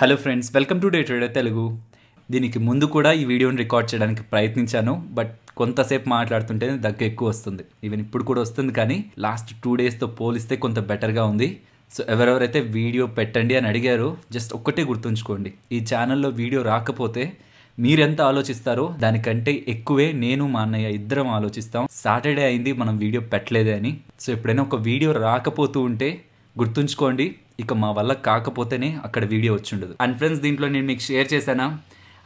hello friends welcome to day trader Telugu దీనికి ముందు కూడా ఈ వీడియోని రికార్డ్ చేయడానికి ప్రయత్నించాను బట్ కొంతసేపు మాట్లాడుతుంటే దగ్గ ఎక్కువ వస్తుంది ఈవెన్ ఇప్పుడు కూడా వస్తుంది కానీ లాస్ట్ టూ డేస్తో పోలిస్తే కొంత బెటర్గా ఉంది సో ఎవరెవరైతే వీడియో పెట్టండి అని అడిగారో జస్ట్ ఒక్కటే గుర్తుంచుకోండి ఈ ఛానల్లో వీడియో రాకపోతే మీరెంత ఆలోచిస్తారో దానికంటే ఎక్కువే నేను మా అన్నయ్య ఇద్దరం ఆలోచిస్తాం సాటర్డే అయింది మనం వీడియో పెట్టలేదే అని సో ఎప్పుడైనా ఒక వీడియో రాకపోతూ ఉంటే గుర్తుంచుకోండి ఇక మా వల్ల కాకపోతేనే అక్కడ వీడియో వచ్చిండదు అండ్ ఫ్రెండ్స్ దీంట్లో నేను మీకు షేర్ చేశానా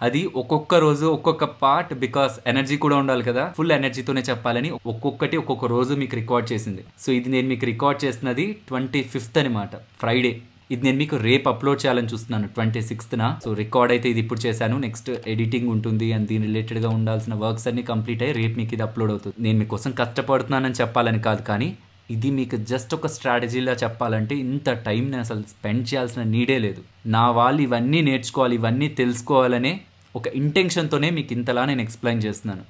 అది ఒక్కొక్క రోజు ఒక్కొక్క పార్ట్ బికాస్ ఎనర్జీ కూడా ఉండాలి కదా ఫుల్ ఎనర్జీతోనే చెప్పాలని ఒక్కొక్కటి ఒక్కొక్క రోజు మీకు రికార్డ్ చేసింది సో ఇది నేను మీకు రికార్డ్ చేసినది ట్వంటీ ఫిఫ్త్ అనమాట ఫ్రైడే ఇది నేను మీకు రేపు అప్లోడ్ చేయాలని చూస్తున్నాను ట్వంటీ సిక్స్త్న సో రికార్డ్ అయితే ఇది ఇప్పుడు చేశాను నెక్స్ట్ ఎడిటింగ్ ఉంటుంది అండ్ దీని రిలేటెడ్గా ఉండాల్సిన వర్క్స్ అన్ని కంప్లీట్ అయ్యి రేపు మీకు ఇది అప్లోడ్ అవుతుంది నేను మీకోసం కష్టపడుతున్నానని చెప్పాలని కాదు కానీ ఇది మీకు జస్ట్ ఒక స్ట్రాటజీలా చెప్పాలంటే ఇంత టైంని అసలు స్పెండ్ చేయాల్సిన నీడే లేదు నా వాళ్ళు ఇవన్నీ నేర్చుకోవాలి ఇవన్నీ తెలుసుకోవాలనే ఒక ఇంటెన్షన్తోనే మీకు ఇంతలా నేను ఎక్స్ప్లెయిన్ చేస్తున్నాను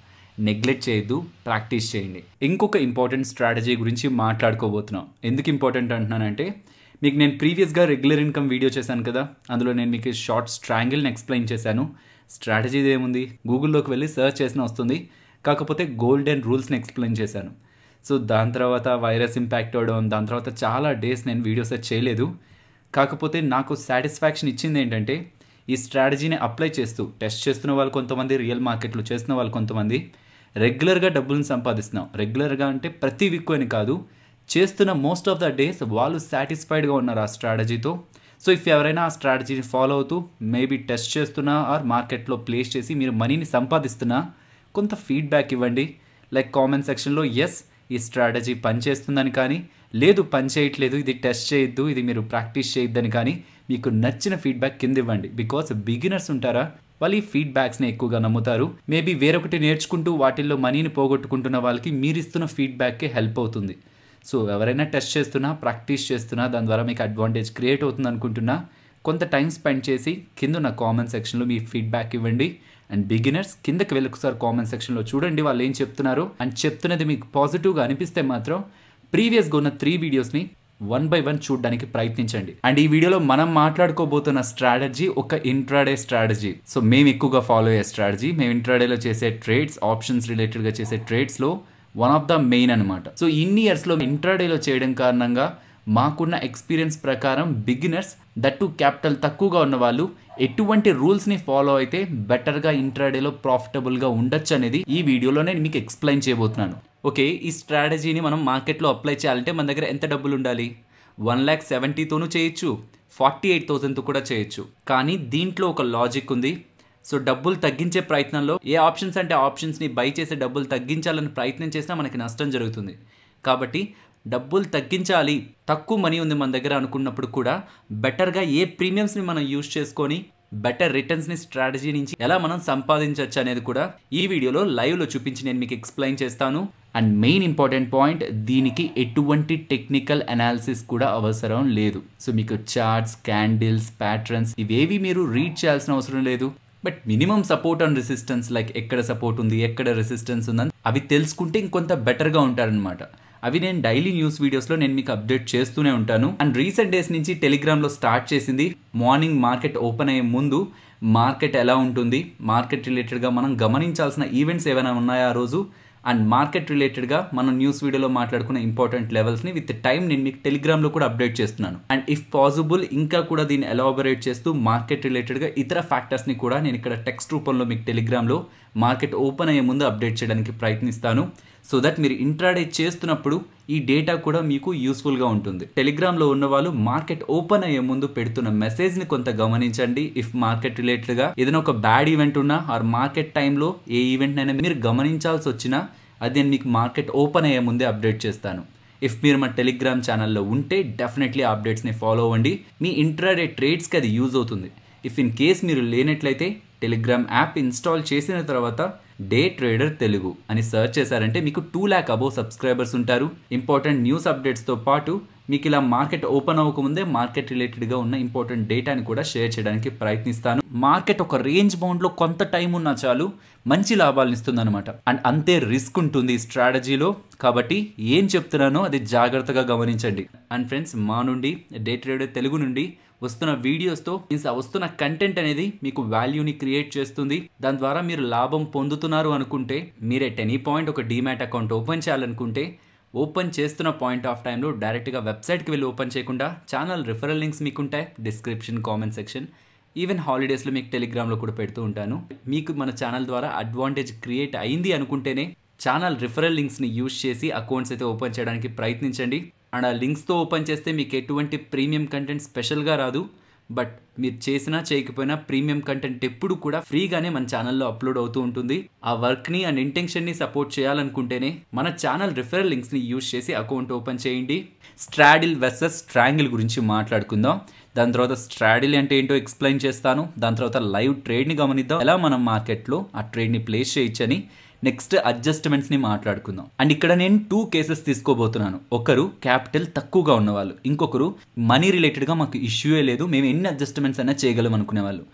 నెగ్లెక్ట్ చేయొద్దు ప్రాక్టీస్ చేయండి ఇంకొక ఇంపార్టెంట్ స్ట్రాటజీ గురించి మాట్లాడుకోబోతున్నాం ఎందుకు ఇంపార్టెంట్ అంటున్నానంటే మీకు నేను ప్రీవియస్గా రెగ్యులర్ ఇన్కమ్ వీడియో చేశాను కదా అందులో నేను మీకు షార్ట్ స్ట్రాంగిల్ని ఎక్స్ప్లెయిన్ చేశాను స్ట్రాటజీ ఏముంది గూగుల్లోకి వెళ్ళి సర్చ్ చేసిన వస్తుంది కాకపోతే గోల్డెన్ రూల్స్ని ఎక్స్ప్లెయిన్ చేశాను సో దాని తర్వాత వైరస్ ఇంపాక్ట్ అవ్వడం దాని తర్వాత చాలా డేస్ నేను వీడియోస్ అయితే చేయలేదు కాకపోతే నాకు సాటిస్ఫాక్షన్ ఇచ్చింది ఏంటంటే ఈ స్ట్రాటజీని అప్లై చేస్తూ టెస్ట్ చేస్తున్న వాళ్ళు కొంతమంది రియల్ మార్కెట్లో చేస్తున్న వాళ్ళు కొంతమంది రెగ్యులర్గా డబ్బులను సంపాదిస్తున్నాం రెగ్యులర్గా అంటే ప్రతి వీక్ అని కాదు చేస్తున్న మోస్ట్ ఆఫ్ ద డేస్ వాళ్ళు సాటిస్ఫైడ్గా ఉన్నారు ఆ స్ట్రాటజీతో సో ఇఫ్ ఎవరైనా ఆ స్ట్రాటజీని ఫాలో అవుతూ మేబీ టెస్ట్ చేస్తున్నా ఆర్ మార్కెట్లో ప్లేస్ చేసి మీరు మనీని సంపాదిస్తున్నా కొంత ఫీడ్బ్యాక్ ఇవ్వండి లైక్ కామెంట్ సెక్షన్లో ఎస్ ఈ స్ట్రాటజీ పనిచేస్తుందని కానీ లేదు పని చేయట్లేదు ఇది టెస్ట్ చేయొద్దు ఇది మీరు ప్రాక్టీస్ చేయొద్దని కానీ మీకు నచ్చిన ఫీడ్బ్యాక్ కింద ఇవ్వండి బికాస్ బిగినర్స్ ఉంటారా వాళ్ళు ఈ ఫీడ్బ్యాక్స్ని ఎక్కువగా నమ్ముతారు మేబీ వేరొకటి నేర్చుకుంటూ వాటిల్లో మనీని పోగొట్టుకుంటున్న వాళ్ళకి మీరు ఇస్తున్న ఫీడ్బ్యాక్కే హెల్ప్ అవుతుంది సో ఎవరైనా టెస్ట్ చేస్తున్నా ప్రాక్టీస్ చేస్తున్నా దాని ద్వారా మీకు అడ్వాంటేజ్ క్రియేట్ అవుతుంది అనుకుంటున్నా కొంత టైం స్పెండ్ చేసి కింద ఉన్న కామెంట్ సెక్షన్లో మీ ఫీడ్బ్యాక్ ఇవ్వండి అండ్ బిగినర్స్ కిందకి వెళ్ళి ఒకసారి కామెంట్ సెక్షన్లో చూడండి వాళ్ళు ఏం చెప్తున్నారు అండ్ చెప్తున్నది మీకు పాజిటివ్గా అనిపిస్తే మాత్రం ప్రీవియస్గా ఉన్న త్రీ వీడియోస్ని వన్ బై వన్ చూడడానికి ప్రయత్నించండి అండ్ ఈ వీడియోలో మనం మాట్లాడుకోబోతున్న స్ట్రాటజీ ఒక ఇంట్రాడే స్ట్రాటజీ సో మేము ఎక్కువగా ఫాలో అయ్యే స్ట్రాటజీ మేము ఇంట్రాడేలో చేసే ట్రేడ్స్ ఆప్షన్స్ రిలేటెడ్గా చేసే ట్రేడ్స్లో వన్ ఆఫ్ ద మెయిన్ అనమాట సో ఇన్ని ఇయర్స్లో ఇంట్రాడేలో చేయడం కారణంగా మాకున్న ఎక్స్పీరియన్స్ ప్రకారం బిగినర్స్ దట్టు క్యాపిటల్ తక్కువగా ఉన్నవాళ్ళు ఎటువంటి రూల్స్ని ఫాలో అయితే బెటర్గా ఇంట్రాడేలో ప్రాఫిటబుల్గా ఉండొచ్చు అనేది ఈ వీడియోలో నేను మీకు ఎక్స్ప్లెయిన్ చేయబోతున్నాను ఓకే ఈ స్ట్రాటజీని మనం మార్కెట్లో అప్లై చేయాలంటే మన దగ్గర ఎంత డబ్బులు ఉండాలి వన్ ల్యాక్ సెవెంటీతోనూ చేయొచ్చు ఫార్టీ ఎయిట్ థౌజండ్తో కూడా చేయొచ్చు కానీ దీంట్లో ఒక లాజిక్ ఉంది సో డబ్బులు తగ్గించే ప్రయత్నంలో ఏ ఆప్షన్స్ అంటే ఆప్షన్స్ని బై చేసే డబ్బులు తగ్గించాలని ప్రయత్నం చేసినా మనకి నష్టం జరుగుతుంది కాబట్టి డబ్బులు తగ్గించాలి తక్కువ మనీ ఉంది మన దగ్గర అనుకున్నప్పుడు కూడా బెటర్గా ఏ ప్రీమియమ్స్ని మనం యూజ్ చేసుకొని బెటర్ రిటర్న్స్ని స్ట్రాటజీ నుంచి ఎలా మనం సంపాదించవచ్చు అనేది కూడా ఈ వీడియోలో లైవ్లో చూపించి నేను మీకు ఎక్స్ప్లెయిన్ చేస్తాను అండ్ మెయిన్ ఇంపార్టెంట్ పాయింట్ దీనికి ఎటువంటి టెక్నికల్ అనాలిసిస్ కూడా అవసరం లేదు సో మీకు చార్ట్స్ క్యాండిల్స్ ప్యాటర్న్స్ ఇవేవి మీరు రీడ్ చేయాల్సిన అవసరం లేదు but minimum support and resistance like ఎక్కడ సపోర్ట్ ఉంది ఎక్కడ రెసిస్టెన్స్ ఉందని అవి తెలుసుకుంటే ఇంకొంత బెటర్గా ఉంటారనమాట అవి నేను డైలీ న్యూస్ వీడియోస్లో నేను మీకు అప్డేట్ చేస్తూనే ఉంటాను అండ్ రీసెంట్ డేస్ నుంచి టెలిగ్రామ్లో స్టార్ట్ చేసింది మార్నింగ్ మార్కెట్ ఓపెన్ అయ్యే ముందు మార్కెట్ ఎలా ఉంటుంది మార్కెట్ రిలేటెడ్గా మనం గమనించాల్సిన ఈవెంట్స్ ఏమైనా ఉన్నాయా ఆ రోజు అండ్ మార్కెట్ రిలేటెడ్గా మనం న్యూస్ వీడియోలో మాట్లాడుకున్న ఇంపార్టెంట్ లెవెల్స్ని విత్ టైం నేను మీకు టెలిగ్రామ్లో కూడా అప్డేట్ చేస్తున్నాను అండ్ ఇఫ్ పాసిబుల్ ఇంకా కూడా దీన్ని ఎలాబొరేట్ చేస్తూ మార్కెట్ రిలేటెడ్గా ఇతర ఫ్యాక్టర్స్ని కూడా నేను ఇక్కడ టెక్స్ట్ రూపంలో మీకు టెలిగ్రామ్లో మార్కెట్ ఓపెన్ అయ్యే ముందు అప్డేట్ చేయడానికి ప్రయత్నిస్తాను సో దట్ మీరు ఇంట్రాడే చేస్తున్నప్పుడు ఈ డేటా కూడా మీకు యూస్ఫుల్గా ఉంటుంది టెలిగ్రామ్లో ఉన్న వాళ్ళు మార్కెట్ ఓపెన్ అయ్యే ముందు పెడుతున్న మెసేజ్ని కొంత గమనించండి ఇఫ్ మార్కెట్ రిలేటెడ్గా ఏదైనా ఒక బ్యాడ్ ఈవెంట్ ఉన్నా ఆర్ మార్కెట్ టైంలో ఏ ఈవెంట్ అయినా మీరు గమనించాల్సి వచ్చినా అది నేను మీకు మార్కెట్ ఓపెన్ అయ్యే ముందే అప్డేట్ చేస్తాను ఇఫ్ మీరు మా టెలిగ్రామ్ ఛానల్లో ఉంటే డెఫినెట్లీ అప్డేట్స్ని ఫాలో అవ్వండి మీ ఇంట్రాడే ట్రేడ్స్కి అది యూజ్ అవుతుంది ఇఫ్ ఇన్ కేస్ మీరు లేనట్లయితే టెలిగ్రామ్ యాప్ ఇన్స్టాల్ చేసిన తర్వాత డే ట్రేడర్ తెలుగు అని సెర్చ్ చేశారంటే మీకు టూ ల్యాక్ అబోవ్ సబ్స్క్రైబర్స్ ఉంటారు ఇంపార్టెంట్ న్యూస్ అప్డేట్స్తో పాటు మీకు ఇలా మార్కెట్ ఓపెన్ అవ్వకముందే మార్కెట్ రిలేటెడ్గా ఉన్న ఇంపార్టెంట్ డేటాని కూడా షేర్ చేయడానికి ప్రయత్నిస్తాను మార్కెట్ ఒక రేంజ్ బౌండ్లో కొంత టైం ఉన్నా చాలు మంచి లాభాలను అనమాట అండ్ అంతే రిస్క్ ఉంటుంది ఈ స్ట్రాటజీలో కాబట్టి ఏం చెప్తున్నానో అది జాగ్రత్తగా గమనించండి అండ్ ఫ్రెండ్స్ మా నుండి డే ట్రేడర్ తెలుగు నుండి వస్తున్న వీడియోస్తో మీన్స్ వస్తున్న కంటెంట్ అనేది మీకు వాల్యూని క్రియేట్ చేస్తుంది దాని ద్వారా మీరు లాభం పొందుతున్నారు అనుకుంటే మీరు ఎట్ ఎనీ పాయింట్ ఒక డీమ్యాట్ అకౌంట్ ఓపెన్ చేయాలనుకుంటే ఓపెన్ చేస్తున్న పాయింట్ ఆఫ్ టైంలో డైరెక్ట్గా వెబ్సైట్కి వెళ్ళి ఓపెన్ చేయకుండా ఛానల్ రిఫరల్ లింక్స్ మీకు ఉంటాయి డిస్క్రిప్షన్ కామెంట్ సెక్షన్ ఈవెన్ హాలిడేస్లో మీకు టెలిగ్రామ్లో కూడా పెడుతూ ఉంటాను మీకు మన ఛానల్ ద్వారా అడ్వాంటేజ్ క్రియేట్ అయింది అనుకుంటేనే ఛానల్ రిఫరల్ లింక్స్ని యూజ్ చేసి అకౌంట్స్ అయితే ఓపెన్ చేయడానికి ప్రయత్నించండి అండ్ ఆ లింక్స్తో ఓపెన్ చేస్తే మీకు ఎటువంటి ప్రీమియం కంటెంట్ స్పెషల్గా రాదు బట్ మీరు చేసినా చేయకపోయినా ప్రీమియం కంటెంట్ ఎప్పుడు కూడా ఫ్రీగానే మన ఛానల్లో అప్లోడ్ అవుతూ ఉంటుంది ఆ వర్క్ని అండ్ ఇంటెన్షన్ని సపోర్ట్ చేయాలనుకుంటేనే మన ఛానల్ రిఫరల్ లింక్స్ని యూజ్ చేసి అకౌంట్ ఓపెన్ చేయండి స్ట్రాడిల్ వెర్సెస్ స్ట్రాంగిల్ గురించి మాట్లాడుకుందాం దాని తర్వాత స్ట్రాడిల్ అంటే ఏంటో ఎక్స్ప్లెయిన్ చేస్తాను దాని తర్వాత లైవ్ ట్రేడ్ని గమనిద్దాం ఎలా మనం మార్కెట్లో ఆ ట్రేడ్ని ప్లేస్ చేయొచ్చని నెక్స్ట్ అడ్జస్ట్మెంట్స్ని మాట్లాడుకుందాం అండ్ ఇక్కడ నేను టూ కేసెస్ తీసుకోబోతున్నాను ఒకరు క్యాపిటల్ తక్కువగా ఉన్నవాళ్ళు ఇంకొకరు మనీ రిలేటెడ్గా మాకు ఇష్యూ లేదు మేము ఎన్ని అడ్జస్ట్మెంట్స్ అయినా చేయగలం అనుకునే వాళ్ళు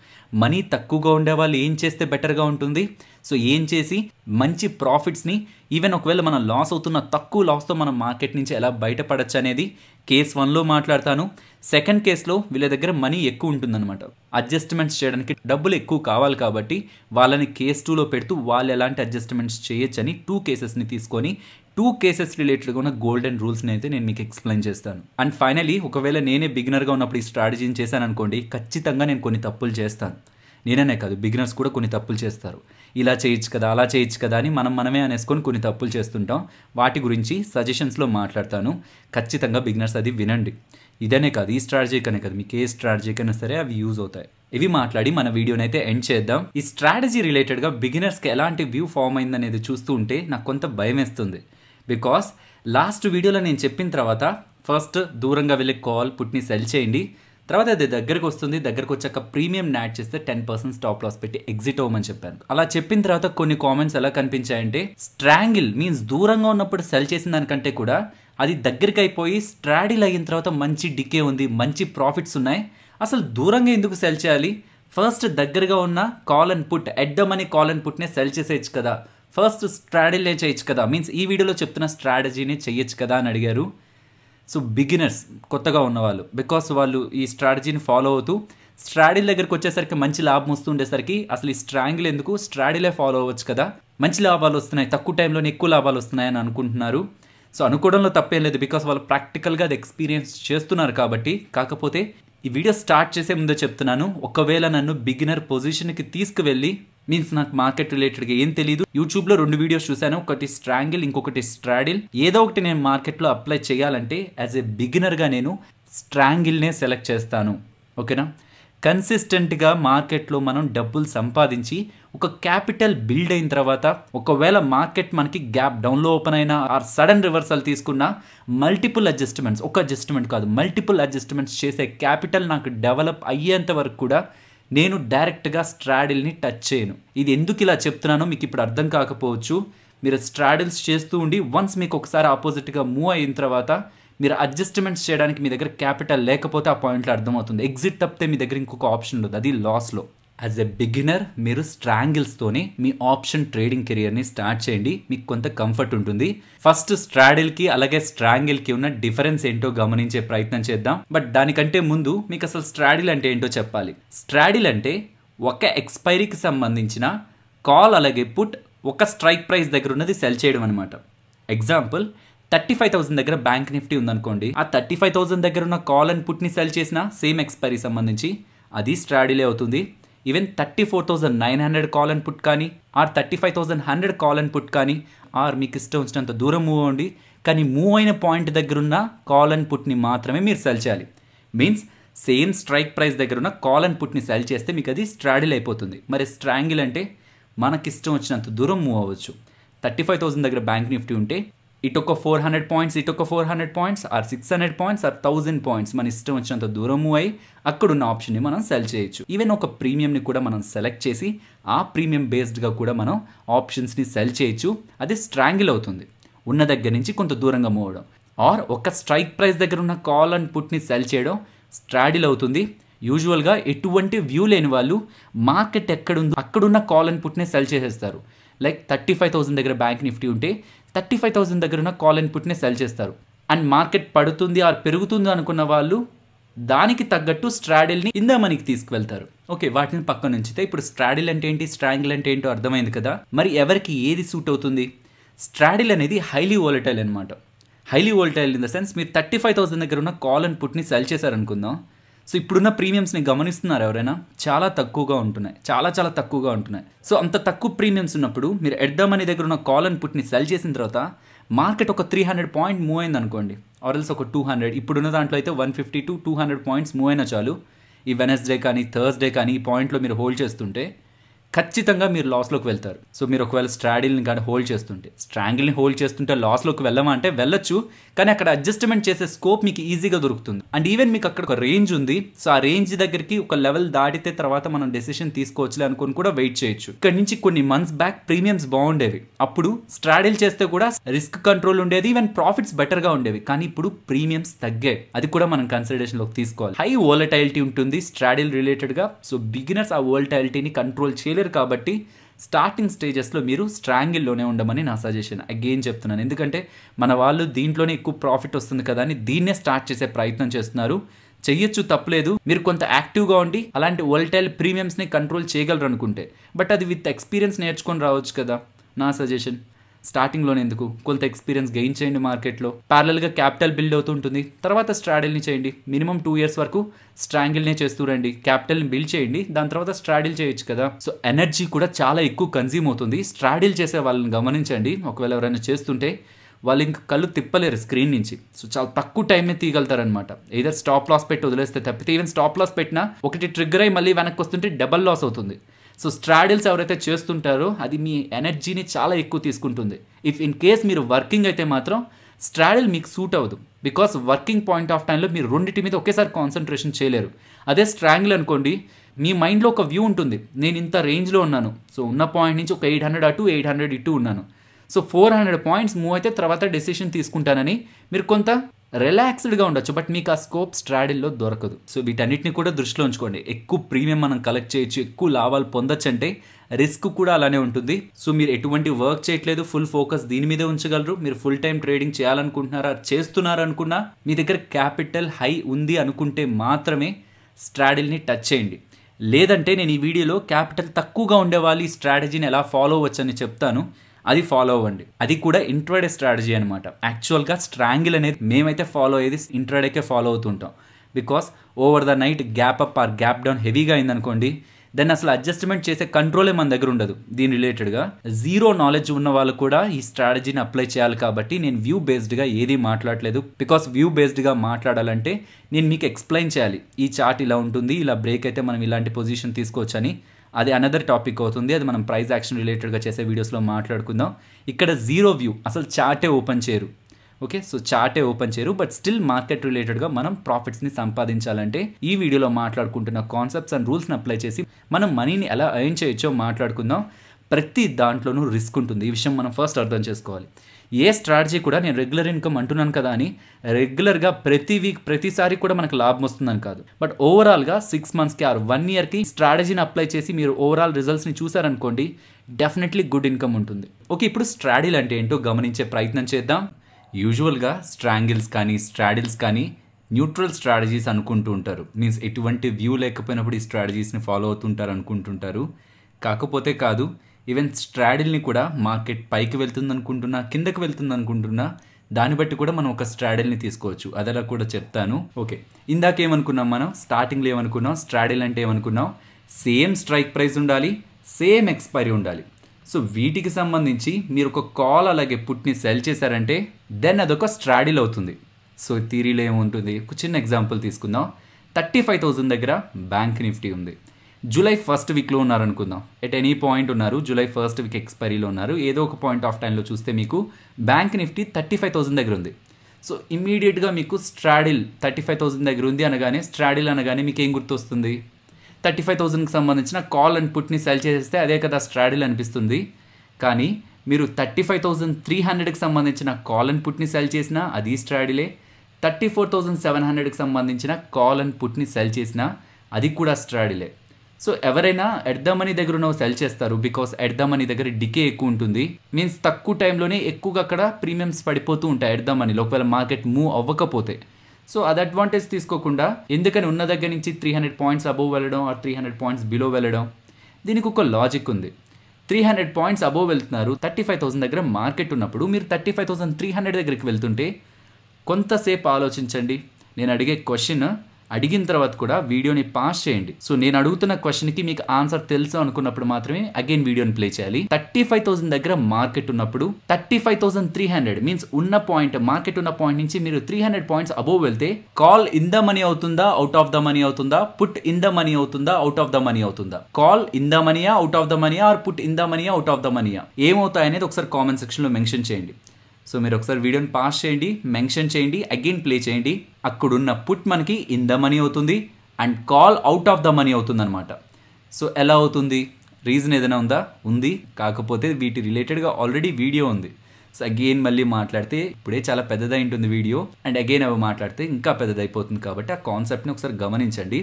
మనీ తక్కువగా ఉండే వాళ్ళు ఏం చేస్తే బెటర్గా ఉంటుంది సో ఏం చేసి మంచి ప్రాఫిట్స్ని ఈవెన్ ఒకవేళ మనం లాస్ అవుతున్న తక్కువ లాస్తో మనం మార్కెట్ నుంచి ఎలా బయటపడచ్చు అనేది కేస్ వన్లో మాట్లాడతాను సెకండ్ కేసులో వీళ్ళ దగ్గర మనీ ఎక్కువ ఉంటుందన్నమాట అడ్జస్ట్మెంట్స్ చేయడానికి డబ్బులు ఎక్కువ కావాలి కాబట్టి వాళ్ళని కేస్ టూలో పెడుతూ వాళ్ళు ఎలాంటి అడ్జస్ట్మెంట్స్ చేయొచ్చని టూ కేసెస్ని తీసుకొని టూ కేసెస్ రిలేటెడ్గా ఉన్న గోల్డెన్ రూల్స్ని అయితే నేను మీకు ఎక్స్ప్లెయిన్ చేస్తాను అండ్ ఫైనలీ ఒకవేళ నేనే బిగినర్గా ఉన్నప్పుడు ఈ స్ట్రాటజీని చేశాను అనుకోండి ఖచ్చితంగా నేను కొన్ని తప్పులు చేస్తాను నేననే కాదు బిగినర్స్ కూడా కొన్ని తప్పులు చేస్తారు ఇలా చేయొచ్చు కదా అలా చేయొచ్చు కదా అని మనం మనమే అనేసుకొని కొన్ని తప్పులు చేస్తుంటాం వాటి గురించి సజెషన్స్లో మాట్లాడతాను ఖచ్చితంగా బిగినర్స్ అది వినండి ఇదనే కాదు ఈ స్ట్రాటజీ కనే కాదు మీకు ఏ స్ట్రాటజీ కైనా సరే అవి యూజ్ అవుతాయి ఇవి మాట్లాడి మన వీడియోని అయితే ఎండ్ చేద్దాం ఈ స్ట్రాటజీ రిలేటెడ్గా బిగినర్స్కి ఎలాంటి వ్యూ ఫామ్ అయిందనేది చూస్తూ ఉంటే నాకు కొంత భయం వేస్తుంది బికాస్ లాస్ట్ వీడియోలో నేను చెప్పిన తర్వాత ఫస్ట్ దూరంగా వెళ్ళి కాల్ పుట్ని సెల్ చేయండి తర్వాత అది దగ్గరకు వస్తుంది దగ్గరకు వచ్చాక ప్రీమియం యాడ్ చేస్తే టెన్ పర్సెంట్ స్టాప్ లాస్ పెట్టి ఎగ్జిట్ అవ్వమని చెప్పాను అలా చెప్పిన తర్వాత కొన్ని కామెంట్స్ ఎలా కనిపించాయంటే స్ట్రాంగిల్ మీన్స్ దూరంగా ఉన్నప్పుడు సెల్ చేసిన దానికంటే కూడా అది దగ్గరికి అయిపోయి స్ట్రాడిల్ అయిన తర్వాత మంచి డికే ఉంది మంచి ప్రాఫిట్స్ ఉన్నాయి అసలు దూరంగా ఎందుకు సెల్ చేయాలి ఫస్ట్ దగ్గరగా ఉన్న కాల్ అండ్ పుట్ ఎడ్డమని కాల్ అండ్ పుట్నే సెల్ చేసేయచ్చు కదా ఫస్ట్ స్ట్రాటజీనే చేయొచ్చు కదా మీన్స్ ఈ వీడియోలో చెప్తున్న స్ట్రాటజీనే చేయొచ్చు కదా అని అడిగారు సో బిగినర్స్ కొత్తగా ఉన్నవాళ్ళు బికాస్ వాళ్ళు ఈ స్ట్రాటజీని ఫాలో అవుతూ స్ట్రాడిల్ దగ్గరకు వచ్చేసరికి మంచి లాభం వస్తుండేసరికి అసలు ఈ స్ట్రాంగిల్ ఎందుకు స్ట్రాడిలే ఫాలో అవ్వచ్చు కదా మంచి లాభాలు వస్తున్నాయి తక్కువ టైంలోనే ఎక్కువ లాభాలు వస్తున్నాయని అనుకుంటున్నారు సో అనుకోవడంలో తప్పేం లేదు బికాస్ వాళ్ళు ప్రాక్టికల్గా అది ఎక్స్పీరియన్స్ చేస్తున్నారు కాబట్టి కాకపోతే ఈ వీడియో స్టార్ట్ చేసే ముందే చెప్తున్నాను ఒకవేళ నన్ను బిగినర్ పొజిషన్కి తీసుకువెళ్ళి మీన్స్ నాకు మార్కెట్ రిలేటెడ్గా ఏం తెలియదు యూట్యూబ్లో రెండు వీడియోస్ చూశాను ఒకటి స్ట్రాంగిల్ ఇంకొకటి స్ట్రాడిల్ ఏదో ఒకటి నేను మార్కెట్లో అప్లై చేయాలంటే యాజ్ ఎ బిగినర్గా నేను స్ట్రాంగిల్నే సెలెక్ట్ చేస్తాను ఓకేనా కన్సిస్టెంట్గా మార్కెట్లో మనం డబ్బులు సంపాదించి ఒక క్యాపిటల్ బిల్డ్ అయిన తర్వాత ఒకవేళ మార్కెట్ మనకి గ్యాప్ డౌన్లో ఓపెన్ అయినా ఆర్ సడన్ రివర్సల్ తీసుకున్నా మల్టిపుల్ అడ్జస్ట్మెంట్స్ ఒక అడ్జస్ట్మెంట్ కాదు మల్టిపుల్ అడ్జస్ట్మెంట్స్ చేసే క్యాపిటల్ నాకు డెవలప్ అయ్యేంత వరకు కూడా నేను డైరెక్ట్గా స్ట్రాడిల్ని టచ్ చేయను ఇది ఎందుకు ఇలా చెప్తున్నానో మీకు ఇప్పుడు అర్థం కాకపోవచ్చు మీరు స్ట్రాడిల్స్ చేస్తూ ఉండి వన్స్ మీకు ఒకసారి ఆపోజిట్గా మూవ్ అయిన తర్వాత మీరు అడ్జస్ట్మెంట్స్ చేయడానికి మీ దగ్గర క్యాపిటల్ లేకపోతే ఆ పాయింట్లో అర్థమవుతుంది ఎగ్జిట్ తప్పితే మీ దగ్గర ఇంకొక ఆప్షన్ ఉండదు అది లాస్లో యాజ్ ఎ బిగినర్ మీరు స్ట్రాంగిల్స్తోనే మీ ఆప్షన్ ట్రేడింగ్ కెరియర్ని స్టార్ట్ చేయండి మీకు కొంత కంఫర్ట్ ఉంటుంది ఫస్ట్ స్ట్రాడిల్కి అలాగే స్ట్రాంగిల్కి ఉన్న డిఫరెన్స్ ఏంటో గమనించే ప్రయత్నం చేద్దాం బట్ దానికంటే ముందు మీకు అసలు స్ట్రాడిల్ అంటే ఏంటో చెప్పాలి స్ట్రాడిల్ అంటే ఒక ఎక్స్పైరీకి సంబంధించిన కాల్ అలాగే పుట్ ఒక స్ట్రైక్ ప్రైస్ దగ్గర ఉన్నది సెల్ చేయడం అనమాట ఎగ్జాంపుల్ థర్టీ ఫైవ్ థౌసండ్ దగ్గర బ్యాంక్ నిఫ్టీ ఉందనుకోండి ఆ థర్టీ ఫైవ్ థౌసండ్ దగ్గర ఉన్న కాల్ అండ్ పుట్ని సెల్ చేసిన సేమ్ ఎక్స్పైరీ సంబంధించి అది స్ట్రాడిలే అవుతుంది even thirty four thousand nine hundred call and put కానీ or thirty five thousand hundred call and put కానీ ఆర్ మీకు ఇష్టం వచ్చినంత దూరం మూవ్ అవ్వండి కానీ మూవ్ అయిన పాయింట్ దగ్గర ఉన్న కాల్ అండ్ పుట్ని మాత్రమే మీరు సెల్ చేయాలి మీన్స్ సేమ్ స్ట్రైక్ ప్రైస్ దగ్గర ఉన్న కాల్ అండ్ పుట్ని సెల్ చేస్తే మీకు అది స్ట్రాడిల్ అయిపోతుంది మరి స్ట్రాంగిల్ అంటే మనకిష్టం వచ్చినంత దూరం మూవ్ అవ్వచ్చు థర్టీ ఫైవ్ థౌసండ్ దగ్గర బ్యాంక్ నిఫ్టీ ఉంటే ఇటు ఒక ఫోర్ హండ్రెడ్ పాయింట్స్ ఇటు ఒక four hundred points or six hundred points or thousand points మన ఇష్టం వచ్చినంత దూరము అయి అక్కడున్న ఆప్షన్ని మనం సెల్ చేయొచ్చు ఈవెన్ ఒక ప్రీమియంని కూడా మనం సెలెక్ట్ చేసి ఆ ప్రీమియం బేస్డ్గా కూడా మనం ఆప్షన్స్ని సెల్ చేయొచ్చు అది స్ట్రాంగిల్ అవుతుంది ఉన్న దగ్గర నుంచి కొంత దూరంగా మూవడం ఆర్ ఒక స్ట్రైక్ ప్రైస్ దగ్గర ఉన్న కాల్ అండ్ పుట్ని సెల్ చేయడం స్ట్రాడిల్ అవుతుంది యూజువల్గా ఎటువంటి వ్యూ లేని వాళ్ళు మార్కెట్ ఎక్కడుందో అక్కడున్న కాల్ అండ్ పుట్నే సెల్ చేసేస్తారు లైక్ థర్టీ ఫైవ్ థౌసండ్ దగ్గర బ్యాంక్ నిఫ్టీ ఉంటే థర్టీ ఫైవ్ థౌసండ్ దగ్గర ఉన్న కాల్ అండ్ సెల్ చేస్తారు అండ్ మార్కెట్ పడుతుంది ఆర్ పెరుగుతుంది అనుకున్న వాళ్ళు దానికి తగ్గట్టు స్ట్రాడిల్ని ఇందామనికి తీసుకువెళ్తారు ఓకే వాటిని పక్క ఉంచితే ఇప్పుడు స్ట్రాడిల్ అంటే ఏంటి స్ట్రాంగిల్ అంటే ఏంటో అర్థమైంది కదా మరి ఎవరికి ఏది సూట్ అవుతుంది స్ట్రాడిల్ అనేది హైలీ ఓలటైల్ అనమాట highly volatile in the sense మీరు థర్టీ ఫైవ్ థౌసండ్ దగ్గర ఉన్న కాల్ అండ్ పుట్ని సెల్ చేశారనుకుందాం సో ఇప్పుడున్న ప్రీమియమ్స్ని గమనిస్తున్నారు ఎవరైనా చాలా తక్కువగా ఉంటున్నాయి చాలా చాలా తక్కువగా ఉంటున్నాయి సో అంత తక్కువ ప్రీమియమ్స్ ఉన్నప్పుడు మీరు ఎడ్దా దగ్గర ఉన్న కాల్ అండ్ పుట్ని సెల్ చేసిన తర్వాత మార్కెట్ ఒక త్రీ హండ్రెడ్ పాయింట్ మూవ్ అయింది అనుకోండి ఆర్ఎల్స్ ఒక టూ హండ్రెడ్ ఇప్పుడున్న దాంట్లో అయితే one fifty to two hundred points move అయినా చాలు ఈ వెనస్డే కానీ థర్స్డే కానీ ఈ పాయింట్లో మీరు హోల్డ్ చేస్తుంటే ఖచ్చితంగా మీరు లాస్లోకి వెళ్తారు సో మీరు ఒకవేళ స్ట్రాడిల్ని కానీ హోల్డ్ చేస్తుంటే స్ట్రాంగిల్ని హోల్డ్ చేస్తుంటే లాస్లోకి వెళ్ళమా అంటే వెళ్ళొచ్చు కానీ అక్కడ అడ్జస్ట్మెంట్ చేసే స్కోప్ మీకు ఈజీగా దొరుకుతుంది అండ్ ఈవెన్ మీకు అక్కడ ఒక రేంజ్ ఉంది సో ఆ రేంజ్ దగ్గరికి ఒక లెవెల్ దాటితే తర్వాత మనం డెసిషన్ తీసుకోవచ్చులే అనుకుని కూడా వెయిట్ చేయొచ్చు ఇక్కడ నుంచి కొన్ని మంత్స్ బ్యాక్ ప్రీమియమ్స్ బాగుండేవి అప్పుడు స్ట్రాడిల్ చేస్తే కూడా రిస్క్ కంట్రోల్ ఉండేది ఈవెన్ ప్రాఫిట్స్ బెటర్గా ఉండేవి కానీ ఇప్పుడు ప్రీమియమ్స్ తగ్గాయి అది కూడా మనం కన్సిడరేషన్లోకి తీసుకోవాలి హై వోలటైలిటీ ఉంటుంది స్ట్రాడిల్ రిలేటెడ్గా సో బిగినర్స్ ఆ వోలటైలిటీని కంట్రోల్ చేయలేరు చెప్పలేరు కాబట్టి స్టార్టింగ్ స్టేజెస్లో మీరు స్ట్రాంగిల్లోనే ఉండమని నా సజెషన్ అగైన్ చెప్తున్నాను ఎందుకంటే మన వాళ్ళు దీంట్లోనే ఎక్కువ ప్రాఫిట్ వస్తుంది కదా అని దీన్నే స్టార్ట్ చేసే ప్రయత్నం చేస్తున్నారు చెయ్యొచ్చు తప్పలేదు మీరు కొంత యాక్టివ్గా ఉండి అలాంటి వోల్టైల్ ప్రీమియమ్స్ని కంట్రోల్ చేయగలరు అనుకుంటే బట్ అది విత్ ఎక్స్పీరియన్స్ నేర్చుకొని రావచ్చు కదా నా సజెషన్ స్టార్టింగ్లోనే ఎందుకు కొంత ఎక్స్పీరియన్స్ గెయిన్ చేయండి మార్కెట్లో ప్యారలల్గా క్యాపిటల్ బిల్డ్ ఉంటుంది తర్వాత స్ట్రాడిల్ని చేయండి మినిమం టూ ఇయర్స్ వరకు స్ట్రాంగిల్నే చేస్తూ రండి క్యాపిటల్ని బిల్డ్ చేయండి దాని తర్వాత స్ట్రాడిల్ చేయొచ్చు కదా సో ఎనర్జీ కూడా చాలా ఎక్కువ కన్జ్యూమ్ అవుతుంది స్ట్రాడిల్ చేసే వాళ్ళని గమనించండి ఒకవేళ ఎవరైనా చేస్తుంటే వాళ్ళు ఇంకా కళ్ళు తిప్పలేరు స్క్రీన్ నుంచి సో చాలా తక్కువ టైమే తీయగలుగుతారనమాట ఏదో స్టాప్ లాస్ పెట్టి వదిలేస్తే తప్పితే ఈవెన్ స్టాప్ లాస్ పెట్టినా ఒకటి ట్రిగ్గర్ అయ్యి మళ్ళీ వెనక్కి వస్తుంటే డబల్ లాస్ అవుతుంది సో స్ట్రాడిల్స్ ఎవరైతే చేస్తుంటారో అది మీ ఎనర్జీని చాలా ఎక్కువ తీసుకుంటుంది ఇఫ్ ఇన్ కేస్ మీరు వర్కింగ్ అయితే మాత్రం స్ట్రాడిల్ మీకు సూట్ అవ్వదు బికాస్ వర్కింగ్ పాయింట్ ఆఫ్ టైంలో మీరు రెండింటి మీద ఒకేసారి కాన్సన్ట్రేషన్ చేయలేరు అదే స్ట్రాంగిల్ అనుకోండి మీ మైండ్లో ఒక వ్యూ ఉంటుంది నేను ఇంత రేంజ్లో ఉన్నాను సో ఉన్న పాయింట్ నుంచి ఒక ఎయిట్ హండ్రెడ్ అటు ఎయిట్ హండ్రెడ్ ఇటు ఉన్నాను so four hundred points move అయితే తర్వాత డెసిషన్ తీసుకుంటానని మీరు కొంత రిలాక్స్డ్గా ఉండొచ్చు బట్ మీకు ఆ స్కోప్ స్ట్రాడిల్లో దొరకదు సో వీటన్నిటిని కూడా దృష్టిలో ఉంచుకోండి ఎక్కువ ప్రీమియం మనం కలెక్ట్ చేయొచ్చు ఎక్కువ లాభాలు పొందొచ్చు అంటే రిస్క్ కూడా అలానే ఉంటుంది సో మీరు ఎటువంటి వర్క్ చేయట్లేదు ఫుల్ ఫోకస్ దీని మీదే ఉంచగలరు మీరు ఫుల్ టైం ట్రేడింగ్ చేయాలనుకుంటున్నారా చేస్తున్నారనుకున్నా మీ దగ్గర క్యాపిటల్ హై ఉంది అనుకుంటే మాత్రమే స్ట్రాడిల్ని టచ్ చేయండి లేదంటే నేను ఈ వీడియోలో క్యాపిటల్ తక్కువగా ఉండేవాళ్ళు ఈ స్ట్రాటజీని ఎలా ఫాలో అవ్వచ్చని చెప్తాను అది ఫాలో అవ్వండి అది కూడా ఇంట్రాడే స్ట్రాటజీ అనమాట యాక్చువల్గా స్ట్రాంగిల్ అనేది మేమైతే ఫాలో అయ్యేది ఇంట్రాడేకే ఫాలో అవుతుంటాం because over the night gap up or gap down హెవీగా అయిందనుకోండి దెన్ అసలు అడ్జస్ట్మెంట్ చేసే కంట్రోలే మన దగ్గర ఉండదు దీని రిలేటెడ్గా జీరో నాలెడ్జ్ ఉన్న వాళ్ళు కూడా ఈ స్ట్రాటజీని అప్లై చేయాలి కాబట్టి నేను వ్యూ బేస్డ్గా ఏది మాట్లాడలేదు బికాస్ వ్యూ బేస్డ్గా మాట్లాడాలంటే నేను మీకు ఎక్స్ప్లెయిన్ చేయాలి ఈ చార్ట్ ఇలా ఉంటుంది ఇలా బ్రేక్ అయితే మనం ఇలాంటి పొజిషన్ తీసుకోవచ్చని అది అనదర్ టాపిక్ అవుతుంది అది మనం ప్రైజ్ యాక్షన్ రిలేటెడ్గా చేసే వీడియోస్లో మాట్లాడుకుందాం ఇక్కడ జీరో వ్యూ అసలు చాటే ఓపెన్ చేయరు ఓకే సో చాటే ఓపెన్ చేయరు బట్ స్టిల్ మార్కెట్ రిలేటెడ్గా మనం ప్రాఫిట్స్ని సంపాదించాలంటే ఈ వీడియోలో మాట్లాడుకుంటున్న కాన్సెప్ట్స్ అండ్ రూల్స్ని అప్లై చేసి మనం మనీని ఎలా ఎర్న్ చేయొచ్చో మాట్లాడుకుందాం ప్రతి దాంట్లోనూ రిస్క్ ఉంటుంది ఈ విషయం మనం ఫస్ట్ అర్థం చేసుకోవాలి ఏ స్ట్రాటజీ కూడా నేను రెగ్యులర్ ఇన్కమ్ అంటున్నాను కదా అని రెగ్యులర్గా ప్రతి వీక్ ప్రతిసారి కూడా మనకు లాభం వస్తుందని కాదు బట్ ఓవరాల్గా సిక్స్ మంత్స్కి ఆర్ వన్ ఇయర్కి స్ట్రాటజీని అప్లై చేసి మీరు ఓవరాల్ రిజల్ట్స్ని చూసారనుకోండి డెఫినెట్లీ గుడ్ ఇన్కమ్ ఉంటుంది ఓకే ఇప్పుడు స్ట్రాడిల్ అంటే ఏంటో గమనించే ప్రయత్నం చేద్దాం యూజువల్గా స్ట్రాంగిల్స్ కానీ స్ట్రాడిల్స్ కానీ న్యూట్రల్ స్ట్రాటజీస్ అనుకుంటూ ఉంటారు మీన్స్ ఎటువంటి వ్యూ లేకపోయినప్పుడు ఈ స్ట్రాటజీస్ని ఫాలో అవుతుంటారు అనుకుంటుంటారు కాకపోతే కాదు ఈవెన్ స్ట్రాడిల్ని కూడా మార్కెట్ పైకి వెళ్తుంది అనుకుంటున్నా కిందకి వెళ్తుంది అనుకుంటున్నా దాన్ని బట్టి కూడా మనం ఒక స్ట్రాడిల్ని తీసుకోవచ్చు అదలా కూడా చెప్తాను ఓకే ఇందాక ఏమనుకున్నాం మనం స్టార్టింగ్లో ఏమనుకున్నాం స్ట్రాడిల్ అంటే ఏమనుకున్నాం సేమ్ స్ట్రైక్ ప్రైస్ ఉండాలి సేమ్ ఎక్స్పైరీ ఉండాలి సో వీటికి సంబంధించి మీరు ఒక కాల్ అలాగే పుట్ని సెల్ చేశారంటే దెన్ అదొక స్ట్రాడిల్ అవుతుంది సో థీరీలో ఏముంటుంది ఒక చిన్న ఎగ్జాంపుల్ తీసుకుందాం థర్టీ ఫైవ్ థౌజండ్ దగ్గర బ్యాంక్ నిఫ్టీ ఉంది జూలై ఫస్ట్ వీక్లో ఉన్నారనుకుందాం ఎట్ ఎనీ పాయింట్ ఉన్నారు జూలై ఫస్ట్ వీక్ ఎక్స్పైరీలో ఉన్నారు ఏదో ఒక పాయింట్ ఆఫ్ టైంలో చూస్తే మీకు Bank Nifty thirty five thousand దగ్గర ఉంది సో ఇమ్మీడియట్గా మీకు స్ట్రాడిల్ థర్టీ ఫైవ్ థౌసండ్ దగ్గర ఉంది అనగానే స్ట్రాడిల్ అనగానే మీకు ఏం గుర్తొస్తుంది థర్టీ ఫైవ్ థౌసండ్కి సంబంధించిన కాల్ అండ్ పుట్ని సెల్ చేసేస్తే అదే కదా స్ట్రాడిల్ అనిపిస్తుంది కానీ మీరు థర్టీ ఫైవ్ థౌసండ్ త్రీ హండ్రెడ్కి సంబంధించిన కాల్ అండ్ పుట్ని సెల్ చేసినా అది స్ట్రాడిలే థర్టీ ఫోర్ థౌసండ్ సెవెన్ హండ్రెడ్కి సంబంధించిన కాల్ అండ్ పుట్ని సెల్ చేసినా అది కూడా స్ట్రాడిలే సో ఎవరైనా ఎట్ ద మనీ దగ్గర ఉన్న సెల్ చేస్తారు బికాస్ ఎట్ ద మనీ దగ్గర డికే ఎక్కువ ఉంటుంది మీన్స్ తక్కువ టైంలోనే ఎక్కువగా అక్కడ ప్రీమియమ్స్ పడిపోతూ ఉంటాయి ఎట్ ద ఒకవేళ మార్కెట్ మూవ్ అవ్వకపోతే సో అది అడ్వాంటేజ్ తీసుకోకుండా ఎందుకని ఉన్న దగ్గర నుంచి త్రీ హండ్రెడ్ పాయింట్స్ అబోవ్ వెళ్ళడం or three hundred points below వెళ్ళడం దీనికి ఒక లాజిక్ ఉంది త్రీ హండ్రెడ్ పాయింట్స్ అబోవ్ వెళ్తున్నారు థర్టీ ఫైవ్ థౌసండ్ దగ్గర మార్కెట్ ఉన్నప్పుడు మీరు thirty five thousand three hundred దగ్గరికి వెళ్తుంటే కొంతసేపు ఆలోచించండి నేను అడిగే క్వశ్చన్ అడిగిన తర్వాత కూడా వీడియోని పాస్ చేయండి సో నేను అడుగుతున్న క్వశ్చన్కి మీకు ఆన్సర్ తెలుసు అనుకున్నప్పుడు మాత్రమే అగైన్ వీడియోని ప్లే చేయాలి థర్టీ ఫైవ్ థౌసండ్ దగ్గర మార్కెట్ ఉన్నప్పుడు thirty five thousand three hundred means ఉన్న పాయింట్ మార్కెట్ ఉన్న పాయింట్ నుంచి మీరు త్రీ హండ్రెడ్ పాయింట్స్ అబోవ్ వెళ్తే కాల్ ఇన్ ద మనీ అవుతుందా అవుట్ ఆఫ్ ద మనీ అవుతుందా పుట్ ఇన్ ద మనీ అవుతుందా అవుట్ ఆఫ్ ద మనీ అవుతుందా కాల్ ఇన్ ద మనీయా అవుట్ ఆఫ్ ద మనీయా ఆర్ పుట్ ఇన్ ద మనీయా అవుట్ ఆఫ్ ద మనీయా ఏమవుతాయనేది అనేది ఒకసారి కామెంట్ సెక్షన్లో మెన్షన్ చేయండి సో మీరు ఒకసారి వీడియోని పాస్ చేయండి మెన్షన్ చేయండి అగైన్ ప్లే చేయండి అక్కడున్న పుట్ మనకి ఇన్ ద మనీ అవుతుంది and call out of the money అవుతుంది అనమాట సో ఎలా అవుతుంది రీజన్ ఏదైనా ఉందా ఉంది కాకపోతే వీటి రిలేటెడ్గా ఆల్రెడీ వీడియో ఉంది సో అగైన్ మళ్ళీ మాట్లాడితే ఇప్పుడే చాలా పెద్దదై ఉంటుంది వీడియో అండ్ అగైన్ అవి మాట్లాడితే ఇంకా పెద్దదైపోతుంది కాబట్టి ఆ కాన్సెప్ట్ని ఒకసారి గమనించండి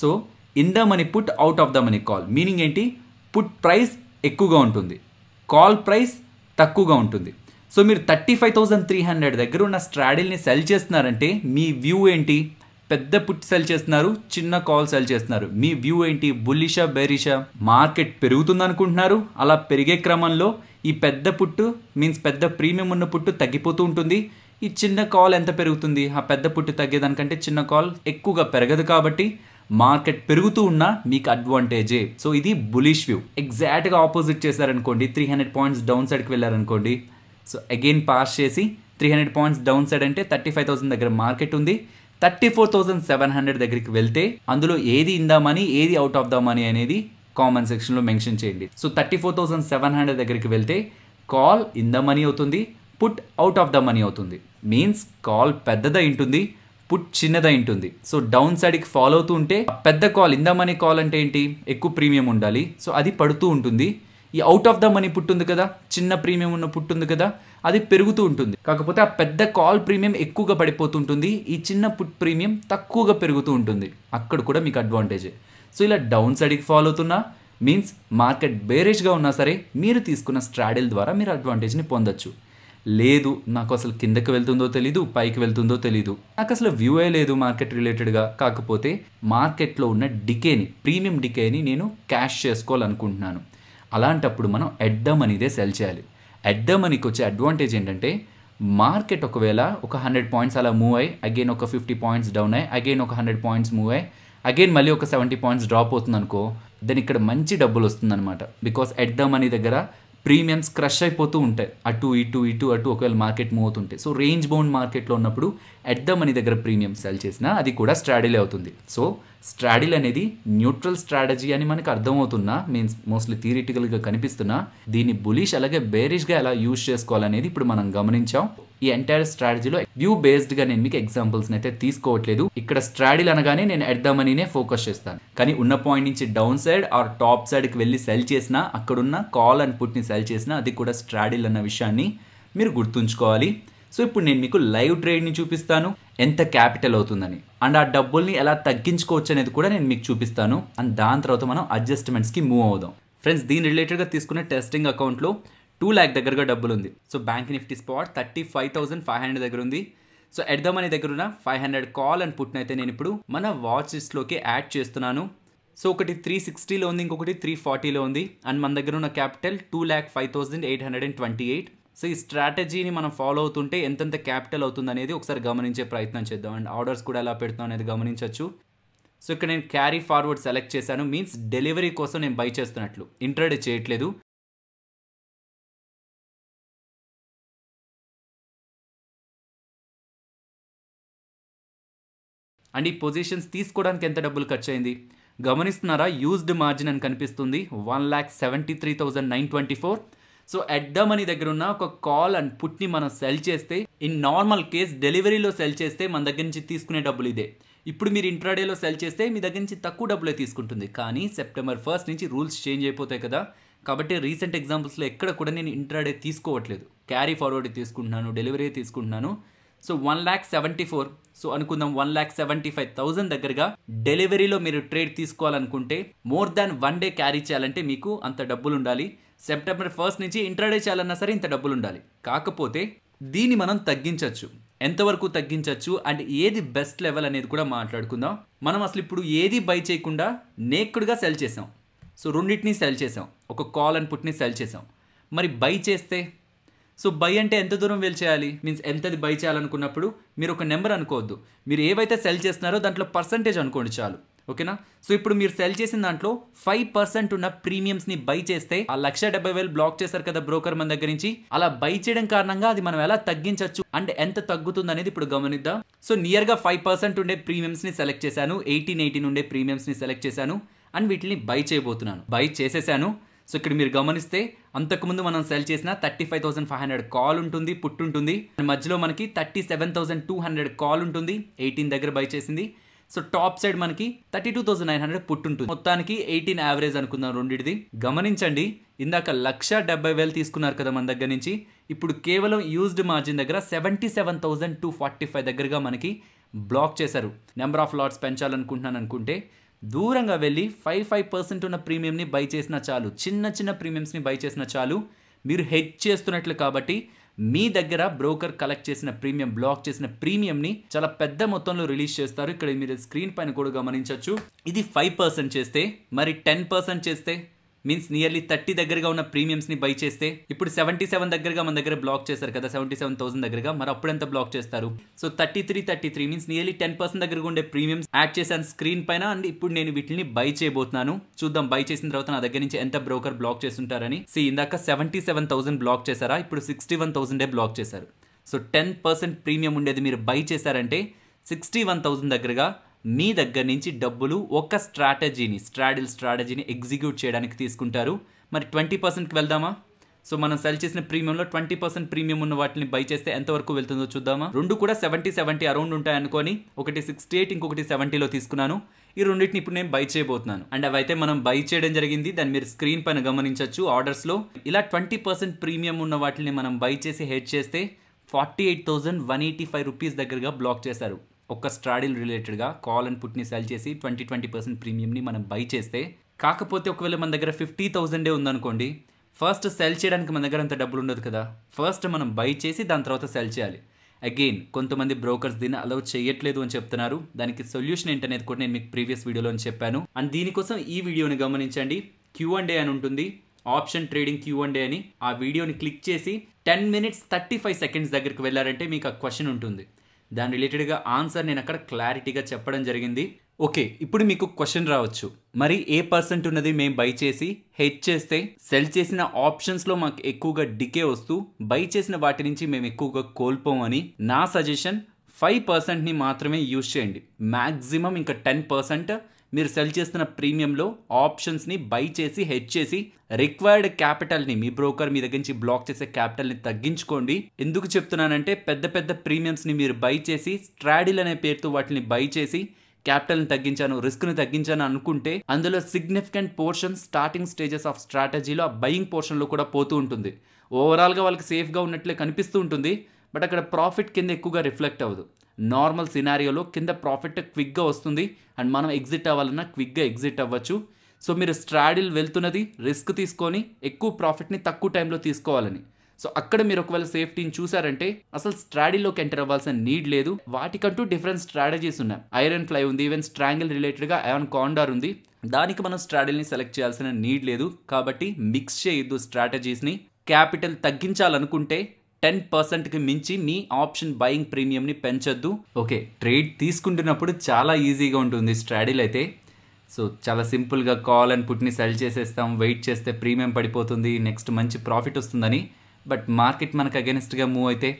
so in the money put out of the money call meaning ఏంటి పుట్ ప్రైస్ ఎక్కువగా ఉంటుంది కాల్ ప్రైస్ తక్కువగా ఉంటుంది సో మీరు thirty five thousand three hundred దగ్గర ఉన్న స్ట్రాడిల్ని సెల్ చేస్తున్నారంటే మీ వ్యూ ఏంటి పెద్ద పుట్టి సెల్ చేస్తున్నారు చిన్న కాల్ సెల్ చేస్తున్నారు మీ వ్యూ ఏంటి బుల్లిషా బెరిషా మార్కెట్ పెరుగుతుంది అనుకుంటున్నారు అలా పెరిగే క్రమంలో ఈ పెద్ద పుట్టు మీన్స్ పెద్ద ప్రీమియం ఉన్న పుట్టు తగ్గిపోతూ ఉంటుంది ఈ చిన్న కాల్ ఎంత పెరుగుతుంది ఆ పెద్ద పుట్టు తగ్గేదానికంటే చిన్న కాల్ ఎక్కువగా పెరగదు కాబట్టి మార్కెట్ పెరుగుతూ ఉన్నా మీకు అడ్వాంటేజే సో ఇది బులిష్ వ్యూ ఎగ్జాక్ట్గా ఆపోజిట్ చేశారనుకోండి త్రీ హండ్రెడ్ పాయింట్స్ డౌన్ సైడ్కి వెళ్ళారనుకోండి సో అగైన్ పాస్ చేసి three hundred points down side అంటే థర్టీ ఫైవ్ థౌసండ్ దగ్గర మార్కెట్ ఉంది thirty four thousand seven hundred దగ్గరికి వెళ్తే అందులో ఏది ఇందామని ఏది అవుట్ ఆఫ్ ద మనీ అనేది కామన్ సెక్షన్లో మెన్షన్ చేయండి so thirty four thousand seven hundred దగ్గరికి వెళ్తే కాల్ ద మనీ అవుతుంది put out of the money అవుతుంది మీన్స్ కాల్ పెద్దదై ఉంటుంది పుట్ చిన్నదై ఉంటుంది సో డౌన్ సైడ్కి ఫాలో అవుతూ ఉంటే పెద్ద కాల్ ఇంద మనీ కాల్ అంటే ఏంటి ఎక్కువ ప్రీమియం ఉండాలి సో అది పడుతూ ఉంటుంది ఈ అవుట్ ఆఫ్ ద మనీ పుట్టుంది కదా చిన్న ప్రీమియం ఉన్న పుట్టుంది కదా అది పెరుగుతూ ఉంటుంది కాకపోతే ఆ పెద్ద కాల్ ప్రీమియం ఎక్కువగా పడిపోతుంటుంది ఈ చిన్న పుట్ ప్రీమియం తక్కువగా పెరుగుతూ ఉంటుంది అక్కడ కూడా మీకు అడ్వాంటేజే సో ఇలా డౌన్ సైడ్కి ఫాలో అవుతున్నా మీన్స్ మార్కెట్ బేరేజ్గా ఉన్నా సరే మీరు తీసుకున్న స్ట్రాడిల్ ద్వారా మీరు అడ్వాంటేజ్ని పొందొచ్చు లేదు నాకు అసలు కిందకి వెళ్తుందో తెలీదు పైకి వెళ్తుందో తెలీదు నాకు అసలు ఏ లేదు మార్కెట్ రిలేటెడ్గా కాకపోతే మార్కెట్లో ఉన్న డికేని ప్రీమియం డికేని నేను క్యాష్ చేసుకోవాలనుకుంటున్నాను అలాంటప్పుడు మనం ఎడ్డమ్ అనేదే సెల్ చేయాలి ఎడ్డమ్ అనికి వచ్చే అడ్వాంటేజ్ ఏంటంటే మార్కెట్ ఒకవేళ ఒక హండ్రెడ్ పాయింట్స్ అలా మూవ్ అయ్యి అగైన్ ఒక ఫిఫ్టీ పాయింట్స్ డౌన్ అయ్యి అగైన్ ఒక హండ్రెడ్ పాయింట్స్ మూవ్ అయ్యి అగైన్ మళ్ళీ ఒక సెవెంటీ పాయింట్స్ డ్రాప్ అవుతుంది అనుకో దెన్ ఇక్కడ మంచి డబ్బులు వస్తుందన్నమాట బికాస్ ఎట్ అనే దగ్గర ప్రీమియమ్స్ క్రష్ అయిపోతూ ఉంటాయి అటు ఇటు ఇటు అటు ఒకవేళ మార్కెట్ మూవ్ అవుతుంటే సో రేంజ్ బౌండ్ మార్కెట్లో ఉన్నప్పుడు ఎట్ అనే దగ్గర ప్రీమియం సెల్ చేసినా అది కూడా స్ట్రాడీలే అవుతుంది సో స్ట్రాడిల్ అనేది న్యూట్రల్ స్ట్రాటజీ అని మనకు అర్థమవుతున్నా మీన్స్ మోస్ట్లీ థియరిటికల్గా కనిపిస్తున్నా దీన్ని బులిష్ అలాగే బేరిష్గా ఎలా యూజ్ చేసుకోవాలనేది ఇప్పుడు మనం గమనించాం ఈ ఎంటైర్ స్ట్రాటజీలో వ్యూ బేస్డ్గా నేను మీకు ఎగ్జాంపుల్స్ని అయితే తీసుకోవట్లేదు ఇక్కడ స్ట్రాడిల్ అనగానే నేను ఎట్ ద మనీనే ఫోకస్ చేస్తాను కానీ ఉన్న పాయింట్ నుంచి డౌన్ సైడ్ ఆర్ టాప్ సైడ్కి వెళ్ళి సెల్ చేసినా అక్కడున్న కాల్ అండ్ పుట్ని సెల్ చేసినా అది కూడా స్ట్రాడిల్ అన్న విషయాన్ని మీరు గుర్తుంచుకోవాలి సో ఇప్పుడు నేను మీకు లైవ్ ట్రేడ్ని చూపిస్తాను ఎంత క్యాపిటల్ అవుతుందని అండ్ ఆ డబ్బుల్ని ఎలా తగ్గించుకోవచ్చు అనేది కూడా నేను మీకు చూపిస్తాను అండ్ దాని తర్వాత మనం అడ్జస్ట్మెంట్స్కి మూవ్ అవుదాం ఫ్రెండ్స్ దీని రిలేటెడ్గా తీసుకున్న టెస్టింగ్ అకౌంట్లో టూ ల్యాక్ దగ్గరగా డబ్బులు ఉంది so Bank Nifty spot thirty five thousand five hundred దగ్గర ఉంది సో ఎట్ మనీ దగ్గర ఉన్న ఫైవ్ హండ్రెడ్ కాల్ అండ్ పుట్టిన అయితే నేను ఇప్పుడు మన వాచ్ లిస్ట్లోకి యాడ్ చేస్తున్నాను సో ఒకటి త్రీ సిక్స్టీలో ఉంది ఇంకొకటి త్రీ ఫార్టీలో ఉంది అండ్ మన దగ్గర ఉన్న capital two lakh five thousand eight hundred and twenty eight so ఈ స్ట్రాటజీని మనం ఫాలో అవుతుంటే ఎంతెంత క్యాపిటల్ అవుతుంది అనేది ఒకసారి గమనించే ప్రయత్నం చేద్దాం అండ్ ఆర్డర్స్ కూడా ఎలా పెడుతున్నాం అనేది గమనించవచ్చు సో ఇక్కడ నేను క్యారీ ఫార్వర్డ్ సెలెక్ట్ చేశాను మీన్స్ డెలివరీ కోసం నేను బై చేస్తున్నట్లు ఇంట్రాడే చేయట్లేదు అండ్ ఈ పొజిషన్స్ తీసుకోవడానికి ఎంత డబ్బులు ఖర్చు అయింది గమనిస్తున్నారా యూజ్డ్ మార్జిన్ అని కనిపిస్తుంది one lakh seventy three thousand nine twenty four so ఎడ్డమ్ అని దగ్గర ఉన్న ఒక కాల్ అండ్ పుట్ని మనం సెల్ చేస్తే ఇన్ నార్మల్ కేస్ డెలివరీలో సెల్ చేస్తే మన దగ్గర నుంచి తీసుకునే డబ్బులు ఇదే ఇప్పుడు మీరు ఇంట్రాడేలో సెల్ చేస్తే మీ దగ్గర నుంచి తక్కువ డబ్బులే తీసుకుంటుంది కానీ సెప్టెంబర్ ఫస్ట్ నుంచి రూల్స్ చేంజ్ అయిపోతాయి కదా కాబట్టి రీసెంట్ ఎగ్జాంపుల్స్లో ఎక్కడ కూడా నేను ఇంట్రాడే తీసుకోవట్లేదు క్యారీ ఫార్వర్డ్ తీసుకుంటున్నాను డెలివరీ తీసుకుంటున్నాను so one lakh seventy four so అనుకుందాం one lakh seventy five thousand దగ్గరగా డెలివరీలో మీరు ట్రేడ్ తీసుకోవాలనుకుంటే more than one day carry చేయాలంటే మీకు అంత డబ్బులు ఉండాలి సెప్టెంబర్ ఫస్ట్ నుంచి ఇంట్రాడే చేయాలన్నా సరే ఇంత డబ్బులు ఉండాలి కాకపోతే దీన్ని మనం తగ్గించవచ్చు ఎంతవరకు తగ్గించవచ్చు అండ్ ఏది బెస్ట్ లెవెల్ అనేది కూడా మాట్లాడుకుందాం మనం అసలు ఇప్పుడు ఏది బై చేయకుండా నేక్డ్గా సెల్ చేసాం సో రెండింటిని సెల్ చేసాం ఒక కాల్ అండ్ పుట్ని సెల్ చేసాం మరి బై చేస్తే సో బై అంటే ఎంత దూరం వెల్ చేయాలి మీన్స్ ఎంతది బై చేయాలనుకున్నప్పుడు మీరు ఒక నెంబర్ అనుకోవద్దు మీరు ఏవైతే సెల్ చేస్తున్నారో దాంట్లో పర్సంటేజ్ అనుకోండి చాలు ఓకేనా సో ఇప్పుడు మీరు సెల్ చేసిన దాంట్లో ఫైవ్ పర్సెంట్ ఉన్న ప్రీమియంస్ని బై చేస్తే ఆ లక్ష డెబ్బై వేలు బ్లాక్ చేశారు కదా బ్రోకర్ మన దగ్గర నుంచి అలా బై చేయడం కారణంగా అది మనం ఎలా తగ్గించవచ్చు అండ్ ఎంత తగ్గుతుంది అనేది ఇప్పుడు గమనిద్దాం సో నియర్గా ఫైవ్ పర్సెంట్ ఉండే ప్రీమియంస్ని సెలెక్ట్ చేశాను ఎయిటీన్ ఎయిటీన్ ఉండే ప్రీమియంస్ని సెలెక్ట్ చేశాను అండ్ వీటిని బై చేయబోతున్నాను బై చేసేసాను సో ఇక్కడ మీరు గమనిస్తే అంతకుముందు మనం సెల్ చేసిన thirty five thousand five hundred call ఉంటుంది పుట్టుంటుంది మధ్యలో మనకి thirty seven thousand two hundred call ఉంటుంది ఎయిటీన్ దగ్గర బై చేసింది సో టాప్ సైడ్ మనకి thirty two thousand nine hundred పుట్టుంటుంది మొత్తానికి ఎయిటీన్ యావరేజ్ అనుకుందాం రెండింటిది గమనించండి ఇందాక లక్ష డెబ్బై వేలు తీసుకున్నారు కదా మన దగ్గర నుంచి ఇప్పుడు కేవలం యూజ్డ్ మార్జిన్ దగ్గర seventy seven thousand two forty five దగ్గరగా మనకి బ్లాక్ చేశారు నెంబర్ ఆఫ్ లాట్స్ పెంచాలనుకుంటున్నాను అనుకుంటే దూరంగా వెళ్ళి ఫైవ్ ఫైవ్ పర్సెంట్ ఉన్న ప్రీమియంని బై చేసినా చాలు చిన్న చిన్న ప్రీమియమ్స్ని బై చేసినా చాలు మీరు హెచ్ చేస్తున్నట్లు కాబట్టి మీ దగ్గర బ్రోకర్ కలెక్ట్ చేసిన ప్రీమియం బ్లాక్ చేసిన ప్రీమియంని చాలా పెద్ద మొత్తంలో రిలీజ్ చేస్తారు ఇక్కడ మీరు స్క్రీన్ పైన కూడా గమనించవచ్చు ఇది ఫైవ్ పర్సెంట్ చేస్తే మరి టెన్ పర్సెంట్ చేస్తే మీన్స్ నియర్లీ థర్టీ దగ్గరగా ఉన్న ప్రీమియమ్స్ని బై చేస్తే ఇప్పుడు సెవెంటీ సెవెన్ దగ్గరగా మన దగ్గర బ్లాక్ చేశారు కదా సెవెంటీ సెవెన్ థౌసండ్ దగ్గరగా మరి అప్పుడెంత బ్లాక్ చేస్తారు so thirty three thirty three means nearly ten percent దగ్గర ఉండే ప్రీమియమ్స్ యాడ్ చేశాను స్క్రీన్ పైన అండ్ ఇప్పుడు నేను వీటిని బై చేయబోతున్నాను చూద్దాం బై చేసిన తర్వాత నా దగ్గర నుంచి ఎంత బ్రోకర్ బ్లాక్ చేస్తుంటారని సి ఇందాక సెవెంటీ సెవెన్ థౌసండ్ బ్లాక్ చేశారా ఇప్పుడు సిక్స్టీ వన్ థౌసండే బ్లాక్ చేశారు సో టెన్ పర్సెంట్ ప్రీమియం ఉండేది మీరు బై చేశారంటే సిక్స్టీ వన్ థౌసండ్ దగ్గరగా మీ దగ్గర నుంచి డబ్బులు ఒక స్ట్రాటజీని స్ట్రాడిల్ స్ట్రాటజీని ఎగ్జిక్యూట్ చేయడానికి తీసుకుంటారు మరి ట్వంటీ పర్సెంట్కి వెళ్దామా సో మనం సెల్ చేసిన ప్రీమియంలో ట్వంటీ పర్సెంట్ ప్రీమియం ఉన్న వాటిని బై చేస్తే ఎంతవరకు వెళ్తుందో చూద్దామా రెండు కూడా సెవెంటీ సెవెంటీ అరౌండ్ ఉంటాయి ఒకటి సిక్స్టీ ఎయిట్ ఇంకొకటి సెవెంటీలో తీసుకున్నాను ఈ రెండింటిని ఇప్పుడు నేను బై చేయబోతున్నాను అండ్ అవైతే మనం బై చేయడం జరిగింది దాన్ని మీరు స్క్రీన్ పైన గమనించవచ్చు ఆర్డర్స్లో ఇలా ట్వంటీ పర్సెంట్ ప్రీమియం ఉన్న వాటిని మనం బై చేసి హెడ్ చేస్తే forty eight thousand one eighty five rupees దగ్గరగా బ్లాక్ చేశారు ఒక్క స్ట్రాడిల్ రిలేటెడ్గా కాల్ అండ్ పుట్ని సెల్ చేసి ట్వంటీ ట్వంటీ పర్సెంట్ ప్రీమియంని మనం బై చేస్తే కాకపోతే ఒకవేళ మన దగ్గర ఫిఫ్టీ థౌజండే ఉందనుకోండి ఫస్ట్ సెల్ చేయడానికి మన దగ్గర అంత డబ్బులు ఉండదు కదా ఫస్ట్ మనం బై చేసి దాని తర్వాత సెల్ చేయాలి అగైన్ కొంతమంది బ్రోకర్స్ దీన్ని అలౌ చేయట్లేదు అని చెప్తున్నారు దానికి సొల్యూషన్ ఏంటనేది కూడా నేను మీకు ప్రీవియస్ వీడియోలో చెప్పాను అండ్ దీనికోసం ఈ వీడియోని గమనించండి క్యూ అండ్ డే అని ఉంటుంది option trading Q and day అని ఆ వీడియోని క్లిక్ చేసి ten minutes thirty five seconds దగ్గరికి వెళ్ళారంటే మీకు ఆ క్వశ్చన్ ఉంటుంది దాని రిలేటెడ్గా ఆన్సర్ నేను అక్కడ క్లారిటీగా చెప్పడం జరిగింది ఓకే ఇప్పుడు మీకు క్వశ్చన్ రావచ్చు మరి ఏ పర్సెంట్ ఉన్నది మేము బై చేసి హెచ్ చేస్తే సెల్ చేసిన ఆప్షన్స్లో మాకు ఎక్కువగా డికే వస్తూ బై చేసిన వాటి నుంచి మేము ఎక్కువగా కోల్పోమని నా సజెషన్ ఫైవ్ పర్సెంట్ని మాత్రమే యూజ్ చేయండి మ్యాక్సిమం ఇంకా టెన్ పర్సెంట్ మీరు సెల్ చేస్తున్న ప్రీమియంలో ఆప్షన్స్ని బై చేసి హెచ్ చేసి రిక్వైర్డ్ క్యాపిటల్ని మీ బ్రోకర్ మీ దగ్గర నుంచి బ్లాక్ చేసే క్యాపిటల్ని తగ్గించుకోండి ఎందుకు చెప్తున్నానంటే పెద్ద పెద్ద ప్రీమియంస్ని మీరు బై చేసి స్ట్రాడిల్ అనే పేరుతో వాటిని బై చేసి క్యాపిటల్ని తగ్గించాను రిస్క్ని తగ్గించాను అనుకుంటే అందులో significant portion starting stages of స్ట్రాటజీలో ఆ బయింగ్ పోర్షన్లో కూడా పోతూ ఉంటుంది ఓవరాల్గా వాళ్ళకి సేఫ్గా ఉన్నట్లే కనిపిస్తూ ఉంటుంది బట్ అక్కడ ప్రాఫిట్ కింద ఎక్కువగా రిఫ్లెక్ట్ అవ్వదు నార్మల్ సినారియోలో కింద ప్రాఫిట్ క్విక్గా వస్తుంది అండ్ మనం ఎగ్జిట్ అవ్వాలన్నా క్విక్గా ఎగ్జిట్ అవ్వచ్చు సో మీరు స్ట్రాడిల్ వెళ్తున్నది రిస్క్ తీసుకొని ఎక్కువ ప్రాఫిట్ని తక్కువ టైంలో తీసుకోవాలని సో అక్కడ మీరు ఒకవేళ సేఫ్టీని చూసారంటే అసలు స్ట్రాడీలోకి ఎంటర్ అవ్వాల్సిన నీడ్ లేదు వాటికంటూ డిఫరెంట్ స్ట్రాటజీస్ ఉన్నాయి ఐరన్ ఫ్లై ఉంది ఈవెన్ స్ట్రాంగిల్ రిలేటెడ్గా ఐవన్ కాండార్ ఉంది దానికి మనం స్ట్రాడీల్ని సెలెక్ట్ చేయాల్సిన నీడ్ లేదు కాబట్టి మిక్స్ చేయొద్దు స్ట్రాటజీస్ని క్యాపిటల్ తగ్గించాలనుకుంటే టెన్ పర్సెంట్కి మించి మీ ఆప్షన్ బయింగ్ ప్రీమియంని పెంచొద్దు ఓకే ట్రేడ్ తీసుకుంటున్నప్పుడు చాలా ఈజీగా ఉంటుంది స్ట్రాడీలు అయితే సో చాలా సింపుల్గా కాల్ అండ్ పుట్ని సెల్ చేసేస్తాం వెయిట్ చేస్తే ప్రీమియం పడిపోతుంది నెక్స్ట్ మంచి ప్రాఫిట్ వస్తుందని బట్ మార్కెట్ మనకు అగెనిస్ట్గా మూవ్ అయితే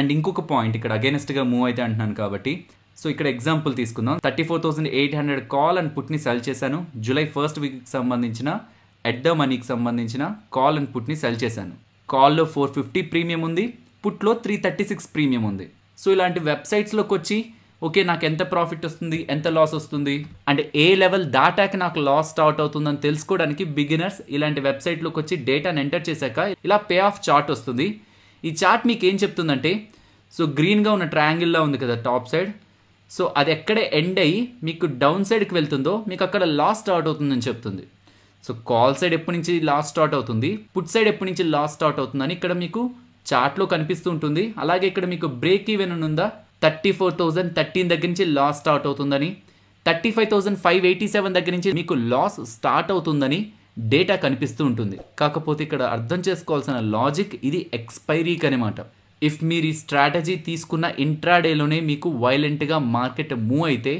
అండ్ ఇంకొక పాయింట్ ఇక్కడ అగెనిస్ట్గా మూవ్ అయితే అంటున్నాను కాబట్టి సో ఇక్కడ ఎగ్జాంపుల్ తీసుకుందాం thirty four thousand eight hundred call and పుట్ని సెల్ చేశాను జూలై ఫస్ట్ వీక్కి సంబంధించిన ఎట్ ద మనీకి సంబంధించిన కాల్ అండ్ పుట్ని సెల్ చేశాను కాల్లో ఫోర్ ఫిఫ్టీ ప్రీమియం ఉంది పుట్లో త్రీ థర్టీ సిక్స్ ప్రీమియం ఉంది సో ఇలాంటి వెబ్సైట్స్లోకి వచ్చి ఓకే నాకు ఎంత ప్రాఫిట్ వస్తుంది ఎంత లాస్ వస్తుంది అండ్ ఏ లెవెల్ దాటాక నాకు లాస్ స్టార్ట్ అవుతుందని తెలుసుకోవడానికి బిగినర్స్ ఇలాంటి వెబ్సైట్లోకి వచ్చి డేటాను ఎంటర్ చేశాక ఇలా పే ఆఫ్ చార్ట్ వస్తుంది ఈ చార్ట్ మీకు ఏం చెప్తుందంటే సో గ్రీన్గా ఉన్న ట్రయాంగిల్లో ఉంది కదా టాప్ సైడ్ సో అది ఎక్కడ ఎండ్ అయ్యి మీకు డౌన్ సైడ్కి వెళ్తుందో మీకు అక్కడ లాస్ స్టార్ట్ అవుతుందని చెప్తుంది సో కాల్ సైడ్ ఎప్పటి నుంచి లాస్ స్టార్ట్ అవుతుంది పుట్ సైడ్ ఎప్పటి నుంచి లాస్ స్టార్ట్ అవుతుందని ఇక్కడ మీకు చార్ట్లో కనిపిస్తూ ఉంటుంది అలాగే ఇక్కడ మీకు బ్రేక్ ఈవెన్ ఉందా థర్టీ ఫోర్ థౌజండ్ థర్టీన్ దగ్గర నుంచి లాస్ స్టార్ట్ అవుతుందని thirty five thousand five eighty seven దగ్గర నుంచి మీకు లాస్ స్టార్ట్ అవుతుందని డేటా కనిపిస్తూ ఉంటుంది కాకపోతే ఇక్కడ అర్థం చేసుకోవాల్సిన లాజిక్ ఇది ఎక్స్పైరీకి అనమాట ఇఫ్ మీరు ఈ స్ట్రాటజీ తీసుకున్న ఇంట్రాడేలోనే మీకు వైలెంట్గా మార్కెట్ మూవ్ అయితే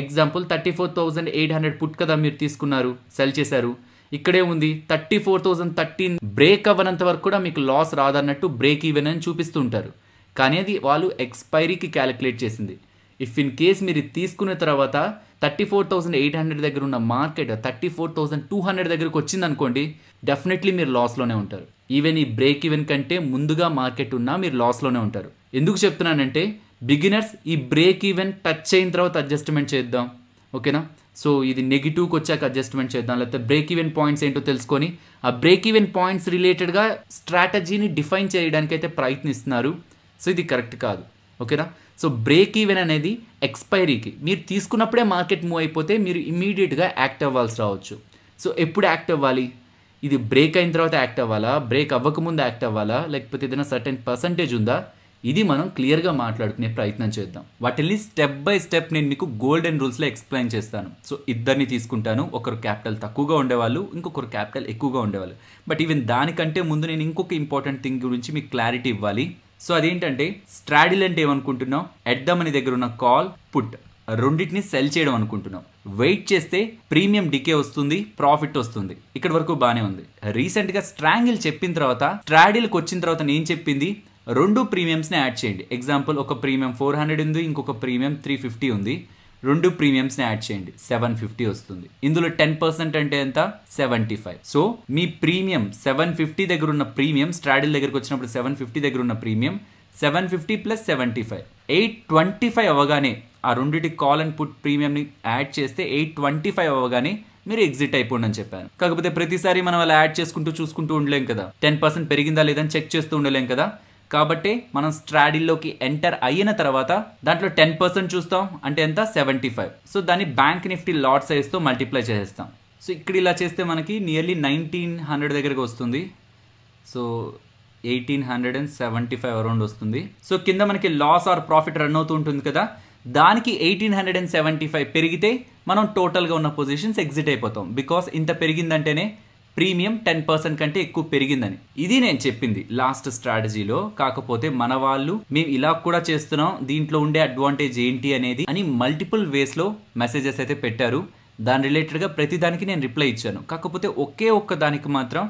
example thirty four thousand eight hundred put కదా మీరు తీసుకున్నారు సెల్ చేశారు ఇక్కడే ఉంది thirty four thousand thirteen break అవ్వనంత వరకు కూడా మీకు లాస్ రాదన్నట్టు బ్రేక్ ఈవెన్ అని చూపిస్తుంటారు కానీ అది వాళ్ళు ఎక్స్పైరీకి క్యాలిక్యులేట్ చేసింది ఇఫ్ ఇన్ కేస్ మీరు తీసుకున్న తర్వాత thirty four thousand eight hundred దగ్గర ఉన్న market thirty four thousand two hundred దగ్గరకు అనుకోండి డెఫినెట్లీ మీరు లాస్లోనే ఉంటారు ఈవెన్ ఈ బ్రేక్ ఈవెన్ కంటే ముందుగా మార్కెట్ ఉన్నా మీరు లాస్లోనే ఉంటారు ఎందుకు చెప్తున్నానంటే బిగినర్స్ ఈ బ్రేక్ ఈవెన్ టచ్ అయిన తర్వాత అడ్జస్ట్మెంట్ చేద్దాం ఓకేనా సో ఇది నెగిటివ్కి వచ్చాక అడ్జస్ట్మెంట్ చేద్దాం లేకపోతే బ్రేక్ ఈవెన్ పాయింట్స్ ఏంటో తెలుసుకొని ఆ బ్రేక్ ఈవెన్ పాయింట్స్ రిలేటెడ్గా స్ట్రాటజీని డిఫైన్ చేయడానికి అయితే ప్రయత్నిస్తున్నారు సో ఇది కరెక్ట్ కాదు ఓకేనా సో బ్రేక్ ఈవెన్ అనేది ఎక్స్పైరీకి మీరు తీసుకున్నప్పుడే మార్కెట్ మూవ్ అయిపోతే మీరు ఇమీడియట్గా యాక్ట్ అవ్వాల్సి రావచ్చు సో ఎప్పుడు యాక్ట్ అవ్వాలి ఇది బ్రేక్ అయిన తర్వాత యాక్ట్ అవ్వాలా బ్రేక్ అవ్వకముందు యాక్ట్ అవ్వాలా లేకపోతే ఏదైనా సర్టెన్ పర్సంటేజ్ ఉందా ఇది మనం క్లియర్గా మాట్లాడుకునే ప్రయత్నం చేద్దాం వాటిని స్టెప్ బై స్టెప్ నేను మీకు గోల్డెన్ రూల్స్లో ఎక్స్ప్లెయిన్ చేస్తాను సో ఇద్దరిని తీసుకుంటాను ఒకరు క్యాపిటల్ తక్కువగా ఉండేవాళ్ళు ఇంకొకరు క్యాపిటల్ ఎక్కువగా ఉండేవాళ్ళు బట్ ఈవెన్ దానికంటే ముందు నేను ఇంకొక ఇంపార్టెంట్ థింగ్ గురించి మీకు క్లారిటీ ఇవ్వాలి సో అదేంటంటే స్ట్రాడిల్ అంటే ఏమనుకుంటున్నాం ఎడ్దాం అని దగ్గర ఉన్న కాల్ పుట్ రెండింటిని సెల్ చేయడం అనుకుంటున్నాం వెయిట్ చేస్తే ప్రీమియం డికే వస్తుంది ప్రాఫిట్ వస్తుంది ఇక్కడ వరకు బాగానే ఉంది రీసెంట్గా స్ట్రాంగిల్ చెప్పిన తర్వాత స్ట్రాడిల్కి వచ్చిన తర్వాత నేను చెప్పింది రెండు ప్రీమియమ్స్ని యాడ్ చేయండి ఎగ్జాంపుల్ ఒక ప్రీమియం ఫోర్ హండ్రెడ్ ఉంది ఇంకొక ప్రీమియం త్రీ ఫిఫ్టీ ఉంది రెండు ప్రీమియమ్స్ని యాడ్ చేయండి సెవెన్ ఫిఫ్టీ వస్తుంది ఇందులో టెన్ పర్సెంట్ అంటే ఎంత సెవెంటీ ఫైవ్ సో మీ ప్రీమియం సెవెన్ ఫిఫ్టీ దగ్గర ఉన్న ప్రీమియం స్ట్రాడిల్ దగ్గరకు వచ్చినప్పుడు సెవెన్ ఫిఫ్టీ దగ్గర ఉన్న premium seven fifty plus seventy five eight twenty five అవ్వగానే ఆ రెండింటి కాల్ అండ్ పుట్ ప్రీమియంని యాడ్ చేస్తే ఎయిట్ ట్వంటీ ఫైవ్ అవ్వగానే మీరు ఎగ్జిట్ అయిపోండి అని చెప్పాను కాకపోతే ప్రతిసారి మనం అలా యాడ్ చేసుకుంటూ చూసుకుంటూ ఉండలేం కదా టెన్ పర్సెంట్ పెరిగిందా లేదని చెక్ చేస్తూ ఉండలేం కదా కాబట్టి మనం స్ట్రాడిల్లోకి ఎంటర్ అయిన తర్వాత దాంట్లో టెన్ పర్సెంట్ చూస్తాం అంటే ఎంత సెవెంటీ ఫైవ్ సో దాన్ని బ్యాంక్ నిఫ్టీ లాట్ సైజ్తో మల్టిప్లై చేసేస్తాం సో ఇక్కడ ఇలా చేస్తే మనకి నియర్లీ నైన్టీన్ హండ్రెడ్ దగ్గరకు వస్తుంది so eighteen hundred and seventy five around వస్తుంది సో కింద మనకి లాస్ ఆర్ ప్రాఫిట్ రన్ అవుతూ ఉంటుంది కదా దానికి eighteen hundred and seventy five పెరిగితే మనం టోటల్గా ఉన్న పొజిషన్స్ ఎగ్జిట్ అయిపోతాం బికాస్ ఇంత పెరిగిందంటేనే ప్రీమియం టెన్ పర్సెంట్ కంటే ఎక్కువ పెరిగిందని ఇది నేను చెప్పింది లాస్ట్ స్ట్రాటజీలో కాకపోతే మన వాళ్ళు మేము ఇలా కూడా చేస్తున్నాం దీంట్లో ఉండే అడ్వాంటేజ్ ఏంటి అనేది అని మల్టిపుల్ వేస్లో మెసేజెస్ అయితే పెట్టారు దాని రిలేటెడ్గా ప్రతి దానికి నేను రిప్లై ఇచ్చాను కాకపోతే ఒకే ఒక్క దానికి మాత్రం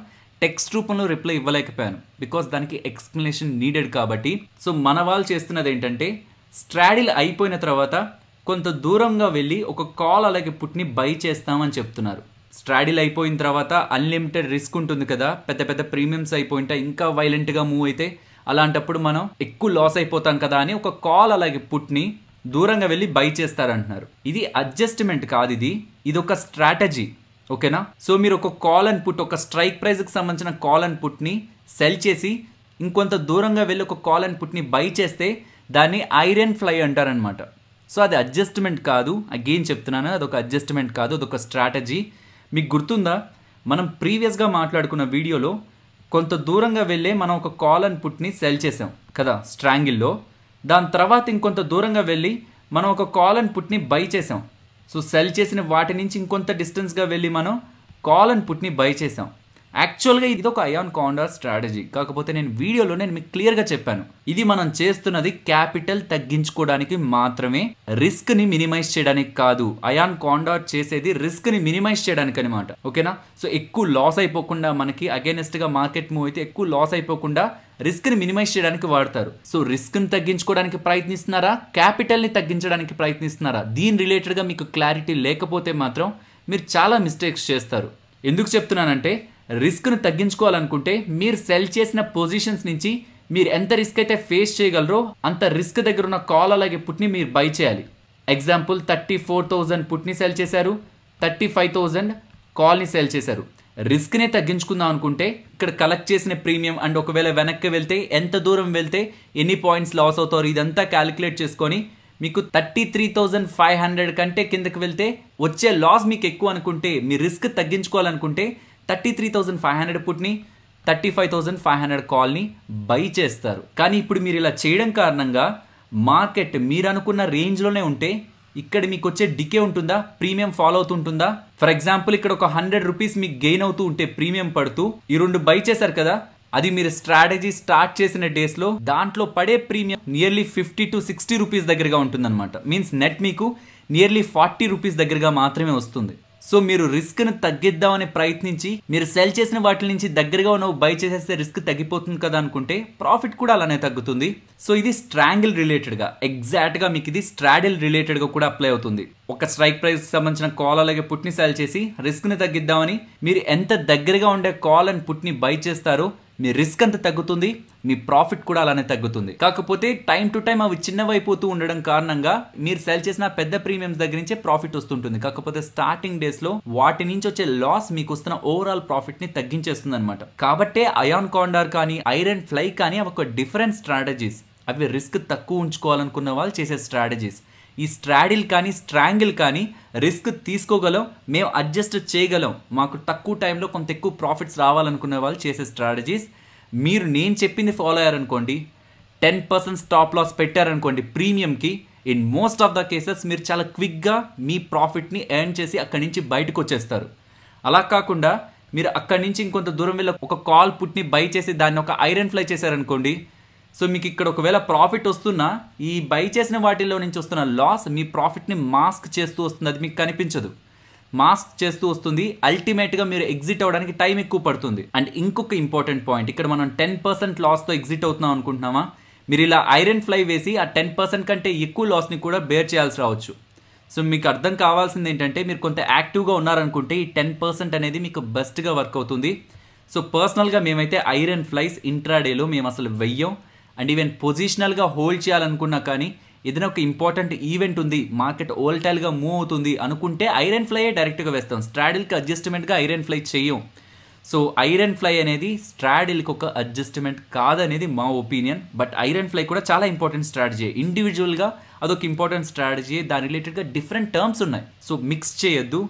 టెక్స్ట్ రూపంలో రిప్లై ఇవ్వలేకపోయాను బికాస్ దానికి ఎక్స్ప్లెనేషన్ నీడెడ్ కాబట్టి సో మన వాళ్ళు చేస్తున్నది ఏంటంటే స్ట్రాడిల్ అయిపోయిన తర్వాత కొంత దూరంగా వెళ్ళి ఒక కాల్ అలాగే పుట్ని బై చేస్తామని చెప్తున్నారు స్ట్రాడిల్ అయిపోయిన తర్వాత అన్లిమిటెడ్ రిస్క్ ఉంటుంది కదా పెద్ద పెద్ద ప్రీమియమ్స్ ఉంటాయి ఇంకా వైలెంట్గా మూవ్ అయితే అలాంటప్పుడు మనం ఎక్కువ లాస్ అయిపోతాం కదా అని ఒక కాల్ అలాగే పుట్ని దూరంగా వెళ్ళి బై చేస్తారంటున్నారు ఇది అడ్జస్ట్మెంట్ కాదు ఇది ఇది ఒక స్ట్రాటజీ ఓకేనా సో మీరు ఒక కాల్ అండ్ పుట్ ఒక స్ట్రైక్ ప్రైజ్కి సంబంధించిన కాల్ అండ్ పుట్ని సెల్ చేసి ఇంకొంత దూరంగా వెళ్ళి ఒక కాల్ అండ్ పుట్ని బై చేస్తే దాన్ని ఐరన్ ఫ్లై అంటారనమాట సో అది అడ్జస్ట్మెంట్ కాదు అగెయిన్ చెప్తున్నాను అదొక అడ్జస్ట్మెంట్ కాదు అదొక స్ట్రాటజీ మీకు గుర్తుందా మనం ప్రీవియస్గా మాట్లాడుకున్న వీడియోలో కొంత దూరంగా వెళ్ళే మనం ఒక కాల్ అండ్ పుట్ని సెల్ చేసాం కదా స్ట్రాంగిల్లో దాని తర్వాత ఇంకొంత దూరంగా వెళ్ళి మనం ఒక కాల్ అండ్ పుట్ని బై చేసాం సో సెల్ చేసిన వాటి నుంచి ఇంకొంత డిస్టెన్స్గా వెళ్ళి మనం కాల్ అండ్ పుట్ని బై చేసాం యాక్చువల్గా ఇది ఒక అయాన్ కాండార్ స్ట్రాటజీ కాకపోతే నేను వీడియోలో నేను మీకు క్లియర్గా చెప్పాను ఇది మనం చేస్తున్నది క్యాపిటల్ తగ్గించుకోవడానికి మాత్రమే రిస్క్ని మినిమైజ్ చేయడానికి కాదు అయాన్ కాండార్ చేసేది రిస్క్ని మినిమైజ్ చేయడానికి అనమాట ఓకేనా సో ఎక్కువ లాస్ అయిపోకుండా మనకి అగేనెస్ట్గా మార్కెట్ మూవ్ అయితే ఎక్కువ లాస్ అయిపోకుండా రిస్క్ని మినిమైజ్ చేయడానికి వాడతారు సో రిస్క్ని తగ్గించుకోవడానికి ప్రయత్నిస్తున్నారా క్యాపిటల్ని తగ్గించడానికి ప్రయత్నిస్తున్నారా దీని రిలేటెడ్గా మీకు క్లారిటీ లేకపోతే మాత్రం మీరు చాలా మిస్టేక్స్ చేస్తారు ఎందుకు చెప్తున్నానంటే రిస్క్ను తగ్గించుకోవాలనుకుంటే మీరు సెల్ చేసిన పొజిషన్స్ నుంచి మీరు ఎంత రిస్క్ అయితే ఫేస్ చేయగలరో అంత రిస్క్ దగ్గర ఉన్న కాల్ అలాగే పుట్ని మీరు బై చేయాలి ఎగ్జాంపుల్ థర్టీ ఫోర్ థౌజండ్ పుట్ని సెల్ చేశారు థర్టీ ఫైవ్ థౌజండ్ కాల్ని సెల్ చేశారు రిస్క్నే తగ్గించుకుందాం అనుకుంటే ఇక్కడ కలెక్ట్ చేసిన ప్రీమియం అండ్ ఒకవేళ వెనక్కి వెళ్తే ఎంత దూరం వెళ్తే ఎన్ని పాయింట్స్ లాస్ అవుతారు ఇదంతా క్యాలిక్యులేట్ చేసుకొని మీకు thirty three thousand five hundred కంటే కిందకి వెళ్తే వచ్చే లాస్ మీకు ఎక్కువ అనుకుంటే మీ రిస్క్ తగ్గించుకోవాలనుకుంటే thirty three thousand five hundred పుట్ని thirty five thousand five hundred కాల్ని బై చేస్తారు కానీ ఇప్పుడు మీరు ఇలా చేయడం కారణంగా మార్కెట్ మీరు అనుకున్న రేంజ్లోనే ఉంటే ఇక్కడ మీకు వచ్చే డికే ఉంటుందా ప్రీమియం ఫాలో అవుతుంటుందా ఫర్ ఎగ్జాంపుల్ ఇక్కడ ఒక హండ్రెడ్ రూపీస్ మీకు గెయిన్ అవుతూ ఉంటే ప్రీమియం పడుతూ ఈ రెండు బై చేశారు కదా అది మీరు స్ట్రాటజీ స్టార్ట్ చేసిన డేస్లో దాంట్లో పడే premium nearly fifty to sixty rupees దగ్గరగా ఉంటుందన్నమాట మీన్స్ నెట్ మీకు నియర్లీ ఫార్టీ రూపీస్ దగ్గరగా మాత్రమే వస్తుంది సో మీరు ను తగ్గిద్దామని ప్రయత్నించి మీరు సెల్ చేసిన వాటి నుంచి దగ్గరగా ఉన్న బై చేసేస్తే రిస్క్ తగ్గిపోతుంది కదా అనుకుంటే ప్రాఫిట్ కూడా అలానే తగ్గుతుంది సో ఇది స్ట్రాంగిల్ రిలేటెడ్గా ఎగ్జాక్ట్గా మీకు ఇది స్ట్రాడిల్ రిలేటెడ్గా కూడా అప్లై అవుతుంది ఒక స్ట్రైక్ ప్రైస్కి సంబంధించిన కాల్ అలాగే పుట్ని సెల్ చేసి రిస్క్ని తగ్గిద్దామని మీరు ఎంత దగ్గరగా ఉండే కాల్ అండ్ పుట్ని బై చేస్తారో మీ రిస్క్ అంత తగ్గుతుంది మీ ప్రాఫిట్ కూడా అలానే తగ్గుతుంది కాకపోతే టైం టు టైం అవి చిన్నవైపోతూ ఉండడం కారణంగా మీరు సెల్ చేసిన పెద్ద ప్రీమియంస్ దగ్గర నుంచే ప్రాఫిట్ వస్తుంటుంది కాకపోతే స్టార్టింగ్ డేస్ లో వాటి నుంచి వచ్చే లాస్ మీకు వస్తున్న ఓవరాల్ ప్రాఫిట్ ని తగ్గించేస్తుంది అనమాట కాబట్టే అయాన్ కాండార్ కానీ ఐరన్ ఫ్లై కానీ అవి ఒక డిఫరెంట్ స్ట్రాటజీస్ అవి రిస్క్ తక్కువ ఉంచుకోవాలనుకున్న వాళ్ళు చేసే స్ట్రాటజీస్ ఈ స్ట్రాడిల్ కానీ స్ట్రాంగిల్ కానీ రిస్క్ తీసుకోగలం మేము అడ్జస్ట్ చేయగలం మాకు తక్కువ టైంలో కొంత ఎక్కువ ప్రాఫిట్స్ రావాలనుకునే వాళ్ళు చేసే స్ట్రాటజీస్ మీరు నేను చెప్పింది ఫాలో అయ్యారనుకోండి టెన్ పర్సెంట్ స్టాప్ లాస్ పెట్టారనుకోండి ప్రీమియంకి in most of the cases మీరు చాలా క్విక్గా మీ ప్రాఫిట్ని ఎర్న్ చేసి అక్కడి నుంచి బయటకు వచ్చేస్తారు అలా కాకుండా మీరు అక్కడి నుంచి ఇంకొంత దూరం వెళ్ళి ఒక కాల్ పుట్ని బై చేసి దాన్ని ఒక ఐరన్ ఫ్లై చేశారనుకోండి సో మీకు ఇక్కడ ఒకవేళ ప్రాఫిట్ వస్తున్నా ఈ బై చేసిన వాటిల్లో నుంచి వస్తున్న లాస్ మీ ప్రాఫిట్ని మాస్క్ చేస్తూ వస్తుంది అది మీకు కనిపించదు మాస్క్ చేస్తూ వస్తుంది అల్టిమేట్గా మీరు ఎగ్జిట్ అవ్వడానికి టైం ఎక్కువ పడుతుంది అండ్ ఇంకొక ఇంపార్టెంట్ పాయింట్ ఇక్కడ మనం టెన్ పర్సెంట్ లాస్తో ఎగ్జిట్ అవుతున్నాం అనుకుంటున్నామా మీరు ఇలా ఐరన్ ఫ్లై వేసి ఆ టెన్ పర్సెంట్ కంటే ఎక్కువ లాస్ని కూడా బేర్ చేయాల్సి రావచ్చు సో మీకు అర్థం కావాల్సింది ఏంటంటే మీరు కొంత యాక్టివ్గా ఉన్నారనుకుంటే ఈ టెన్ పర్సెంట్ అనేది మీకు బెస్ట్గా వర్క్ అవుతుంది సో పర్సనల్గా మేమైతే ఐరన్ ఫ్లైస్ ఇంట్రాడేలో మేము అసలు వెయ్యం అండ్ ఈవెన్ పొజిషనల్గా హోల్డ్ చేయాలనుకున్నా కానీ ఏదైనా ఒక ఇంపార్టెంట్ ఈవెంట్ ఉంది మార్కెట్ ఓల్టైల్గా మూవ్ అవుతుంది అనుకుంటే ఐరన్ ఫ్లైయే డైరెక్ట్గా వేస్తాం స్ట్రాడిల్కి అడ్జస్ట్మెంట్గా ఐరన్ ఫ్లై చేయం సో ఐరన్ ఫ్లై అనేది స్ట్రాడిల్కి ఒక అడ్జస్ట్మెంట్ కాదనేది మా ఒపీనియన్ బట్ ఐరన్ ఫ్లై కూడా చాలా ఇంపార్టెంట్ స్ట్రాటజీ ఇండివిజువల్గా అదొక ఇంపార్టెంట్ స్ట్రాటజీ దాని రిలేటెడ్గా డిఫరెంట్ టర్మ్స్ ఉన్నాయి సో మిక్స్ చేయొద్దు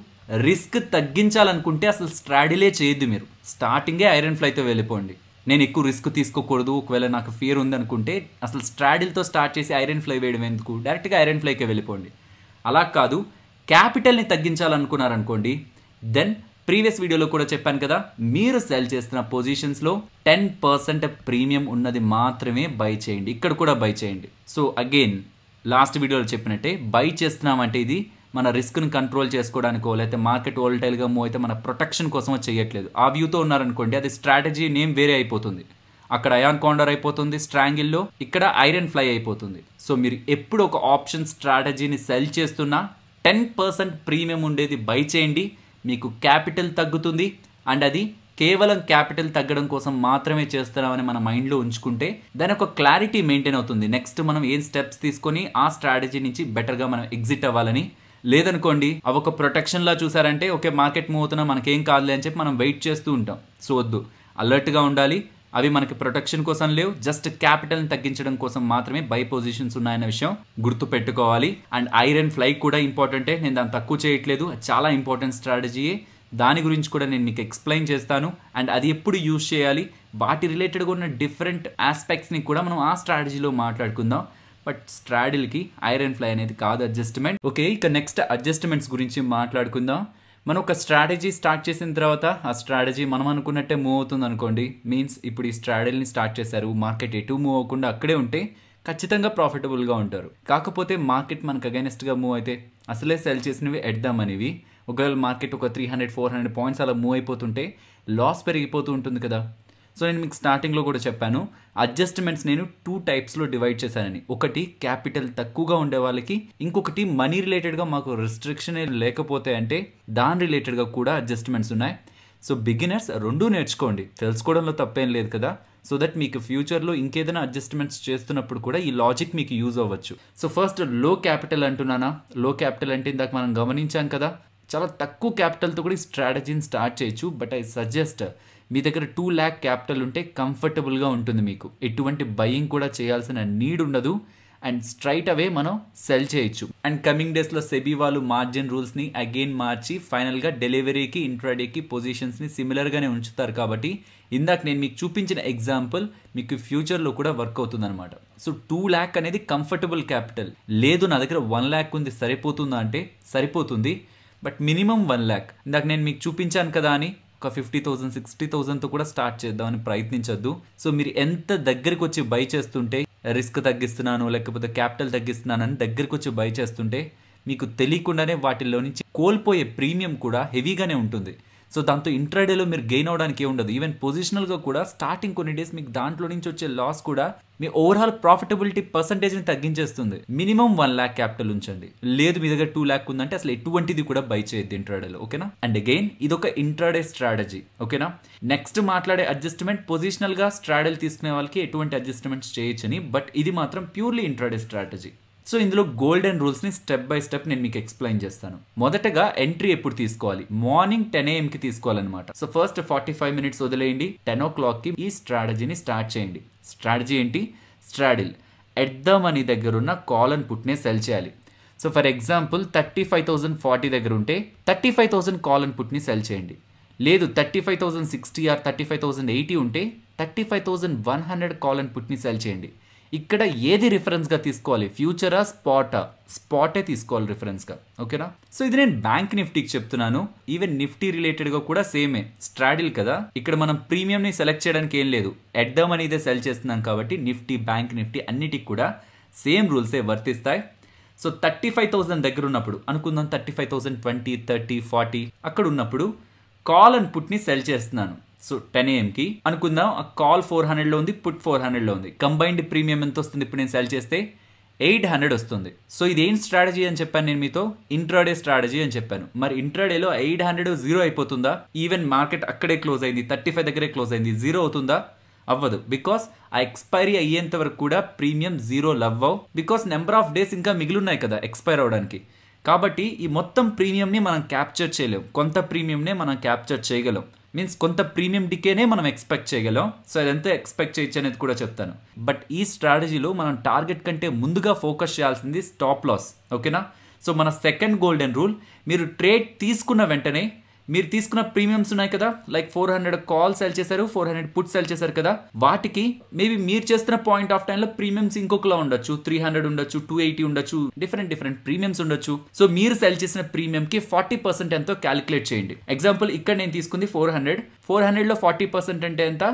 రిస్క్ తగ్గించాలనుకుంటే అసలు స్ట్రాడిలే చేయొద్దు మీరు స్టార్టింగే ఐరన్ ఫ్లైతో వెళ్ళిపోండి నేను ఎక్కువ రిస్క్ తీసుకోకూడదు ఒకవేళ నాకు ఫియర్ ఉందనుకుంటే అసలు స్ట్రాడిల్తో స్టార్ట్ చేసి ఐరన్ ఫ్లై వేయడం ఎందుకు డైరెక్ట్గా ఐరన్ ఫ్లైకే వెళ్ళిపోండి అలా కాదు క్యాపిటల్ని తగ్గించాలనుకున్నారనుకోండి దెన్ ప్రీవియస్ వీడియోలో కూడా చెప్పాను కదా మీరు సెల్ చేస్తున్న పొజిషన్స్లో టెన్ పర్సెంట్ ప్రీమియం ఉన్నది మాత్రమే బై చేయండి ఇక్కడ కూడా బై చేయండి సో అగైన్ లాస్ట్ వీడియోలో చెప్పినట్టే బై చేస్తున్నామంటే ఇది మన రిస్క్ని కంట్రోల్ చేసుకోవడానికో లేకపోతే మార్కెట్ ఓల్టైల్గా మూవ్ అయితే మన ప్రొటెక్షన్ కోసమో చేయట్లేదు ఆ వ్యూతో ఉన్నారనుకోండి అది స్ట్రాటజీ నేమ్ వేరే అయిపోతుంది అక్కడ అయాన్ కౌండర్ అయిపోతుంది స్ట్రాంగిల్లో ఇక్కడ ఐరన్ ఫ్లై అయిపోతుంది సో మీరు ఎప్పుడు ఒక ఆప్షన్ స్ట్రాటజీని సెల్ చేస్తున్నా టెన్ పర్సెంట్ ప్రీమియం ఉండేది బై చేయండి మీకు క్యాపిటల్ తగ్గుతుంది అండ్ అది కేవలం క్యాపిటల్ తగ్గడం కోసం మాత్రమే చేస్తున్నామని మన మైండ్లో ఉంచుకుంటే దాని ఒక క్లారిటీ మెయింటైన్ అవుతుంది నెక్స్ట్ మనం ఏం స్టెప్స్ తీసుకొని ఆ స్ట్రాటజీ నుంచి బెటర్గా మనం ఎగ్జిట్ అవ్వాలని లేదనుకోండి అవి ఒక ప్రొటెక్షన్లా చూసారంటే ఓకే మార్కెట్ మూవ్ అవుతున్నా మనకేం కాదులే అని చెప్పి మనం వెయిట్ చేస్తూ ఉంటాం సో వద్దు అలర్ట్గా ఉండాలి అవి మనకి ప్రొటెక్షన్ కోసం లేవు జస్ట్ క్యాపిటల్ని తగ్గించడం కోసం మాత్రమే బై పొజిషన్స్ ఉన్నాయన్న విషయం గుర్తు పెట్టుకోవాలి అండ్ ఐరన్ ఫ్లై కూడా ఇంపార్టెంటే నేను దాన్ని తక్కువ చేయట్లేదు చాలా ఇంపార్టెంట్ స్ట్రాటజీయే దాని గురించి కూడా నేను మీకు ఎక్స్ప్లెయిన్ చేస్తాను అండ్ అది ఎప్పుడు యూజ్ చేయాలి వాటి రిలేటెడ్గా ఉన్న డిఫరెంట్ ఆస్పెక్ట్స్ని కూడా మనం ఆ స్ట్రాటజీలో మాట్లాడుకుందాం బట్ స్ట్రాడిల్కి ఐరన్ ఫ్లై అనేది కాదు అడ్జస్ట్మెంట్ ఓకే ఇక నెక్స్ట్ అడ్జస్ట్మెంట్స్ గురించి మాట్లాడుకుందాం మనం ఒక స్ట్రాటజీ స్టార్ట్ చేసిన తర్వాత ఆ స్ట్రాటజీ మనం అనుకున్నట్టే మూవ్ అవుతుంది అనుకోండి మీన్స్ ఇప్పుడు ఈ స్ట్రాటజీని స్టార్ట్ చేశారు మార్కెట్ ఎటు మూవ్ అవ్వకుండా అక్కడే ఉంటే ఖచ్చితంగా ప్రాఫిటబుల్గా ఉంటారు కాకపోతే మార్కెట్ మనకు అగైనెస్ట్గా మూవ్ అయితే అసలే సెల్ చేసినవి ఎడ్దామనివి ఒకవేళ మార్కెట్ ఒక three hundred four hundred points అలా మూవ్ అయిపోతుంటే లాస్ పెరిగిపోతూ ఉంటుంది కదా సో నేను మీకు స్టార్టింగ్లో కూడా చెప్పాను అడ్జస్ట్మెంట్స్ నేను టూ టైప్స్లో డివైడ్ చేశానని ఒకటి క్యాపిటల్ తక్కువగా ఉండే వాళ్ళకి ఇంకొకటి మనీ రిలేటెడ్గా మాకు రిస్ట్రిక్షన్ లేకపోతే అంటే దాని రిలేటెడ్గా కూడా అడ్జస్ట్మెంట్స్ ఉన్నాయి సో బిగినర్స్ రెండూ నేర్చుకోండి తెలుసుకోవడంలో తప్పేం లేదు కదా సో దట్ మీకు ఫ్యూచర్లో ఇంకేదైనా అడ్జస్ట్మెంట్స్ చేస్తున్నప్పుడు కూడా ఈ లాజిక్ మీకు యూజ్ అవ్వచ్చు సో ఫస్ట్ లో క్యాపిటల్ అంటున్నానా లో క్యాపిటల్ అంటే ఇందాక మనం గమనించాం కదా చాలా తక్కువ క్యాపిటల్తో కూడా ఈ స్ట్రాటజీని స్టార్ట్ చేయొచ్చు బట్ ఐ సజెస్ట్ మీ దగ్గర టూ ల్యాక్ క్యాపిటల్ ఉంటే కంఫర్టబుల్గా ఉంటుంది మీకు ఎటువంటి బయ్యింగ్ కూడా చేయాల్సిన నీడ్ ఉండదు అండ్ స్ట్రైట్ అవే మనం సెల్ చేయొచ్చు అండ్ కమింగ్ డేస్లో సెబీ వాళ్ళు మార్జిన్ రూల్స్ని అగైన్ మార్చి ఫైనల్గా డెలివరీకి ఇంట్రాడేకి పొజిషన్స్ని సిమిలర్గానే ఉంచుతారు కాబట్టి ఇందాక నేను మీకు చూపించిన ఎగ్జాంపుల్ మీకు ఫ్యూచర్లో కూడా వర్క్ అవుతుందన్నమాట సో టూ ల్యాక్ అనేది కంఫర్టబుల్ క్యాపిటల్ లేదు నా దగ్గర వన్ ల్యాక్ ఉంది సరిపోతుందా అంటే సరిపోతుంది బట్ మినిమం వన్ ల్యాక్ ఇందాక నేను మీకు చూపించాను కదా అని ఒక ఫిఫ్టీ థౌసండ్ సిక్స్టీ థౌసండ్తో కూడా స్టార్ట్ చేద్దామని ప్రయత్నించొద్దు సో మీరు ఎంత దగ్గరికి వచ్చి బై చేస్తుంటే రిస్క్ తగ్గిస్తున్నాను లేకపోతే క్యాపిటల్ తగ్గిస్తున్నానని దగ్గరికి వచ్చి బై చేస్తుంటే మీకు తెలియకుండానే వాటిలో నుంచి కోల్పోయే ప్రీమియం కూడా హెవీగానే ఉంటుంది సో దాంతో ఇంట్రాడేలో మీరు గెయిన్ అవడానికి ఉండదు ఈవెన్ పొజిషనల్గా కూడా స్టార్టింగ్ కొన్ని డేస్ మీకు దాంట్లో నుంచి వచ్చే లాస్ కూడా మీ ఓవరాల్ ప్రాఫిటబిలిటీ పర్సంటేజ్ని తగ్గించేస్తుంది మినిమం వన్ ల్యాక్ క్యాపిటల్ ఉంచండి లేదు మీ దగ్గర టూ ల్యాక్ ఉందంటే అసలు ఎటువంటిది కూడా బై చేయొద్దు ఇంట్రాడేలో ఓకేనా అండ్ అగైన్ ఇది ఒక ఇంట్రాడే స్ట్రాటజీ ఓకేనా నెక్స్ట్ మాట్లాడే అడ్జస్ట్మెంట్ పొజిషనల్గా స్ట్రాడల్ తీసుకునే వాళ్ళకి ఎటువంటి అడ్జస్ట్మెంట్స్ చేయొచ్చని బట్ ఇది మాత్రం ప్యూర్లీ ఇంట్రాడే స్ట్రాటజీ సో ఇందులో గోల్డెన్ రూల్స్ని స్టెప్ బై స్టెప్ నేను మీకు ఎక్స్ప్లెయిన్ చేస్తాను మొదటగా ఎంట్రీ ఎప్పుడు తీసుకోవాలి మార్నింగ్ టెన్ ఏఎంకి తీసుకోవాలన్నమాట so first forty five minutes వదిలేయండి టెన్ ఓ క్లాక్కి ఈ స్ట్రాటజీని స్టార్ట్ చేయండి స్ట్రాటజీ ఏంటి స్ట్రాడిల్ ఎట్ ద మనీ దగ్గర ఉన్న కాల్ అండ్ పుట్నే సెల్ చేయాలి so for example thirty five thousand forty దగ్గర ఉంటే thirty five thousand call and పుట్ని సెల్ చేయండి లేదు thirty five thousand sixty or thirty five thousand eighty ఉంటే thirty five thousand one hundred call and పుట్ని sell చేయండి ఇక్కడ ఏది రిఫరెన్స్గా తీసుకోవాలి ఫ్యూచరా స్పాటా స్పాటే తీసుకోవాలి రిఫరెన్స్గా ఓకేనా సో ఇది నేను బ్యాంక్ నిఫ్టీకి చెప్తున్నాను ఈవెన్ నిఫ్టీ రిలేటెడ్గా కూడా సేమే స్ట్రాడిల్ కదా ఇక్కడ మనం ప్రీమియంని సెలెక్ట్ చేయడానికి ఏం లేదు ఎడ్డమ్ అనేది సెల్ చేస్తున్నాం కాబట్టి నిఫ్టీ బ్యాంక్ నిఫ్టీ అన్నిటికి కూడా సేమ్ రూల్సే వర్తిస్తాయి సో థర్టీ ఫైవ్ థౌసండ్ దగ్గర ఉన్నప్పుడు అనుకుందాం thirty five thousand twenty thirty forty అక్కడ ఉన్నప్పుడు కాల్ అండ్ పుట్ని సెల్ చేస్తున్నాను సో టెన్ ఏఎంకి అనుకుందాం ఆ కాల్ ఫోర్ హండ్రెడ్లో ఉంది పుట్ ఫోర్ హండ్రెడ్లో ఉంది కంబైన్డ్ ప్రీమియం ఎంత వస్తుంది ఇప్పుడు నేను సెల్ చేస్తే ఎయిట్ హండ్రెడ్ వస్తుంది సో ఇదేం స్ట్రాటజీ అని చెప్పాను నేను మీతో ఇంట్రాడే స్ట్రాటజీ అని చెప్పాను మరి ఇంట్రాడేలో ఎయిట్ హండ్రెడ్ జీరో అయిపోతుందా ఈవెన్ మార్కెట్ అక్కడే క్లోజ్ అయింది థర్టీ ఫైవ్ దగ్గరే క్లోజ్ అయింది జీరో అవుతుందా అవ్వదు బికాస్ ఆ ఎక్స్పైరీ అయ్యేంత వరకు కూడా ప్రీమియం జీరో లవ్ అవ్ బికాస్ నెంబర్ ఆఫ్ డేస్ ఇంకా మిగిలిన్నాయి కదా ఎక్స్పైర్ అవడానికి కాబట్టి ఈ మొత్తం ప్రీమియంని మనం క్యాప్చర్ చేయలేం కొంత ప్రీమియంనే మనం క్యాప్చర్ చేయగలం మీన్స్ కొంత ప్రీమియం డికేనే మనం ఎక్స్పెక్ట్ చేయగలం సో అదంతా ఎక్స్పెక్ట్ చేయొచ్చు అనేది కూడా చెప్తాను బట్ ఈ స్ట్రాటజీలో మనం టార్గెట్ కంటే ముందుగా ఫోకస్ చేయాల్సింది స్టాప్ లాస్ ఓకేనా సో మన సెకండ్ గోల్డెన్ రూల్ మీరు ట్రేడ్ తీసుకున్న వెంటనే మీరు తీసుకున్న ప్రీమియమ్స్ ఉన్నాయి కదా like four hundred call sell చేశారు ఫోర్ హండ్రెడ్ పుట్ సెల్ చేశారు కదా వాటికి మేబీ మీరు చేస్తున్న పాయింట్ ఆఫ్ టైంలో ప్రీమియమ్స్ ఇంకొకలా ఉండొచ్చు త్రీ హండ్రెడ్ ఉండొచ్చు టూ ఎయిటీ ఉండొచ్చు డిఫరెంట్ డిఫరెంట్ ప్రీమియమ్స్ ఉండొచ్చు సో మీరు సెల్ చేసిన ప్రీమియంకి ఫార్టీ పర్సెంట్ ఎంతో క్యాలిక్యులేట్ చేయండి ఎగ్జాంపుల్ ఇక్కడ నేను తీసుకుంది ఫోర్ హండ్రెడ్ ఫోర్ హండ్రెడ్లో ఫార్టీ పర్సెంట్ అంటే ఎంత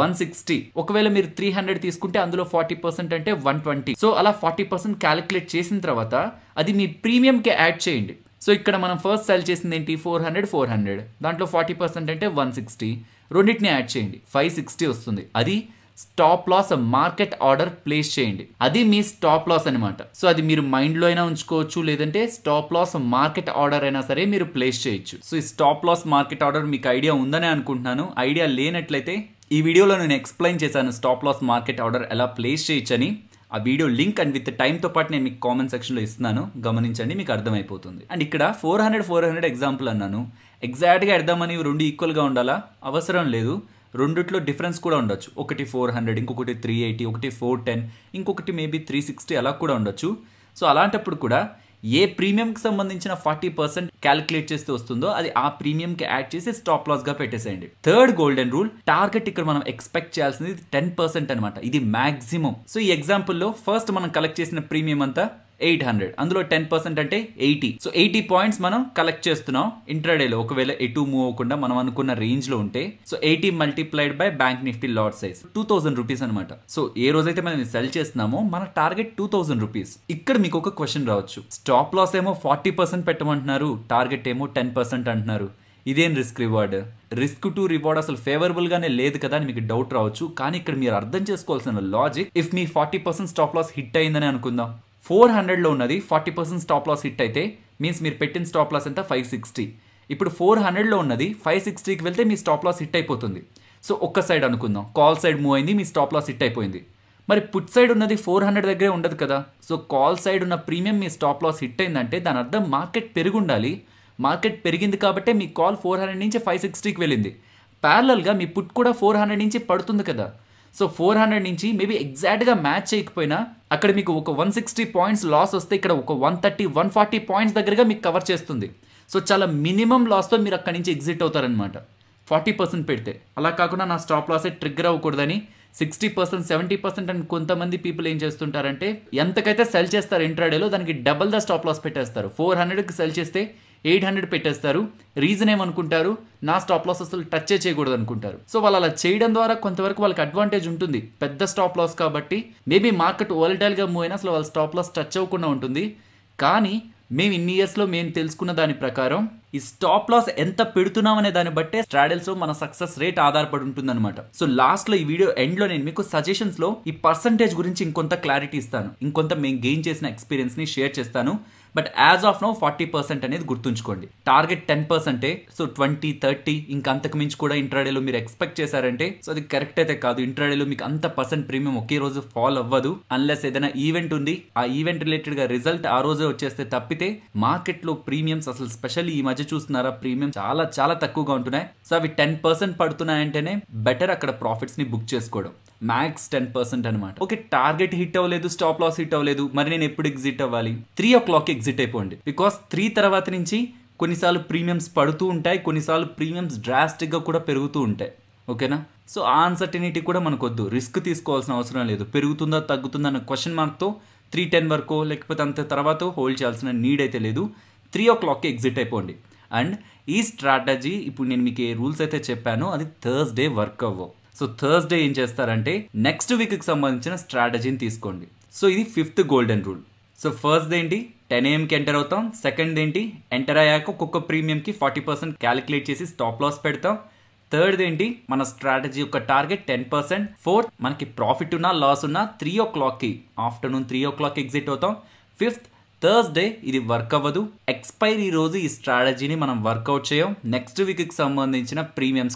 వన్ సిక్స్టీ ఒకవేళ మీరు త్రీ హండ్రెడ్ తీసుకుంటే అందులో ఫార్టీ పర్సెంట్ అంటే వన్ ట్వంటీ సో అలా ఫార్టీ పర్సెంట్ క్యాలిక్యులేట్ చేసిన తర్వాత అది మీ ప్రీమియంకి యాడ్ చేయండి సో ఇక్కడ మనం ఫస్ట్ సెల్ చేసింది ఏంటి ఫోర్ హండ్రెడ్ ఫోర్ హండ్రెడ్ దాంట్లో ఫార్టీ పర్సెంట్ అంటే వన్ సిక్స్టీ రెండింటిని యాడ్ చేయండి ఫైవ్ సిక్స్టీ వస్తుంది అది stop loss market order place చేయండి అది మీ స్టాప్ లాస్ అనమాట సో అది మీరు మైండ్లో అయినా ఉంచుకోవచ్చు లేదంటే స్టాప్ లాస్ మార్కెట్ ఆర్డర్ అయినా సరే మీరు ప్లేస్ చేయొచ్చు సో ఈ స్టాప్ లాస్ మార్కెట్ ఆర్డర్ మీకు ఐడియా ఉందని అనుకుంటున్నాను ఐడియా లేనట్లయితే ఈ వీడియోలో నేను ఎక్స్ప్లెయిన్ చేశాను స్టాప్ లాస్ మార్కెట్ ఆర్డర్ ఎలా ప్లేస్ చేయొచ్చని ఆ వీడియో లింక్ అండ్ విత్ టైంతో పాటు నేను మీకు కామెంట్ సెక్షన్లో ఇస్తున్నాను గమనించండి మీకు అర్థమైపోతుంది అండ్ ఇక్కడ four hundred four hundred example అన్నాను ఎగ్జాక్ట్గా ఎడదామని రెండు ఈక్వల్గా ఉండాలా అవసరం లేదు రెండిట్లో డిఫరెన్స్ కూడా ఉండొచ్చు ఒకటి ఫోర్ హండ్రెడ్ ఇంకొకటి త్రీ ఎయిటీ ఒకటి ఫోర్ టెన్ ఇంకొకటి మేబీ త్రీ సిక్స్టీ అలా కూడా ఉండొచ్చు సో అలాంటప్పుడు కూడా ఏ ప్రీమియంకి సంబంధించిన ఫార్టీ పర్సెంట్ క్యాలిక్యులేట్ చేస్తే వస్తుందో అది ఆ ప్రీమియంకి యాడ్ చేసి స్టాప్ లాస్గా పెట్టేసేయండి థర్డ్ గోల్డెన్ రూల్ టార్గెట్ ఇక్కడ మనం ఎక్స్పెక్ట్ చేయాల్సింది టెన్ పర్సెంట్ అనమాట ఇది మాక్సిమం సో ఈ ఎగ్జాంపుల్లో ఫస్ట్ మనం కలెక్ట్ చేసిన ప్రీమియం అంతా ఎయిట్ హండ్రెడ్ అందులో టెన్ పర్సెంట్ అంటే ఎయిటీ సో ఎయిటీ పాయింట్స్ మనం కలెక్ట్ చేస్తున్నాం ఇంట్రాడేలో ఒకవేళ ఎటు మూవ్ అవ్వకుండా మనం అనుకున్న రేంజ్ లో ఉంటే so eighty multiplied by Bank Nifty lot size two thousand rupees అనమాట సో ఏ రోజైతే మనం సెల్ చేస్తున్నామో మన టార్గెట్ టూ థౌసండ్ రూపీస్ ఇక్కడ మీకు ఒక క్వశ్చన్ రావచ్చు స్టాప్ లాస్ ఏమో ఫార్టీ పర్సెంట్ పెట్టమంటున్నారు టార్గెట్ ఏమో టెన్ పర్సెంట్ అంటున్నారు ఇదేం risk reward risk to reward అసలు ఫేవరబుల్గానే లేదు కదా అని మీకు డౌట్ రావచ్చు కానీ ఇక్కడ మీరు అర్థం చేసుకోవాల్సిన లాజిక్ ఇఫ్ మీ forty percent stop loss hit అయిందని అనుకుందాం ఫోర్ హండ్రెడ్లో ఉన్నది forty percent stop loss hit అయితే మీన్స్ మీరు పెట్టిన స్టాప్ లాస్ ఎంత ఫైవ్ సిక్స్టీ ఇప్పుడు ఫోర్ హండ్రెడ్లో ఉన్నది ఫైవ్ సిక్స్టీకి వెళ్తే మీ స్టాప్ లాస్ హిట్ అయిపోతుంది సో ఒక్క సైడ్ అనుకుందాం కాల్ సైడ్ మూవ్ అయింది మీ స్టాప్ లాస్ హిట్ అయిపోయింది మరి పుట్ సైడ్ ఉన్నది ఫోర్ హండ్రెడ్ దగ్గరే ఉండదు కదా సో కాల్ సైడ్ ఉన్న ప్రీమియం మీ స్టాప్ లాస్ హిట్ అయిందంటే దాని అర్థం మార్కెట్ పెరిగి ఉండాలి మార్కెట్ పెరిగింది కాబట్టి మీ కాల్ ఫోర్ హండ్రెడ్ నుంచి ఫైవ్ సిక్స్టీకి వెళ్ళింది ప్యారలల్గా మీ పుట్ కూడా ఫోర్ హండ్రెడ్ నుంచి పడుతుంది కదా సో ఫోర్ హండ్రెడ్ నుంచి మేబీ ఎగ్జాక్ట్గా మ్యాచ్ చేయకపోయినా అక్కడ మీకు ఒక వన్ సిక్స్టీ పాయింట్స్ లాస్ వస్తే ఇక్కడ ఒక one thirty one forty points దగ్గరగా మీకు కవర్ చేస్తుంది సో చాలా మినిమం లాస్తో మీరు అక్కడి నుంచి ఎగ్జిట్ అవుతారనమాట ఫార్టీ పర్సెంట్ పెడితే అలా కాకుండా నా స్టాప్ లాసే ట్రిగ్గర్ అవ్వకూడదని sixty percent seventy percent and కొంతమంది పీపుల్ ఏం చేస్తుంటారంటే ఎంతకైతే సెల్ చేస్తారు ఇంట్రాడేలో దానికి డబల్ ద స్టాప్ లాస్ పెట్టేస్తారు ఫోర్ హండ్రెడ్కి సెల్ చేస్తే ఎయిట్ హండ్రెడ్ పెట్టేస్తారు రీజన్ ఏమనుకుంటారు నా స్టాప్ లాస్ అసలు టచ్ చేయకూడదు అనుకుంటారు సో వాళ్ళు అలా చేయడం ద్వారా కొంతవరకు వాళ్ళకి అడ్వాంటేజ్ ఉంటుంది పెద్ద స్టాప్ లాస్ కాబట్టి మేబీ మార్కెట్ వోలటైల్గా మూవ్ అయినా అసలు వాళ్ళ స్టాప్ లాస్ టచ్ అవ్వకుండా ఉంటుంది కానీ మేము ఇన్ని ఇయర్స్లో మేము తెలుసుకున్న దాని ప్రకారం ఈ స్టాప్ లాస్ ఎంత పెడుతున్నాం అనే దాన్ని బట్టే స్ట్రాడల్స్లో మన సక్సెస్ రేట్ ఆధారపడి అనమాట సో లాస్ట్లో ఈ వీడియో ఎండ్లో నేను మీకు సజెషన్స్లో ఈ పర్సంటేజ్ గురించి ఇంకొంత క్లారిటీ ఇస్తాను ఇంకొంత మేము గెయిన్ చేసిన ఎక్స్పీరియన్స్ని షేర్ చేస్తాను but as of now forty percent అనేది గుర్తుంచుకోండి టార్గెట్ టెన్ పర్సెంటే సో ట్వంటీ థర్టీ ఇంకా అంతకు మించి కూడా ఇంట్రాడేలో మీరు ఎక్స్పెక్ట్ చేశారంటే సో అది కరెక్ట్ అయితే కాదు ఇంట్రాడేలో మీకు అంత పర్సెంట్ ప్రీమియం ఒకే రోజు ఫాల్ అవ్వదు అన్లెస్ ఏదైనా ఈవెంట్ ఉంది ఆ ఈవెంట్ రిలేటెడ్గా రిజల్ట్ ఆ రోజే వచ్చేస్తే తప్పితే మార్కెట్లో ప్రీమియంస్ అసలు స్పెషల్లీ ఈ మధ్య చూస్తున్నారా ప్రీమియం చాలా చాలా తక్కువగా ఉంటున్నాయి సో అవి టెన్ పర్సెంట్ పడుతున్నాయంటేనే బెటర్ అక్కడ ప్రాఫిట్స్ని బుక్ చేసుకోవడం మ్యాక్స్ టెన్ పర్సెంట్ అనమాట ఓకే టార్గెట్ హిట్ అవ్వలేదు స్టాప్ లాస్ హిట్ అవ్వలేదు మరి నేను ఎప్పుడు ఎగ్జిట్ అవ్వాలి త్రీ ఓ క్లాక్ ఎగ్జిట్ అయిపోండి బికాస్ త్రీ తర్వాత నుంచి కొన్నిసార్లు ప్రీమియమ్స్ పడుతూ ఉంటాయి కొన్నిసార్లు ప్రీమియమ్స్ డ్రాస్టిక్గా కూడా పెరుగుతూ ఉంటాయి ఓకేనా సో ఆ అన్సర్టనిటీ కూడా మనకు వద్దు రిస్క్ తీసుకోవాల్సిన అవసరం లేదు పెరుగుతుందా తగ్గుతుందా అన్న క్వశ్చన్ మార్క్తో త్రీ టెన్ వరకు లేకపోతే అంత తర్వాత హోల్డ్ చేయాల్సిన నీడ్ అయితే లేదు త్రీ ఓ క్లాక్కి ఎగ్జిట్ అయిపోండి అండ్ ఈ స్ట్రాటజీ ఇప్పుడు నేను మీకు ఏ రూల్స్ అయితే చెప్పాను అది థర్స్డే వర్క్ అవ్వవు సో థర్స్డే ఏం చేస్తారంటే నెక్స్ట్ వీక్కి సంబంధించిన స్ట్రాటజీని తీసుకోండి సో ఇది fifth golden rule so first ఏంటి టెన్ ఏఎంకి ఎంటర్ అవుతాం సెకండ్ ఏంటి ఎంటర్ అయ్యాక ఒక్కొక్క ప్రీమియంకి ఫార్టీ పర్సెంట్ క్యాలిక్యులేట్ చేసి స్టాప్ లాస్ పెడతాం థర్డ్ ఏంటి మన స్ట్రాటజీ యొక్క టార్గెట్ టెన్ పర్సెంట్ ఫోర్త్ మనకి ప్రాఫిట్ ఉన్నా లాస్ ఉన్నా త్రీ ఓ క్లాక్కి afternoon three o'clock exit అవుతాం ఫిఫ్త్ థర్స్డే ఇది వర్క్ అవ్వదు ఎక్స్పైరీ రోజు ఈ స్ట్రాటజీని మనం వర్కౌట్ చేయం నెక్స్ట్ వీక్కి సంబంధించిన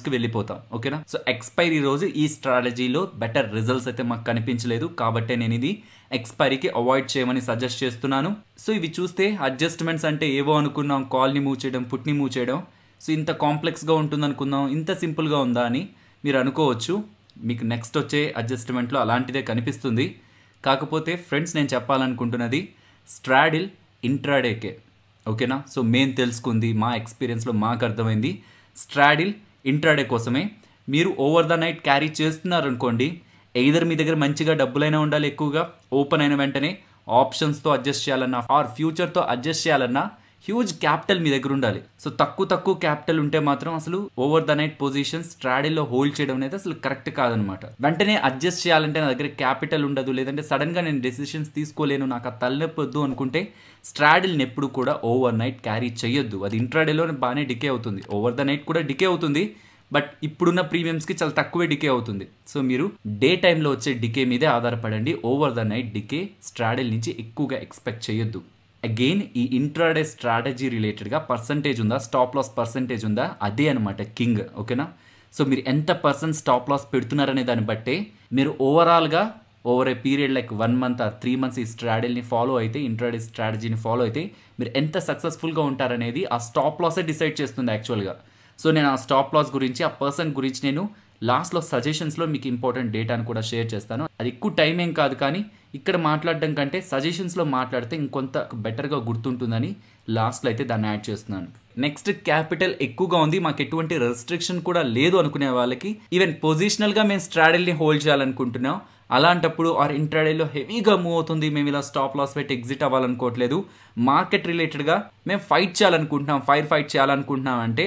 కి వెళ్ళిపోతాం ఓకేనా సో ఎక్స్పైరీ రోజు ఈ స్ట్రాటజీలో బెటర్ రిజల్ట్స్ అయితే మాకు కనిపించలేదు కాబట్టి నేను ఇది ఎక్స్పైరీకి అవాయిడ్ చేయమని సజెస్ట్ చేస్తున్నాను సో ఇవి చూస్తే అడ్జస్ట్మెంట్స్ అంటే ఏవో అనుకున్నాం కాల్ని మూవ్ చేయడం పుట్ని మూవ్ చేయడం సో ఇంత కాంప్లెక్స్గా ఉంటుంది అనుకుందాం ఇంత సింపుల్గా ఉందా అని మీరు అనుకోవచ్చు మీకు నెక్స్ట్ వచ్చే అడ్జస్ట్మెంట్లో అలాంటిదే కనిపిస్తుంది కాకపోతే ఫ్రెండ్స్ నేను చెప్పాలనుకుంటున్నది స్ట్రాడిల్ ఇంట్రాడేకే ఓకేనా సో మేము తెలుసుకుంది మా ఎక్స్పీరియన్స్లో మాకు అర్థమైంది స్ట్రాడిల్ ఇంట్రాడే కోసమే మీరు ఓవర్ ద నైట్ క్యారీ చేస్తున్నారనుకోండి ఎయిదర్ మీ దగ్గర మంచిగా డబ్బులైనా ఉండాలి ఎక్కువగా ఓపెన్ అయిన వెంటనే ఆప్షన్స్తో అడ్జస్ట్ చేయాలన్నా ఆర్ ఫ్యూచర్తో అడ్జస్ట్ చేయాలన్నా హ్యూజ్ క్యాపిటల్ మీ దగ్గర ఉండాలి సో తక్కువ తక్కువ క్యాపిటల్ ఉంటే మాత్రం అసలు ఓవర్ ద నైట్ పొజిషన్స్ ట్రాడీలో హోల్డ్ చేయడం అనేది అసలు కరెక్ట్ కాదనమాట వెంటనే అడ్జస్ట్ చేయాలంటే నా దగ్గర క్యాపిటల్ ఉండదు లేదంటే సడన్గా నేను డెసిషన్స్ తీసుకోలేను నాకు ఆ వద్దు అనుకుంటే స్ట్రాడిల్ని ఎప్పుడు కూడా ఓవర్ నైట్ క్యారీ చేయొద్దు అది ఇంట్రాడేలో బాగానే డికే అవుతుంది ఓవర్ ద నైట్ కూడా డికే అవుతుంది బట్ ఇప్పుడున్న ప్రీమియమ్స్కి చాలా తక్కువే డికే అవుతుంది సో మీరు డే టైంలో వచ్చే డికే మీదే ఆధారపడండి over the night decay straddle నుంచి ఎక్కువగా ఎక్స్పెక్ట్ చేయొద్దు అగైన్ ఈ ఇంట్రాడే స్ట్రాటజీ రిలేటెడ్గా పర్సంటేజ్ ఉందా స్టాప్ లాస్ పర్సంటేజ్ ఉందా అదే అనమాట కింగ్ ఓకేనా సో మీరు ఎంత పర్సెంట్ స్టాప్ లాస్ పెడుతున్నారనే దాన్ని బట్టే మీరు ఓవరాల్గా over a period like one month or three months ఈ స్ట్రాటజీని ఫాలో అయితే ఇంట్రాడే స్ట్రాటజీని ఫాలో అయితే మీరు ఎంత సక్సెస్ఫుల్గా ఉంటారనేది ఆ స్టాప్ లాసే డిసైడ్ చేస్తుంది యాక్చువల్గా సో నేను ఆ స్టాప్ లాస్ గురించి ఆ పర్సన్ గురించి నేను లాస్ట్లో సజెషన్స్లో మీకు ఇంపార్టెంట్ డేటాను కూడా షేర్ చేస్తాను అది ఎక్కువ టైం ఏం కాదు కానీ ఇక్కడ మాట్లాడడం కంటే సజెషన్స్లో మాట్లాడితే ఇంకొంత బెటర్గా గుర్తుంటుందని లాస్ట్లో అయితే దాన్ని యాడ్ చేస్తున్నాను నెక్స్ట్ క్యాపిటల్ ఎక్కువగా ఉంది మాకు ఎటువంటి రెస్ట్రిక్షన్ కూడా లేదు అనుకునే వాళ్ళకి ఈవెన్ పొజిషనల్గా మేము స్ట్రాడల్ని హోల్డ్ చేయాలనుకుంటున్నాం అలాంటప్పుడు ఆర్ ఇంట్రాడేలో హెవీగా మూవ్ అవుతుంది మేము ఇలా స్టాప్ లాస్ పెట్టి ఎగ్జిట్ అవ్వాలనుకోవట్లేదు మార్కెట్ రిలేటెడ్గా మేము ఫైట్ చేయాలనుకుంటున్నాం ఫైర్ ఫైట్ చేయాలనుకుంటున్నాం అంటే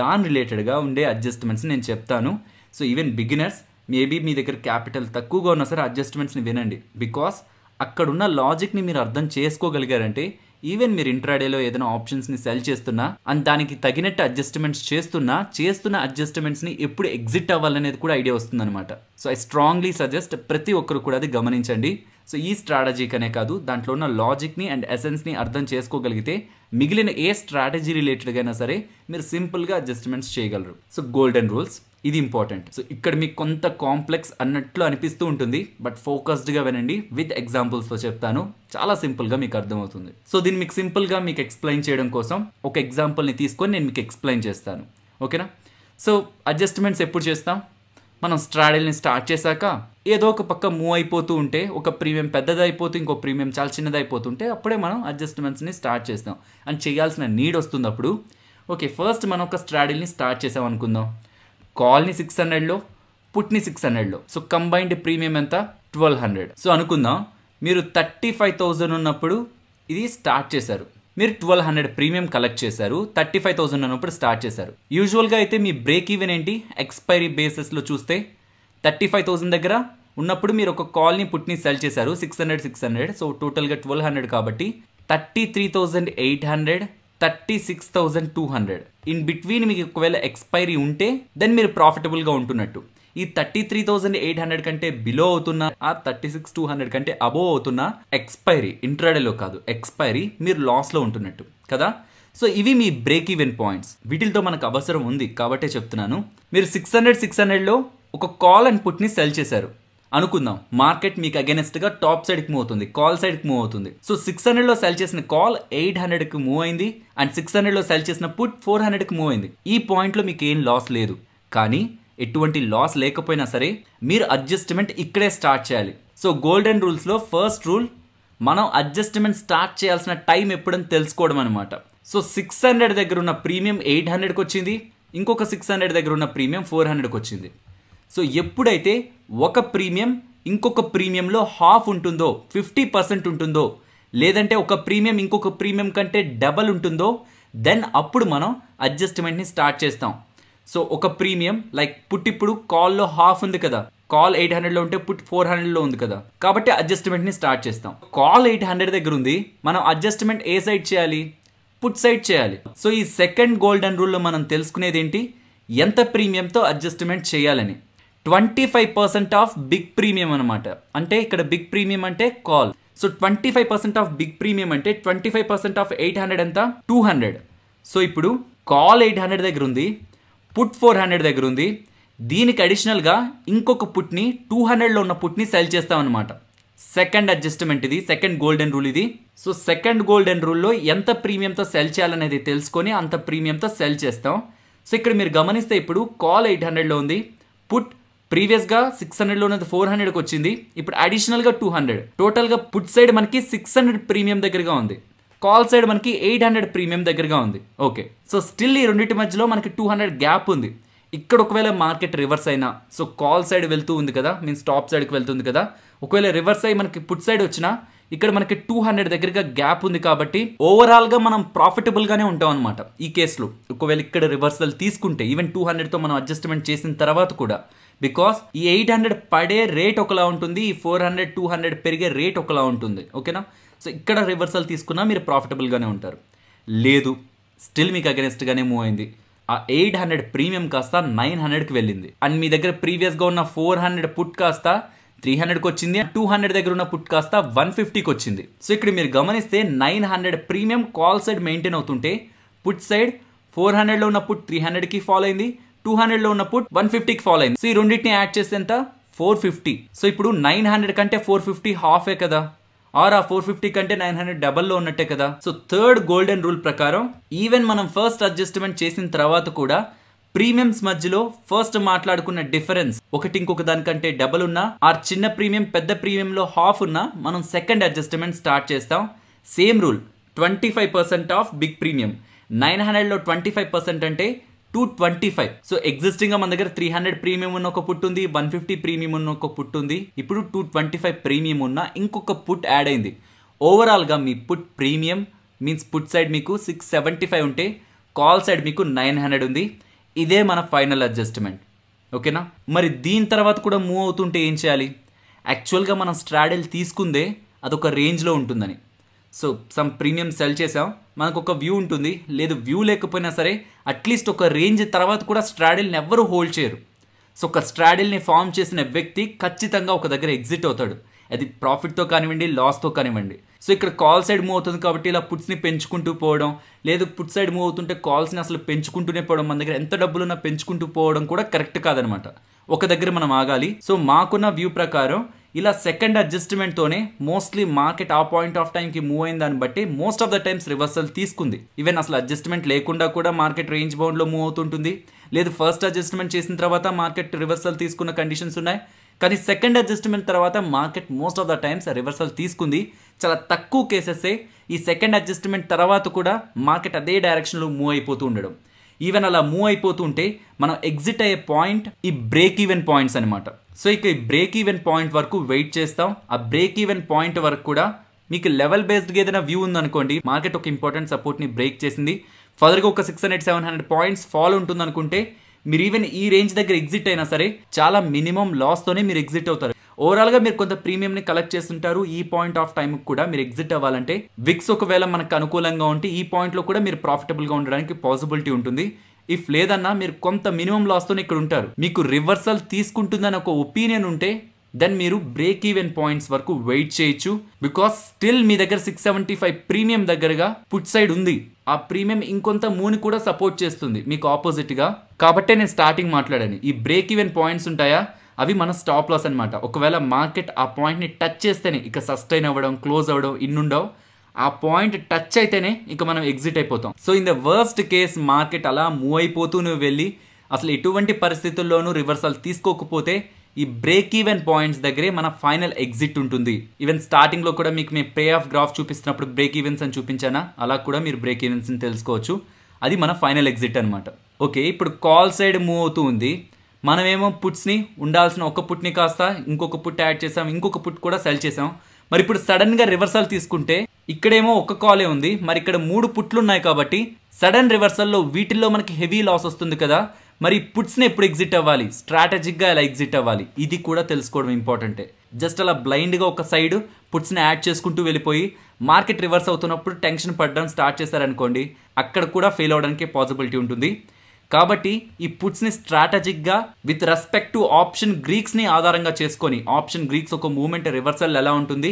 దాని రిలేటెడ్గా ఉండే అడ్జస్ట్మెంట్స్ నేను చెప్తాను సో ఈవెన్ బిగినర్స్ మేబీ మీ దగ్గర క్యాపిటల్ తక్కువగా ఉన్నా సరే అడ్జస్ట్మెంట్స్ని వినండి బికాస్ అక్కడున్న లాజిక్ని మీరు అర్థం చేసుకోగలిగారంటే ఈవెన్ మీరు ఇంట్రాడేలో ఏదైనా ఆప్షన్స్ని సెల్ చేస్తున్నా అండ్ దానికి తగినట్టు అడ్జస్ట్మెంట్స్ చేస్తున్నా చేస్తున్న అడ్జస్ట్మెంట్స్ని ఎప్పుడు ఎగ్జిట్ అవ్వాలనేది కూడా ఐడియా వస్తుందన్నమాట సో ఐ స్ట్రాంగ్లీ సజెస్ట్ ప్రతి ఒక్కరు కూడా అది గమనించండి సో ఈ స్ట్రాటజీకనే కాదు దాంట్లో ఉన్న లాజిక్ని అండ్ ఎసెన్స్ని అర్థం చేసుకోగలిగితే మిగిలిన ఏ స్ట్రాటజీ రిలేటెడ్గా అయినా సరే మీరు సింపుల్గా అడ్జస్ట్మెంట్స్ చేయగలరు సో గోల్డెన్ రూల్స్ ఇది ఇంపార్టెంట్ సో ఇక్కడ మీకు కొంత కాంప్లెక్స్ అన్నట్లు అనిపిస్తూ ఉంటుంది బట్ ఫోకస్డ్గా వినండి విత్ ఎగ్జాంపుల్స్తో చెప్తాను చాలా సింపుల్గా మీకు అర్థమవుతుంది సో దీన్ని మీకు సింపుల్గా మీకు ఎక్స్ప్లెయిన్ చేయడం కోసం ఒక ఎగ్జాంపుల్ని తీసుకొని నేను మీకు ఎక్స్ప్లెయిన్ చేస్తాను ఓకేనా సో అడ్జస్ట్మెంట్స్ ఎప్పుడు చేస్తాం మనం స్ట్రాడల్ని స్టార్ట్ చేశాక ఏదో ఒక పక్క మూవ్ అయిపోతూ ఉంటే ఒక ప్రీమియం పెద్దది అయిపోతూ ఇంకో ప్రీమియం చాలా చిన్నది అయిపోతుంటే అప్పుడే మనం అడ్జస్ట్మెంట్స్ని స్టార్ట్ చేస్తాం అండ్ చేయాల్సిన నీడ్ వస్తుంది అప్పుడు ఓకే ఫస్ట్ మనం ఒక స్ట్రాడల్ని స్టార్ట్ చేసాం అనుకుందాం కాల్ని సిక్స్ హండ్రెడ్లో పుట్ని సిక్స్ హండ్రెడ్లో సో కంబైన్డ్ ప్రీమియం ఎంత ట్వెల్వ్ హండ్రెడ్ సో అనుకుందాం మీరు థర్టీ ఫైవ్ థౌజండ్ ఉన్నప్పుడు ఇది స్టార్ట్ చేశారు మీరు ట్వెల్వ్ హండ్రెడ్ ప్రీమియం కలెక్ట్ చేశారు థర్టీ ఫైవ్ థౌసండ్ అన్నప్పుడు స్టార్ట్ చేశారు యూజువల్గా అయితే మీ బ్రేక్ ఈవెన్ ఏంటి ఎక్స్పైరీ బేసిస్లో చూస్తే థర్టీ ఫైవ్ థౌసండ్ దగ్గర ఉన్నప్పుడు మీరు ఒక కాల్ని పుట్ని సెల్ చేశారు six hundred six hundred so టోటల్గా ట్వెల్వ్ హండ్రెడ్ కాబట్టి thirty three thousand eight hundred thirty six thousand two hundred in between మీకు ఒకవేళ ఎక్స్పైరీ ఉంటే దెన్ మీరు ప్రాఫిటబుల్గా ఉంటున్నట్టు ఈ thirty three thousand eight hundred కంటే బిలో అవుతున్న ఆ థర్టీ సిక్స్ టూ హండ్రెడ్ కంటే అబోవ్ అవుతున్న ఎక్స్పైరీ ఇంట్రాడేలో కాదు ఎక్స్పైరీ మీరు లాస్లో ఉంటున్నట్టు కదా సో ఇవి మీ బ్రేక్ ఈవెన్ పాయింట్స్ వీటితో మనకు అవసరం ఉంది కాబట్టే చెప్తున్నాను మీరు సిక్స్ హండ్రెడ్ సిక్స్ హండ్రెడ్లో ఒక కాల్ అండ్ పుట్ని సెల్ చేశారు అనుకుందాం మార్కెట్ మీకు అగెనెస్ట్గా టాప్ సైడ్కి మూవ్ అవుతుంది కాల్ సైడ్కి మూవ్ అవుతుంది సో సిక్స్ హండ్రెడ్లో సెల్ చేసిన కాల్ ఎయిట్ హండ్రెడ్కి మూవ్ అయింది అండ్ సిక్స్ హండ్రెడ్లో సెల్ చేసిన పుట్ ఫోర్ హండ్రెడ్కి మూవ్ అయింది ఈ పాయింట్లో మీకు ఏం లాస్ లేదు కానీ ఎటువంటి లాస్ లేకపోయినా సరే మీరు అడ్జస్ట్మెంట్ ఇక్కడే స్టార్ట్ చేయాలి సో గోల్డెన్ రూల్స్లో ఫస్ట్ రూల్ మనం అడ్జస్ట్మెంట్ స్టార్ట్ చేయాల్సిన టైం ఎప్పుడని తెలుసుకోవడం అనమాట సో సిక్స్ హండ్రెడ్ దగ్గర ఉన్న ప్రీమియం ఎయిట్ హండ్రెడ్కి వచ్చింది ఇంకొక సిక్స్ హండ్రెడ్ దగ్గర ఉన్న ప్రీమియం ఫోర్ హండ్రెడ్కి వచ్చింది సో ఎప్పుడైతే ఒక ప్రీమియం ఇంకొక ప్రీమియంలో హాఫ్ ఉంటుందో ఫిఫ్టీ పర్సెంట్ ఉంటుందో లేదంటే ఒక ప్రీమియం ఇంకొక ప్రీమియం కంటే డబల్ ఉంటుందో దెన్ అప్పుడు మనం అడ్జస్ట్మెంట్ని స్టార్ట్ చేస్తాం సో ఒక ప్రీమియం లైక్ పుట్టిప్పుడు కాల్లో హాఫ్ ఉంది కదా కాల్ ఎయిట్ హండ్రెడ్లో ఉంటే పుట్ ఫోర్ హండ్రెడ్లో ఉంది కదా కాబట్టి అడ్జస్ట్మెంట్ని స్టార్ట్ చేస్తాం కాల్ ఎయిట్ హండ్రెడ్ దగ్గర ఉంది మనం అడ్జస్ట్మెంట్ ఏ సైడ్ చేయాలి పుట్ సైడ్ చేయాలి సో ఈ సెకండ్ గోల్డెన్ రూల్లో మనం తెలుసుకునేది ఏంటి ఎంత ప్రీమియంతో అడ్జస్ట్మెంట్ చేయాలని twenty five percent of big premium అనమాట అంటే ఇక్కడ బిగ్ ప్రీమియం అంటే call so twenty five percent of big premium అంటే twenty five percent of eight hundred ఎంత టూ హండ్రెడ్ సో ఇప్పుడు కాల్ ఎయిట్ హండ్రెడ్ దగ్గర ఉంది పుట్ ఫోర్ హండ్రెడ్ దగ్గర ఉంది దీనికి అడిషనల్గా ఇంకొక పుట్ని టూ హండ్రెడ్లో ఉన్న పుట్ని సెల్ చేస్తామన్నమాట సెకండ్ అడ్జస్ట్మెంట్ ఇది సెకండ్ గోల్డెన్ రూల్ ఇది సో సెకండ్ గోల్డెన్ రూల్లో ఎంత ప్రీమియంతో సెల్ చేయాలనేది తెలుసుకొని అంత ప్రీమియంతో సెల్ చేస్తాం సో ఇక్కడ మీరు గమనిస్తే ఇప్పుడు కాల్ ఎయిట్ హండ్రెడ్లో ఉంది పుట్ ప్రీవియస్గా సిక్స్ హండ్రెడ్లో లో ఫోర్ హండ్రెడ్కి వచ్చింది ఇప్పుడు అడిషనల్గా టూ హండ్రెడ్ టోటల్గా పుట్ సైడ్ మనకి సిక్స్ హండ్రెడ్ ప్రీమియం దగ్గరగా ఉంది కాల్ సైడ్ మనకి ఎయిట్ హండ్రెడ్ ప్రీమియం దగ్గరగా ఉంది ఓకే సో స్టిల్ ఈ రెండింటి మధ్యలో మనకి టూ హండ్రెడ్ గ్యాప్ ఉంది ఇక్కడ ఒకవేళ మార్కెట్ రివర్స్ అయినా సో కాల్ సైడ్ వెళ్తూ ఉంది కదా మీన్ టాప్ సైడ్కి వెళ్తుంది కదా ఒకవేళ రివర్స్ అయ్యి మనకి పుట్ సైడ్ వచ్చినా ఇక్కడ మనకి టూ హండ్రెడ్ దగ్గరగా గ్యాప్ ఉంది కాబట్టి ఓవరాల్గా మనం ప్రాఫిటబుల్గానే ఉంటాం అనమాట ఈ కేసులో ఒకవేళ ఇక్కడ రివర్సల్ తీసుకుంటే ఈవెన్ టూ హండ్రెడ్తో మనం అడ్జస్ట్మెంట్ చేసిన తర్వాత కూడా బికాస్ ఈ ఎయిట్ హండ్రెడ్ పడే రేట్ ఒకలా ఉంటుంది ఈ ఫోర్ హండ్రెడ్ టూ హండ్రెడ్ పెరిగే రేట్ ఒకలా ఉంటుంది ఓకేనా సో ఇక్కడ రివర్సల్ తీసుకున్నా మీరు ప్రాఫిటబుల్గానే ఉంటారు లేదు స్టిల్ మీకు అగెనిస్ట్గానే మూవ్ అయింది ఆ ఎయిట్ హండ్రెడ్ ప్రీమియం కాస్త నైన్ హండ్రెడ్కి వెళ్ళింది అండ్ మీ దగ్గర ప్రీవియస్గా ఉన్న ఫోర్ హండ్రెడ్ పుట్ కాస్త త్రీ హండ్రెడ్కి వచ్చింది టూ హండ్రెడ్ దగ్గర ఉన్న పుట్ కాస్త వన్ ఫిఫ్టీకి వచ్చింది సో ఇక్కడ మీరు గమనిస్తే nine hundred premium call side maintain అవుతుంటే పుట్ సైడ్ ఫోర్ హండ్రెడ్లో ఉన్న పుట్ త్రీ హండ్రెడ్కి ఫాలో అయింది టూ హండ్రెడ్లో ఉన్న పుట్ వన్ ఫిఫ్టీకి ఫాలో అయింది సో ఈ రెండింటిని యాడ్ చేస్తే ఎంత ఫోర్ ఫిఫ్టీ సో ఇప్పుడు నైన్ హండ్రెడ్ కంటే ఫోర్ ఫిఫ్టీ హాఫే కదా ఆర్ ఆ ఫోర్ ఫిఫ్టీ కంటే నైన్ హండ్రెడ్ డబల్లో ఉన్నట్టే కదా సో థర్డ్ గోల్డెన్ రూల్ ప్రకారం ఈవెన్ మనం ఫస్ట్ అడ్జస్ట్మెంట్ చేసిన తర్వాత కూడా ప్రీమియంస్ మధ్యలో ఫస్ట్ మాట్లాడుకున్న డిఫరెన్స్ ఒకటి ఇంకొక దానికంటే డబల్ ఉన్నా ఆర్ చిన్న ప్రీమియం పెద్ద ప్రీమియంలో హాఫ్ ఉన్నా మనం సెకండ్ అడ్జస్ట్మెంట్ స్టార్ట్ చేస్తాం same rule twenty five percent of big premium nine హండ్రెడ్లో ట్వంటీ ఫైవ్ పర్సెంట్ అంటే two twenty five so existing గా మన దగ్గర త్రీ హండ్రెడ్ ప్రీమియం ఉన్న ఒక పుట్ ఉంది వన్ ఫిఫ్టీ ప్రీమియం ఉన్న ఒక పుట్ ఉంది ఇప్పుడు టూ ట్వంటీ ఫైవ్ ప్రీమియం ఉన్న ఇంకొక పుట్ యాడ్ అయింది ఓవరాల్గా మీ put premium means put side మీకు సిక్స్ సెవెంటీ ఫైవ్ ఉంటే కాల్ సైడ్ మీకు నైన్ హండ్రెడ్ ఉంది ఇదే మన ఫైనల్ అడ్జస్ట్మెంట్ ఓకేనా మరి దీని తర్వాత కూడా మూవ్ అవుతుంటే ఏం చేయాలి యాక్చువల్గా మనం స్ట్రాడెల్ తీసుకుందే అదొక రేంజ్లో ఉంటుందని సో సమ్ ప్రీమియం సెల్ చేసాం మనకు ఒక వ్యూ ఉంటుంది లేదు వ్యూ లేకపోయినా సరే అట్లీస్ట్ ఒక రేంజ్ తర్వాత కూడా స్ట్రాడిల్ని ఎవ్వరూ హోల్డ్ చేయరు సో ఒక స్ట్రాడిల్ని ఫామ్ చేసిన వ్యక్తి ఖచ్చితంగా ఒక దగ్గర ఎగ్జిట్ అవుతాడు అది ప్రాఫిట్తో కానివ్వండి లాస్తో కానివ్వండి సో ఇక్కడ కాల్ సైడ్ మూవ్ అవుతుంది కాబట్టి ఇలా పుట్స్ని పెంచుకుంటూ పోవడం లేదు పుట్ సైడ్ మూవ్ అవుతుంటే కాల్స్ని అసలు పెంచుకుంటూనే పోవడం మన దగ్గర ఎంత డబ్బులున్నా పెంచుకుంటూ పోవడం కూడా కరెక్ట్ కాదనమాట ఒక దగ్గర మనం ఆగాలి సో మాకున్న వ్యూ ప్రకారం ఇలా సెకండ్ అడ్జస్ట్మెంట్తోనే మోస్ట్లీ మార్కెట్ ఆ పాయింట్ ఆఫ్ టైంకి మూవ్ అయిన దాన్ని బట్టి most of the times reversal తీసుకుంది ఈవెన్ అసలు అడ్జస్ట్మెంట్ లేకుండా కూడా మార్కెట్ రేంజ్ బౌండ్లో మూవ్ అవుతుంటుంది లేదు ఫస్ట్ అడ్జస్ట్మెంట్ చేసిన తర్వాత మార్కెట్ రివర్సల్ తీసుకున్న కండిషన్స్ ఉన్నాయి కానీ సెకండ్ అడ్జస్ట్మెంట్ తర్వాత market most of the times reversal తీసుకుంది చాలా తక్కువ కేసెస్ ఈ సెకండ్ అడ్జస్ట్మెంట్ తర్వాత కూడా మార్కెట్ అదే డైరెక్షన్లో మూవ్ అయిపోతూ ఉండడం ఈవెన్ అలా మూవ్ అయిపోతూ ఉంటే మనం ఎగ్జిట్ అయ్యే పాయింట్ ఈ బ్రేక్ ఈవెన్ పాయింట్స్ అనమాట సో ఇక ఈ బ్రేక్ ఈవెన్ పాయింట్ వరకు వెయిట్ చేస్తాం ఆ బ్రేక్ ఈవెన్ పాయింట్ వరకు కూడా మీకు లెవెల్ బేస్డ్గా ఏదైనా వ్యూ ఉందనుకోండి మార్కెట్ ఒక ఇంపార్టెంట్ సపోర్ట్ని బ్రేక్ చేసింది ఫర్దర్గా ఒక six hundred seven hundred points fall ఉంటుంది అనుకుంటే మీరు ఈవెన్ ఈ రేంజ్ దగ్గర ఎగ్జిట్ అయినా సరే చాలా మినిమం లాస్తోనే మీరు ఎగ్జిట్ అవుతారు ఓవరాల్గా మీరు కొంత ప్రీమియంని కలెక్ట్ చేస్తుంటారు ఈ పాయింట్ ఆఫ్ టైం కూడా మీరు ఎగ్జిట్ అవ్వాలంటే విక్స్ ఒకవేళ మనకు అనుకూలంగా ఉంటే ఈ పాయింట్లో కూడా మీరు ప్రాఫిటబుల్గా ఉండడానికి పాసిబిలిటీ ఉంటుంది ఇఫ్ లేదన్నా మీరు కొంత మినిమం లాస్తోనే ఇక్కడ ఉంటారు మీకు రివర్సల్ తీసుకుంటుందని ఒక ఒపీనియన్ ఉంటే దెన్ మీరు బ్రేక్ ఈవెన్ పాయింట్స్ వరకు వెయిట్ చేయొచ్చు బికాస్ స్టిల్ మీ దగ్గర సిక్స్ సెవెంటీ ఫైవ్ ప్రీమియం దగ్గరగా పుట్ సైడ్ ఉంది ఆ ప్రీమియం ఇంకొంత మూని కూడా సపోర్ట్ చేస్తుంది మీకు ఆపోజిట్గా కాబట్టే నేను స్టార్టింగ్ మాట్లాడాను ఈ బ్రేక్ ఈవెన్ పాయింట్స్ ఉంటాయా అవి మన స్టాప్ లాస్ అనమాట ఒకవేళ మార్కెట్ ఆ పాయింట్ని టచ్ చేస్తేనే ఇక సస్టైన్ అవ్వడం క్లోజ్ అవ్వడం ఇన్నుండవు ఆ పాయింట్ టచ్ అయితేనే ఇక మనం ఎగ్జిట్ అయిపోతాం so in the worst case market అలా మూవ్ అయిపోతూ నువ్వు వెళ్ళి అసలు ఎటువంటి పరిస్థితుల్లోనూ రివర్సల్ తీసుకోకపోతే ఈ బ్రేక్ ఈవెన్ పాయింట్స్ దగ్గరే మన ఫైనల్ ఎగ్జిట్ ఉంటుంది ఈవెన్ స్టార్టింగ్లో కూడా మీకు మేము పే ఆఫ్ గ్రాఫ్ చూపిస్తున్నప్పుడు బ్రేక్ ఈవెన్స్ అని చూపించానా అలా కూడా మీరు బ్రేక్ ఈవెంట్స్ని తెలుసుకోవచ్చు అది మన ఫైనల్ ఎగ్జిట్ అనమాట ఓకే ఇప్పుడు కాల్ సైడ్ మూవ్ అవుతూ ఉంది మనమేమో పుట్స్ని ఉండాల్సిన ఒక పుట్ని కాస్త ఇంకొక పుట్ యాడ్ చేసాం ఇంకొక పుట్ కూడా సెల్ చేసాం మరి ఇప్పుడు సడన్గా రివర్సల్ తీసుకుంటే ఇక్కడేమో ఒక కాలే ఉంది మరి ఇక్కడ మూడు పుట్లు ఉన్నాయి కాబట్టి సడన్ రివర్సల్లో వీటిల్లో మనకి హెవీ లాస్ వస్తుంది కదా మరి పుట్స్ని ఎప్పుడు ఎగ్జిట్ అవ్వాలి స్ట్రాటజిక్గా ఎలా ఎగ్జిట్ అవ్వాలి ఇది కూడా తెలుసుకోవడం ఇంపార్టెంటే జస్ట్ అలా బ్లైండ్గా ఒక సైడ్ పుట్స్ని యాడ్ చేసుకుంటూ వెళ్ళిపోయి మార్కెట్ రివర్స్ అవుతున్నప్పుడు టెన్షన్ పడడం స్టార్ట్ చేశారనుకోండి అక్కడ కూడా ఫెయిల్ అవడానికి పాసిబిలిటీ ఉంటుంది కాబట్టి ఈ స్ట్రాటజిక్ స్ట్రాటజిక్గా విత్ రెస్పెక్ట్ టు ఆప్షన్ గ్రీక్స్ని ఆధారంగా చేసుకొని ఆప్షన్ గ్రీక్స్ ఒక మూమెంట్ రివర్సల్ ఎలా ఉంటుంది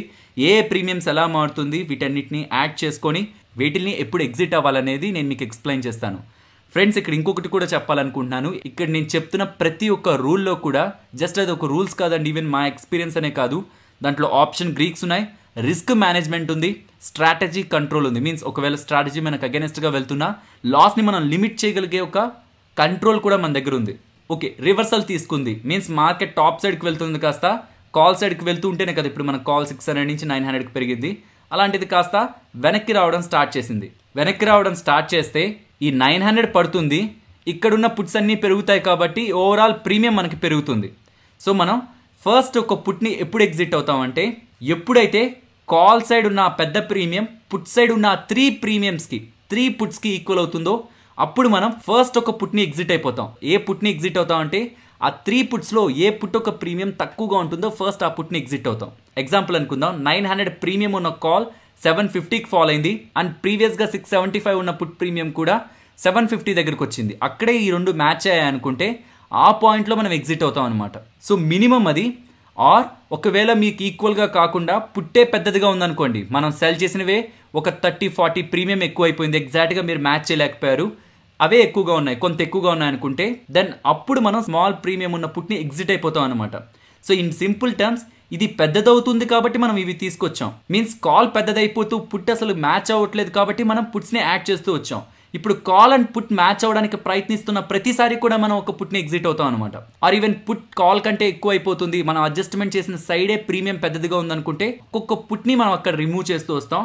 ఏ ప్రీమియమ్స్ ఎలా మారుతుంది వీటన్నిటిని యాడ్ చేసుకొని వీటిని ఎప్పుడు ఎగ్జిట్ అవ్వాలనేది నేను మీకు ఎక్స్ప్లెయిన్ చేస్తాను ఫ్రెండ్స్ ఇక్కడ ఇంకొకటి కూడా చెప్పాలనుకుంటున్నాను ఇక్కడ నేను చెప్తున్న ప్రతి ఒక్క రూల్లో కూడా జస్ట్ అది ఒక రూల్స్ కాదండి ఈవెన్ మా ఎక్స్పీరియన్స్ అనే కాదు దాంట్లో ఆప్షన్ గ్రీక్స్ ఉన్నాయి రిస్క్ మేనేజ్మెంట్ ఉంది స్ట్రాటజీ కంట్రోల్ ఉంది మీన్స్ ఒకవేళ స్ట్రాటజీ మనకు అగెనెస్ట్గా వెళ్తున్నా లాస్ని మనం లిమిట్ చేయగలిగే ఒక కంట్రోల్ కూడా మన దగ్గర ఉంది ఓకే రివర్సల్ తీసుకుంది మీన్స్ మార్కెట్ టాప్ సైడ్కి వెళ్తుంది కాస్త కాల్ సైడ్కి వెళ్తూ ఉంటేనే కదా ఇప్పుడు మన కాల్ సిక్స్ హండ్రెడ్ నుంచి నైన్ హండ్రెడ్కి పెరిగింది అలాంటిది కాస్త వెనక్కి రావడం స్టార్ట్ చేసింది వెనక్కి రావడం స్టార్ట్ చేస్తే ఈ నైన్ హండ్రెడ్ పడుతుంది ఇక్కడున్న పుట్స్ అన్నీ పెరుగుతాయి కాబట్టి ఓవరాల్ ప్రీమియం మనకి పెరుగుతుంది సో మనం ఫస్ట్ ఒక పుట్ని ఎప్పుడు ఎగ్జిట్ అవుతామంటే ఎప్పుడైతే కాల్ సైడ్ ఉన్న పెద్ద ప్రీమియం పుట్ సైడ్ ఉన్న త్రీ ప్రీమియమ్స్కి త్రీ పుట్స్కి ఈక్వల్ అవుతుందో అప్పుడు మనం ఫస్ట్ ఒక పుట్ని ఎగ్జిట్ అయిపోతాం ఏ పుట్ని ఎగ్జిట్ అవుతాం అంటే ఆ త్రీ పుట్స్లో ఏ పుట్ ఒక ప్రీమియం తక్కువగా ఉంటుందో ఫస్ట్ ఆ పుట్ని ఎగ్జిట్ అవుతాం ఎగ్జాంపుల్ అనుకుందాం నైన్ హండ్రెడ్ ప్రీమియం ఉన్న కాల్ సెవెన్ ఫిఫ్టీకి ఫాల్ అయింది అండ్ ప్రీవియస్గా సిక్స్ సెవెంటీ ఫైవ్ ఉన్న పుట్ ప్రీమియం కూడా సెవెన్ ఫిఫ్టీ దగ్గరికి వచ్చింది అక్కడే ఈ రెండు మ్యాచ్ అయ్యాయి అనుకుంటే ఆ పాయింట్లో మనం ఎగ్జిట్ అవుతాం అనమాట సో మినిమం అది ఆర్ ఒకవేళ మీకు ఈక్వల్గా కాకుండా పుట్టే పెద్దదిగా ఉందనుకోండి మనం సెల్ చేసినవే ఒక థర్టీ ఫార్టీ ప్రీమియం ఎక్కువ అయిపోయింది ఎగ్జాక్ట్గా మీరు మ్యాచ్ చేయలేకపోయారు అవే ఎక్కువగా ఉన్నాయి కొంత ఎక్కువగా ఉన్నాయి అనుకుంటే దెన్ అప్పుడు మనం స్మాల్ ప్రీమియం ఉన్న పుట్ని ఎగ్జిట్ అయిపోతాం అనమాట సో ఇన్ సింపుల్ టర్మ్స్ ఇది పెద్దదవుతుంది కాబట్టి మనం ఇవి తీసుకొచ్చాం మీన్స్ కాల్ పెద్దదైపోతూ పుట్ అసలు మ్యాచ్ అవ్వట్లేదు కాబట్టి మనం పుట్స్ని యాడ్ చేస్తూ వచ్చాం ఇప్పుడు కాల్ అండ్ పుట్ మ్యాచ్ అవ్వడానికి ప్రయత్నిస్తున్న ప్రతిసారి కూడా మనం ఒక పుట్ని ఎగ్జిట్ అవుతాం అనమాట ఆర్ ఈవెన్ పుట్ కాల్ కంటే ఎక్కువ అయిపోతుంది మనం అడ్జస్ట్మెంట్ చేసిన సైడే ప్రీమియం పెద్దదిగా ఉందనుకుంటే ఒక్కొక్క పుట్ని మనం అక్కడ రిమూవ్ చేస్తూ వస్తాం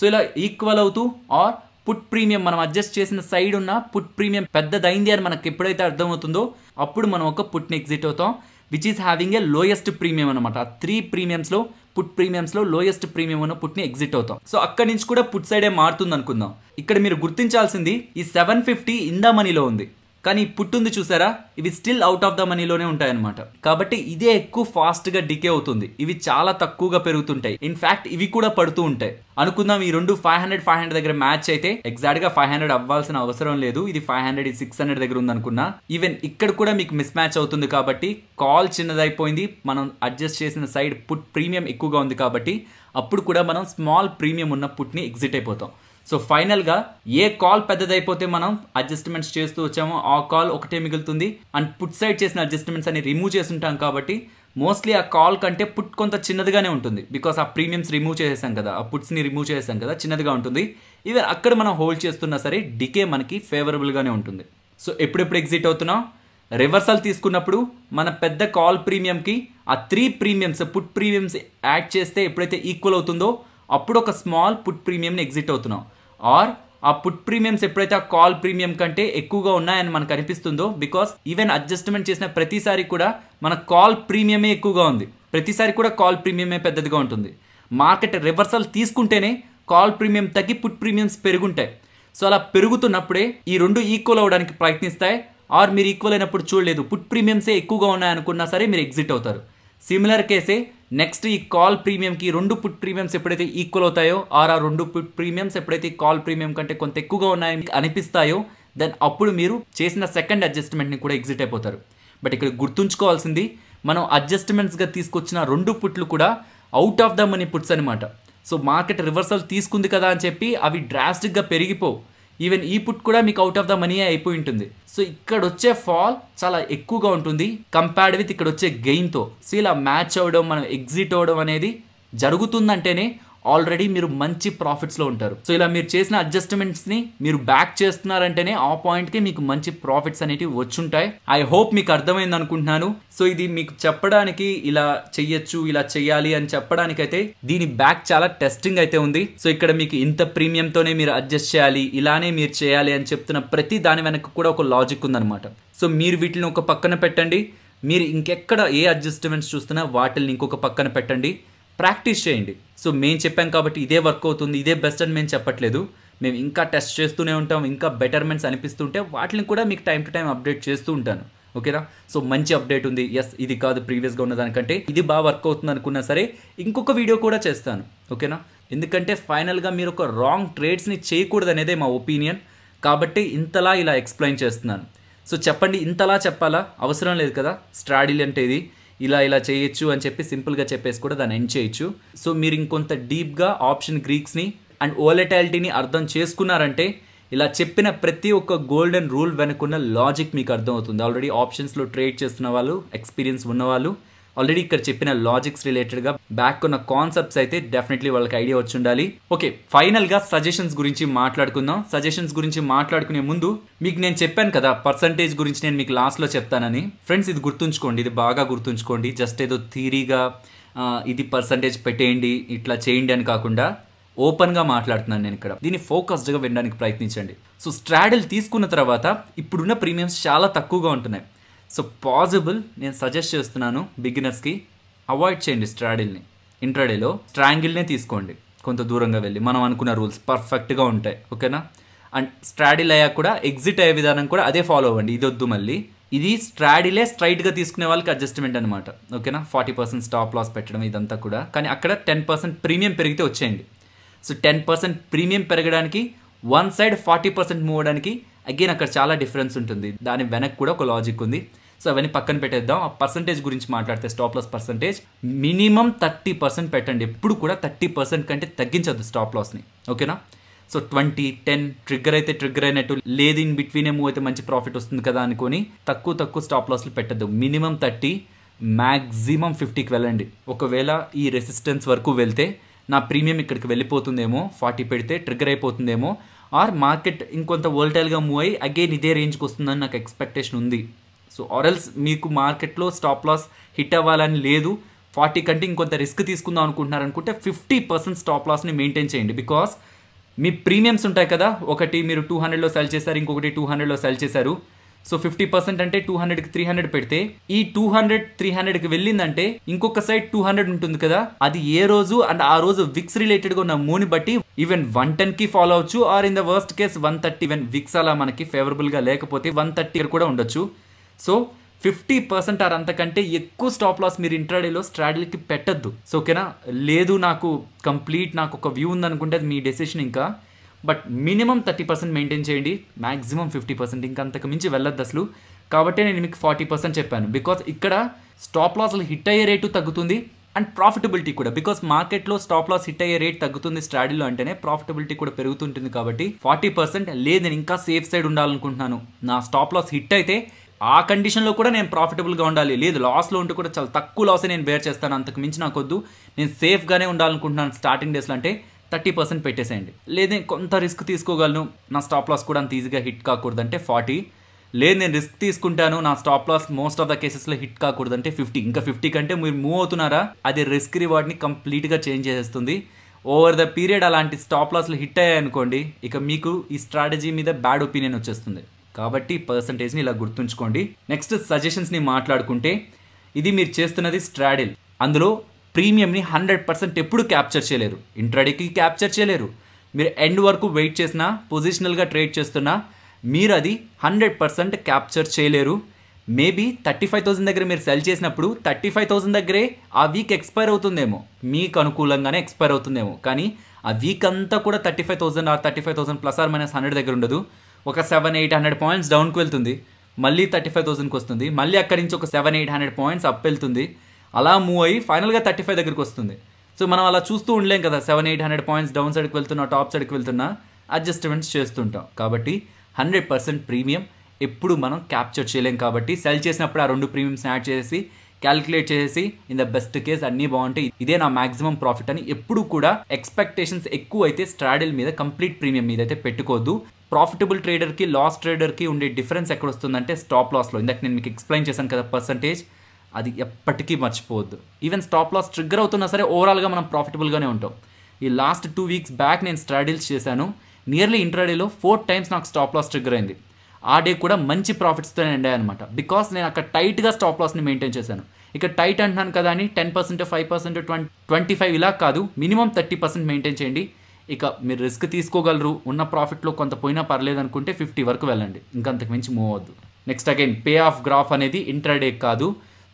సో ఇలా ఈక్వల్ అవుతూ ఆర్ పుట్ ప్రీమియం మనం అడ్జస్ట్ చేసిన సైడ్ ఉన్న పుట్ ప్రీమియం పెద్దదైంది అని మనకు ఎప్పుడైతే అర్థమవుతుందో అప్పుడు మనం ఒక పుట్ని ఎగ్జిట్ అవుతాం which is having a lowest premium అనమాట త్రీ ప్రీమియంస్లో పుట్ ప్రీమియంస్లో లోయెస్ట్ ప్రీమియం ఉన్న పుట్ని ఎగ్జిట్ అవుతాం సో అక్కడి నుంచి కూడా పుట్ సైడే మారుతుంది అనుకుందాం ఇక్కడ మీరు గుర్తించాల్సింది ఈ సెవెన్ ఫిఫ్టీ ఇందా మనీలో ఉంది కానీ పుట్టుంది చూసారా ఇవి స్టిల్ అవుట్ ఆఫ్ ద మనీలోనే ఉంటాయన్నమాట కాబట్టి ఇదే ఎక్కువ ఫాస్ట్గా డికే అవుతుంది ఇవి చాలా తక్కువగా పెరుగుతుంటాయి ఇన్ఫ్యాక్ట్ ఇవి కూడా పడుతూ ఉంటాయి అనుకుందాం ఈ రెండు ఫైవ్ హండ్రెడ్ ఫైవ్ హండ్రెడ్ దగ్గర మ్యాచ్ అయితే ఎగ్జాక్ట్గా ఫైవ్ హండ్రెడ్ అవ్వాల్సిన అవసరం లేదు ఇది ఫైవ్ హండ్రెడ్ ఇది సిక్స్ హండ్రెడ్ దగ్గర ఉందనుకున్నా ఈవెన్ ఇక్కడ కూడా మీకు మిస్ మ్యాచ్ అవుతుంది కాబట్టి కాల్ చిన్నదైపోయింది మనం అడ్జస్ట్ చేసిన సైడ్ పుట్ ప్రీమియం ఎక్కువగా ఉంది కాబట్టి అప్పుడు కూడా మనం స్మాల్ ప్రీమియం ఉన్న పుట్ని ఎగ్జిట్ అయిపోతాం సో ఫైనల్గా ఏ కాల్ పెద్దదైపోతే మనం అడ్జస్ట్మెంట్స్ చేస్తూ వచ్చామో ఆ కాల్ ఒకటే మిగులుతుంది అండ్ పుట్ సైడ్ చేసిన అడ్జస్ట్మెంట్స్ అని రిమూవ్ చేసి ఉంటాం కాబట్టి మోస్ట్లీ ఆ కాల్ కంటే పుట్ కొంత చిన్నదిగానే ఉంటుంది బికాస్ ఆ ప్రీమియమ్స్ రిమూవ్ చేసేసాం కదా ఆ పుట్స్ని రిమూవ్ చేసేసాం కదా చిన్నదిగా ఉంటుంది ఇవి అక్కడ మనం హోల్డ్ చేస్తున్నా సరే డికే మనకి ఫేవరబుల్గానే ఉంటుంది సో ఎప్పుడెప్పుడు ఎగ్జిట్ అవుతున్నాం రివర్సల్ తీసుకున్నప్పుడు మన పెద్ద కాల్ ప్రీమియంకి ఆ three premiums put premiums add చేస్తే ఎప్పుడైతే ఈక్వల్ అవుతుందో అప్పుడు ఒక స్మాల్ పుట్ ప్రీమియంని ఎగ్జిట్ అవుతున్నాం ఆర్ ఆ పుట్ ప్రీమియంస్ ఎప్పుడైతే ఆ కాల్ ప్రీమియం కంటే ఎక్కువగా ఉన్నాయని మనకు అనిపిస్తుందో బికాస్ ఈవెన్ అడ్జస్ట్మెంట్ చేసిన ప్రతిసారి కూడా మన కాల్ ప్రీమియమే ఎక్కువగా ఉంది ప్రతిసారి కూడా కాల్ ప్రీమియమే పెద్దదిగా ఉంటుంది మార్కెట్ రివర్సల్ తీసుకుంటేనే కాల్ ప్రీమియం తగ్గి పుట్ ప్రీమియమ్స్ పెరుగుంటాయి సో అలా పెరుగుతున్నప్పుడే ఈ రెండు ఈక్వల్ అవ్వడానికి ప్రయత్నిస్తాయి ఆర్ మీరు ఈక్వల్ అయినప్పుడు చూడలేదు పుట్ ప్రీమియంసే ఎక్కువగా ఉన్నాయనుకున్నా సరే మీరు ఎగ్జిట్ అవుతారు సిమిలర్ కేసే నెక్స్ట్ ఈ కాల్ ప్రీమియంకి రెండు పుట్ ప్రీమియమ్స్ ఎప్పుడైతే ఈక్వల్ అవుతాయో ఆర్ ఆ రెండు పుట్ ప్రీమియమ్స్ ఎప్పుడైతే కాల్ ప్రీమియం కంటే కొంత ఎక్కువగా ఉన్నాయని అనిపిస్తాయో దెన్ అప్పుడు మీరు చేసిన సెకండ్ అడ్జస్ట్మెంట్ని కూడా ఎగ్జిట్ అయిపోతారు బట్ ఇక్కడ గుర్తుంచుకోవాల్సింది మనం అడ్జస్ట్మెంట్స్గా తీసుకొచ్చిన రెండు పుట్లు కూడా out of the money puts అనమాట సో మార్కెట్ రివర్సల్ తీసుకుంది కదా అని చెప్పి అవి డ్రాస్టిక్గా పెరిగిపోవు ఈవెన్ ఈ పుట్ కూడా మీకు అవుట్ ఆఫ్ ద మనీ అయిపోయి ఉంటుంది సో ఇక్కడ వచ్చే ఫాల్ చాలా ఎక్కువగా ఉంటుంది కంపేర్డ్ విత్ ఇక్కడ వచ్చే గెయిన్తో సో ఇలా మ్యాచ్ అవ్వడం మనం ఎగ్జిట్ అవ్వడం అనేది జరుగుతుందంటేనే ఆల్రెడీ మీరు మంచి ప్రాఫిట్స్లో ఉంటారు సో ఇలా మీరు చేసిన అడ్జస్ట్మెంట్స్ని మీరు బ్యాక్ చేస్తున్నారంటేనే ఆ పాయింట్కి మీకు మంచి ప్రాఫిట్స్ అనేవి వచ్చుంటాయి ఐ హోప్ మీకు అర్థమైంది అనుకుంటున్నాను సో ఇది మీకు చెప్పడానికి ఇలా చెయ్యొచ్చు ఇలా చెయ్యాలి అని చెప్పడానికైతే దీని బ్యాక్ చాలా టెస్టింగ్ అయితే ఉంది సో ఇక్కడ మీకు ఇంత ప్రీమియంతోనే మీరు అడ్జస్ట్ చేయాలి ఇలానే మీరు చేయాలి అని చెప్తున్న ప్రతి దాని వెనక కూడా ఒక లాజిక్ ఉందన్నమాట సో మీరు వీటిని ఒక పక్కన పెట్టండి మీరు ఇంకెక్కడ ఏ అడ్జస్ట్మెంట్స్ చూస్తున్నా వాటిని ఇంకొక పక్కన పెట్టండి ప్రాక్టీస్ చేయండి సో మేము చెప్పాం కాబట్టి ఇదే వర్క్ అవుతుంది ఇదే బెస్ట్ అని మేము చెప్పట్లేదు మేము ఇంకా టెస్ట్ చేస్తూనే ఉంటాం ఇంకా బెటర్మెంట్స్ అనిపిస్తుంటే వాటిని కూడా మీకు టైం టు టైం అప్డేట్ చేస్తూ ఉంటాను ఓకేనా సో మంచి అప్డేట్ ఉంది ఎస్ ఇది కాదు ప్రీవియస్గా ఉన్న దానికంటే ఇది బాగా వర్క్ అవుతుంది అనుకున్నా సరే ఇంకొక వీడియో కూడా చేస్తాను ఓకేనా ఎందుకంటే ఫైనల్గా మీరు ఒక రాంగ్ ట్రేడ్స్ని చేయకూడదు అనేదే మా ఒపీనియన్ కాబట్టి ఇంతలా ఇలా ఎక్స్ప్లెయిన్ చేస్తున్నాను సో చెప్పండి ఇంతలా చెప్పాలా అవసరం లేదు కదా స్ట్రాడిల్ అంటే ఇది ఇలా ఇలా చేయొచ్చు అని చెప్పి సింపుల్గా చెప్పేసి కూడా దాన్ని ఎండ్ చేయొచ్చు సో మీరు ఇంకొంత డీప్గా ఆప్షన్ గ్రీక్స్ని అండ్ ఓలెటాలిటీని అర్థం చేసుకున్నారంటే ఇలా చెప్పిన ప్రతి ఒక్క గోల్డెన్ రూల్ వెనుకున్న లాజిక్ మీకు అర్థమవుతుంది ఆల్రెడీ ఆప్షన్స్లో ట్రేడ్ చేస్తున్న వాళ్ళు ఎక్స్పీరియన్స్ ఉన్నవాళ్ళు ఆల్రెడీ ఇక్కడ చెప్పిన లాజిక్స్ రిలేటెడ్గా బ్యాక్ ఉన్న కాన్సెప్ట్స్ అయితే డెఫినెట్లీ వాళ్ళకి ఐడియా వచ్చి ఉండాలి ఓకే ఫైనల్గా సజెషన్స్ గురించి మాట్లాడుకుందాం సజెషన్స్ గురించి మాట్లాడుకునే ముందు మీకు నేను చెప్పాను కదా పర్సంటేజ్ గురించి నేను మీకు లాస్ట్లో చెప్తానని ఫ్రెండ్స్ ఇది గుర్తుంచుకోండి ఇది బాగా గుర్తుంచుకోండి జస్ట్ ఏదో థీరీగా ఇది పర్సంటేజ్ పెట్టేయండి ఇట్లా చేయండి అని కాకుండా ఓపెన్గా మాట్లాడుతున్నాను నేను ఇక్కడ దీన్ని ఫోకస్డ్గా వినడానికి ప్రయత్నించండి సో స్ట్రాడల్ తీసుకున్న తర్వాత ఇప్పుడున్న ప్రీమియమ్స్ చాలా తక్కువగా ఉంటున్నాయి సో పాజిబుల్ నేను సజెస్ట్ చేస్తున్నాను బిగినర్స్కి అవాయిడ్ చేయండి స్ట్రాడిల్ని ఇంట్రాడేలో స్ట్రాంగిల్నే తీసుకోండి కొంత దూరంగా వెళ్ళి మనం అనుకున్న రూల్స్ పర్ఫెక్ట్గా ఉంటాయి ఓకేనా అండ్ స్ట్రాడిల్ అయ్యాక కూడా ఎగ్జిట్ అయ్యే విధానం కూడా అదే ఫాలో అవ్వండి ఇది వద్దు మళ్ళీ ఇది స్ట్రాడిలే స్ట్రైట్గా తీసుకునే వాళ్ళకి అడ్జస్ట్మెంట్ అనమాట ఓకేనా ఫార్టీ పర్సెంట్ స్టాప్ లాస్ పెట్టడం ఇదంతా కూడా కానీ అక్కడ టెన్ పర్సెంట్ ప్రీమియం పెరిగితే వచ్చేయండి సో టెన్ పర్సెంట్ ప్రీమియం పెరగడానికి one side forty percent move again అక్కడ చాలా డిఫరెన్స్ ఉంటుంది దాని వెనక్కి కూడా ఒక లాజిక్ ఉంది సో అవన్నీ పక్కన పెట్టేద్దాం ఆ పర్సంటేజ్ గురించి మాట్లాడితే stop loss percentage minimum thirty percent పెట్టండి ఎప్పుడు కూడా థర్టీ పర్సెంట్ కంటే తగ్గించద్దు స్టాప్ లాస్ని ఓకేనా సో ట్వంటీ టెన్ ట్రిగ్గర్ అయితే ట్రిగ్గర్ అయినట్టు లేదు ఇన్ బిట్వీన్ ఏమో అయితే మంచి ప్రాఫిట్ వస్తుంది కదా అనుకొని తక్కువ తక్కువ స్టాప్ లాస్లు పెట్టద్దు మినిమం థర్టీ మ్యాక్సిమం ఫిఫ్టీకి వెళ్ళండి ఒకవేళ ఈ రెసిస్టెన్స్ వరకు వెళ్తే నా ప్రీమియం ఇక్కడికి వెళ్ళిపోతుందేమో ఫార్టీ పెడితే ట్రిగ్గర్ అయిపోతుందేమో ఆర్ మార్కెట్ ఇంకొంత వోల్టైల్గా మూవ్ అయ్యి అగైన్ ఇదే రేంజ్కి వస్తుందని నాకు ఎక్స్పెక్టేషన్ ఉంది సో ఆర్ఎల్స్ మీకు మార్కెట్లో స్టాప్ లాస్ హిట్ అవ్వాలని లేదు ఫార్టీ కంటే ఇంకొంత రిస్క్ తీసుకుందాం అనుకుంటున్నారు అనుకుంటే ఫిఫ్టీ పర్సెంట్ స్టాప్ లాస్ని మెయింటైన్ చేయండి బికాస్ మీ ప్రీమియమ్స్ ఉంటాయి కదా ఒకటి మీరు టూ హండ్రెడ్లో సెల్ చేశారు ఇంకొకటి టూ హండ్రెడ్లో సెల్ చేశారు సో ఫిఫ్టీ పర్సెంట్ అంటే టూ కి త్రీ హండ్రెడ్ పెడితే ఈ టూ హండ్రెడ్ త్రీ హండ్రెడ్కి వెళ్ళిందంటే ఇంకొక సైడ్ టూ హండ్రెడ్ ఉంటుంది కదా అది ఏ రోజు అండ్ ఆ రోజు విక్స్ రిలేటెడ్గా ఉన్న మూని బట్టి ఈవెన్ వన్ టెన్కి ఫాలో అవచ్చు or in the worst case one thirty even VIX అలా మనకి ఫేవరబుల్గా లేకపోతే వన్ థర్టీ కూడా ఉండొచ్చు సో ఫిఫ్టీ పర్సెంట్ ఆర్ అంతకంటే ఎక్కువ స్టాప్ లాస్ మీరు ఇంట్రాడేలో స్ట్రాటజీకి పెట్టద్దు సో ఓకేనా లేదు నాకు కంప్లీట్ నాకు ఒక వ్యూ ఉందనుకుంటే అది మీ డెసిషన్ ఇంకా but minimum thirty percent maintain చేయండి మ్యాక్సిమం ఫిఫ్టీ పర్సెంట్ ఇంకా అంతకు మించి వెళ్ళొద్దు అసలు కాబట్టి నేను మీకు ఫార్టీ పర్సెంట్ చెప్పాను బికాస్ ఇక్కడ స్టాప్ లాస్లు హిట్ అయ్యే రేటు తగ్గుతుంది అండ్ ప్రాఫిటబిలిటీ కూడా బికాస్ మార్కెట్లో స్టాప్ లాస్ హిట్ అయ్యే రేట్ తగ్గుతుంది స్ట్రాడీలో అంటేనే ప్రాఫిటబిలిటీ కూడా పెరుగుతుంటుంది కాబట్టి ఫార్టీ పర్సెంట్ లేదు నేను ఇంకా సేఫ్ సైడ్ ఉండాలనుకుంటున్నాను నా స్టాప్ లాస్ హిట్ అయితే ఆ కండిషన్లో కూడా నేను ప్రాఫిటబుల్గా ఉండాలి లేదు లాస్లో ఉంటే కూడా చాలా తక్కువ లాసే నేను బేర్ చేస్తాను అంతకు మించి నాకొద్దు నేను సేఫ్గానే ఉండాలనుకుంటున్నాను స్టార్టింగ్ డేస్లో అంటే థర్టీ పర్సెంట్ పెట్టేసేయండి లేదా కొంత రిస్క్ తీసుకోగలను నా స్టాప్ లాస్ కూడా అంత ఈజీగా హిట్ కాకూడదంటే ఫార్టీ లేదు నేను రిస్క్ తీసుకుంటాను నా stop loss most of the కేసెస్లో హిట్ కాకూడదంటే ఫిఫ్టీ ఇంకా ఫిఫ్టీ కంటే మీరు మూవ్ అవుతున్నారా అది రిస్క్ రివార్డ్ని కంప్లీట్గా చేంజ్ చేసేస్తుంది ఓవర్ ద పీరియడ్ అలాంటి స్టాప్ లాస్లు హిట్ అయ్యాయనుకోండి ఇక మీకు ఈ స్ట్రాటజీ మీద బ్యాడ్ ఒపీనియన్ వచ్చేస్తుంది కాబట్టి పర్సంటేజ్ని ఇలా గుర్తుంచుకోండి నెక్స్ట్ సజెషన్స్ని మాట్లాడుకుంటే ఇది మీరు చేస్తున్నది స్ట్రాడిల్ అందులో ప్రీమియంని హండ్రెడ్ పర్సెంట్ ఎప్పుడు క్యాప్చర్ చేయలేరు ఇంట్రాడేకి క్యాప్చర్ చేయలేరు మీరు ఎండ్ వరకు వెయిట్ చేసినా పొజిషనల్గా ట్రేడ్ చేస్తున్నా మీరు అది హండ్రెడ్ పర్సెంట్ క్యాప్చర్ చేయలేరు మేబీ థర్టీ ఫైవ్ థౌసండ్ దగ్గర మీరు సెల్ చేసినప్పుడు థర్టీ ఫైవ్ థౌసండ్ దగ్గరే ఆ వీక్ ఎక్స్పైర్ అవుతుందేమో మీకు అనుకూలంగానే ఎక్స్పైర్ అవుతుందేమో కానీ ఆ వీక్ అంతా కూడా థర్టీ ఫైవ్ థౌసండ్ ఆ thirty five thousand plus or minus hundred దగ్గర ఉండదు ఒక సెవెన్ ఎయిట్ హండ్రెడ్ పాయింట్స్ డౌన్కి వెళ్తుంది మళ్ళీ థర్టీ ఫైవ్ థౌసండ్కి వస్తుంది మళ్ళీ అక్కడి నుంచి ఒక seven eight hundred points up వెళ్తుంది అలా మూవ్ అయ్యి ఫైనల్గా థర్టీ ఫైవ్ దగ్గరికి వస్తుంది సో మనం అలా చూస్తూ ఉండలేం కదా seven eight hundred points down సైడ్కి వెళ్తున్నా టాప్ సైడ్కి వెళ్తున్నా అడ్జస్ట్మెంట్స్ చేస్తుంటాం కాబట్టి హండ్రెడ్ పర్సెంట్ ప్రీమియం ఎప్పుడు మనం క్యాప్చర్ చేయలేం కాబట్టి సెల్ చేసినప్పుడు ఆ రెండు ప్రీమియం యాడ్ చేసి క్యాలిక్యులేట్ చేసి ఇన్ ద బెస్ట్ కేస్ అన్నీ బాగుంటాయి ఇదే నా మాక్సిమం ప్రాఫిట్ అని ఎప్పుడు కూడా ఎక్స్పెక్టేషన్స్ ఎక్కువ అయితే స్ట్రాడిల్ మీద కంప్లీట్ ప్రీమియం మీద అయితే పెట్టుకోవద్దు ప్రాఫిటబుల్ ట్రేడర్కి లాస్ ట్రేడర్కి ఉండే డిఫరెన్స్ ఎక్కడ వస్తుందంటే స్టాప్ లాస్లో ఇందాక నేను మీకు ఎక్స్ప్లెయిన్ చేశాను కదా పర్సంటేజ్ అది ఎప్పటికీ మర్చిపోవద్దు ఈవెన్ స్టాప్ లాస్ ట్రిగ్గర్ అవుతున్నా సరే ఓవరాల్గా మనం ప్రాఫిటబుల్గానే ఉంటాం ఈ లాస్ట్ టూ వీక్స్ బ్యాక్ నేను స్ట్రాడీల్స్ చేశాను నియర్లీ ఇంట్రాడేలో ఫోర్ టైమ్స్ నాకు స్టాప్ లాస్ ట్రిగ్గర్ అయింది ఆ డే కూడా మంచి ప్రాఫిట్స్తో ఎండ్ అనమాట బికాస్ నేను అక్కడ టైట్గా స్టాప్ లాస్ని మెయింటైన్ చేశాను ఇక టైట్ అంటున్నాను కదా అని ten percent five percent twenty twenty five ఇలా కాదు మినిమం థర్టీ పర్సెంట్ మెయింటైన్ చేయండి ఇక మీరు రిస్క్ తీసుకోగలరు ఉన్న ప్రాఫిట్లో కొంత పోయినా పర్లేదు అనుకుంటే ఫిఫ్టీ వరకు వెళ్ళండి ఇంకంతకు మించి మూవ్ అవద్దు next again pay off graph అనేది ఇంట్రాడే కాదు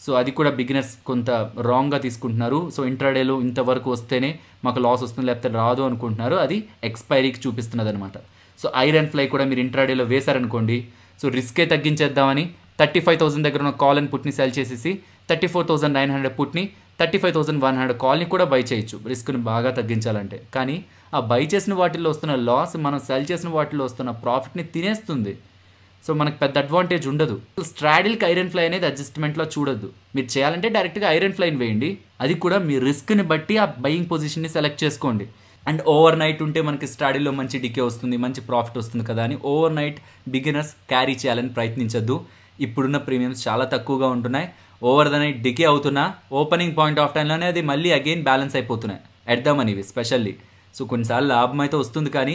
సో అది కూడా బిగినర్స్ కొంత రాంగ్గా తీసుకుంటున్నారు సో ఇంట్రాడేలో ఇంతవరకు వస్తేనే మాకు లాస్ వస్తుంది లేకపోతే రాదు అనుకుంటున్నారు అది ఎక్స్పైరీకి చూపిస్తున్నది అనమాట సో ఐరన్ ఫ్లై కూడా మీరు ఇంట్రాడేలో వేశారనుకోండి సో రిస్కే తగ్గించేద్దామని థర్టీ ఫైవ్ థౌసండ్ దగ్గర ఉన్న కాల్ అని పుట్ని సెల్ చేసేసి thirty four thousand nine hundred పుట్ని thirty five thousand one hundred కాల్ని కూడా బై చేయొచ్చు రిస్క్ని బాగా తగ్గించాలంటే కానీ ఆ బై చేసిన వాటిల్లో వస్తున్న లాస్ మనం సెల్ చేసిన వాటిల్లో వస్తున్న ప్రాఫిట్ని తినేస్తుంది సో మనకు పెద్ద అడ్వాంటేజ్ ఉండదు స్ట్రాడిల్కి ఐరన్ ఫ్లై అనేది అడ్జస్ట్మెంట్లో చూడొద్దు మీరు చేయాలంటే డైరెక్ట్గా ఐరన్ ఫ్లైన్ వేయండి అది కూడా మీ రిస్క్ని బట్టి ఆ బయింగ్ పొజిషన్ని సెలెక్ట్ చేసుకోండి అండ్ ఓవర్ నైట్ ఉంటే మనకి స్ట్రాడిల్లో మంచి డికే వస్తుంది మంచి ప్రాఫిట్ వస్తుంది కదా అని ఓవర్ నైట్ బిగినర్స్ క్యారీ చేయాలని ప్రయత్నించద్దు ఇప్పుడున్న ప్రీమియమ్స్ చాలా తక్కువగా ఉంటున్నాయి ఓవర్ ద నైట్ డికే అవుతున్నా ఓపెనింగ్ పాయింట్ ఆఫ్ టైంలోనే అది మళ్ళీ అగైన్ బ్యాలెన్స్ అయిపోతున్నాయి ఎడదామని ఇవి స్పెషల్లీ సో కొన్నిసార్లు లాభం అయితే వస్తుంది కానీ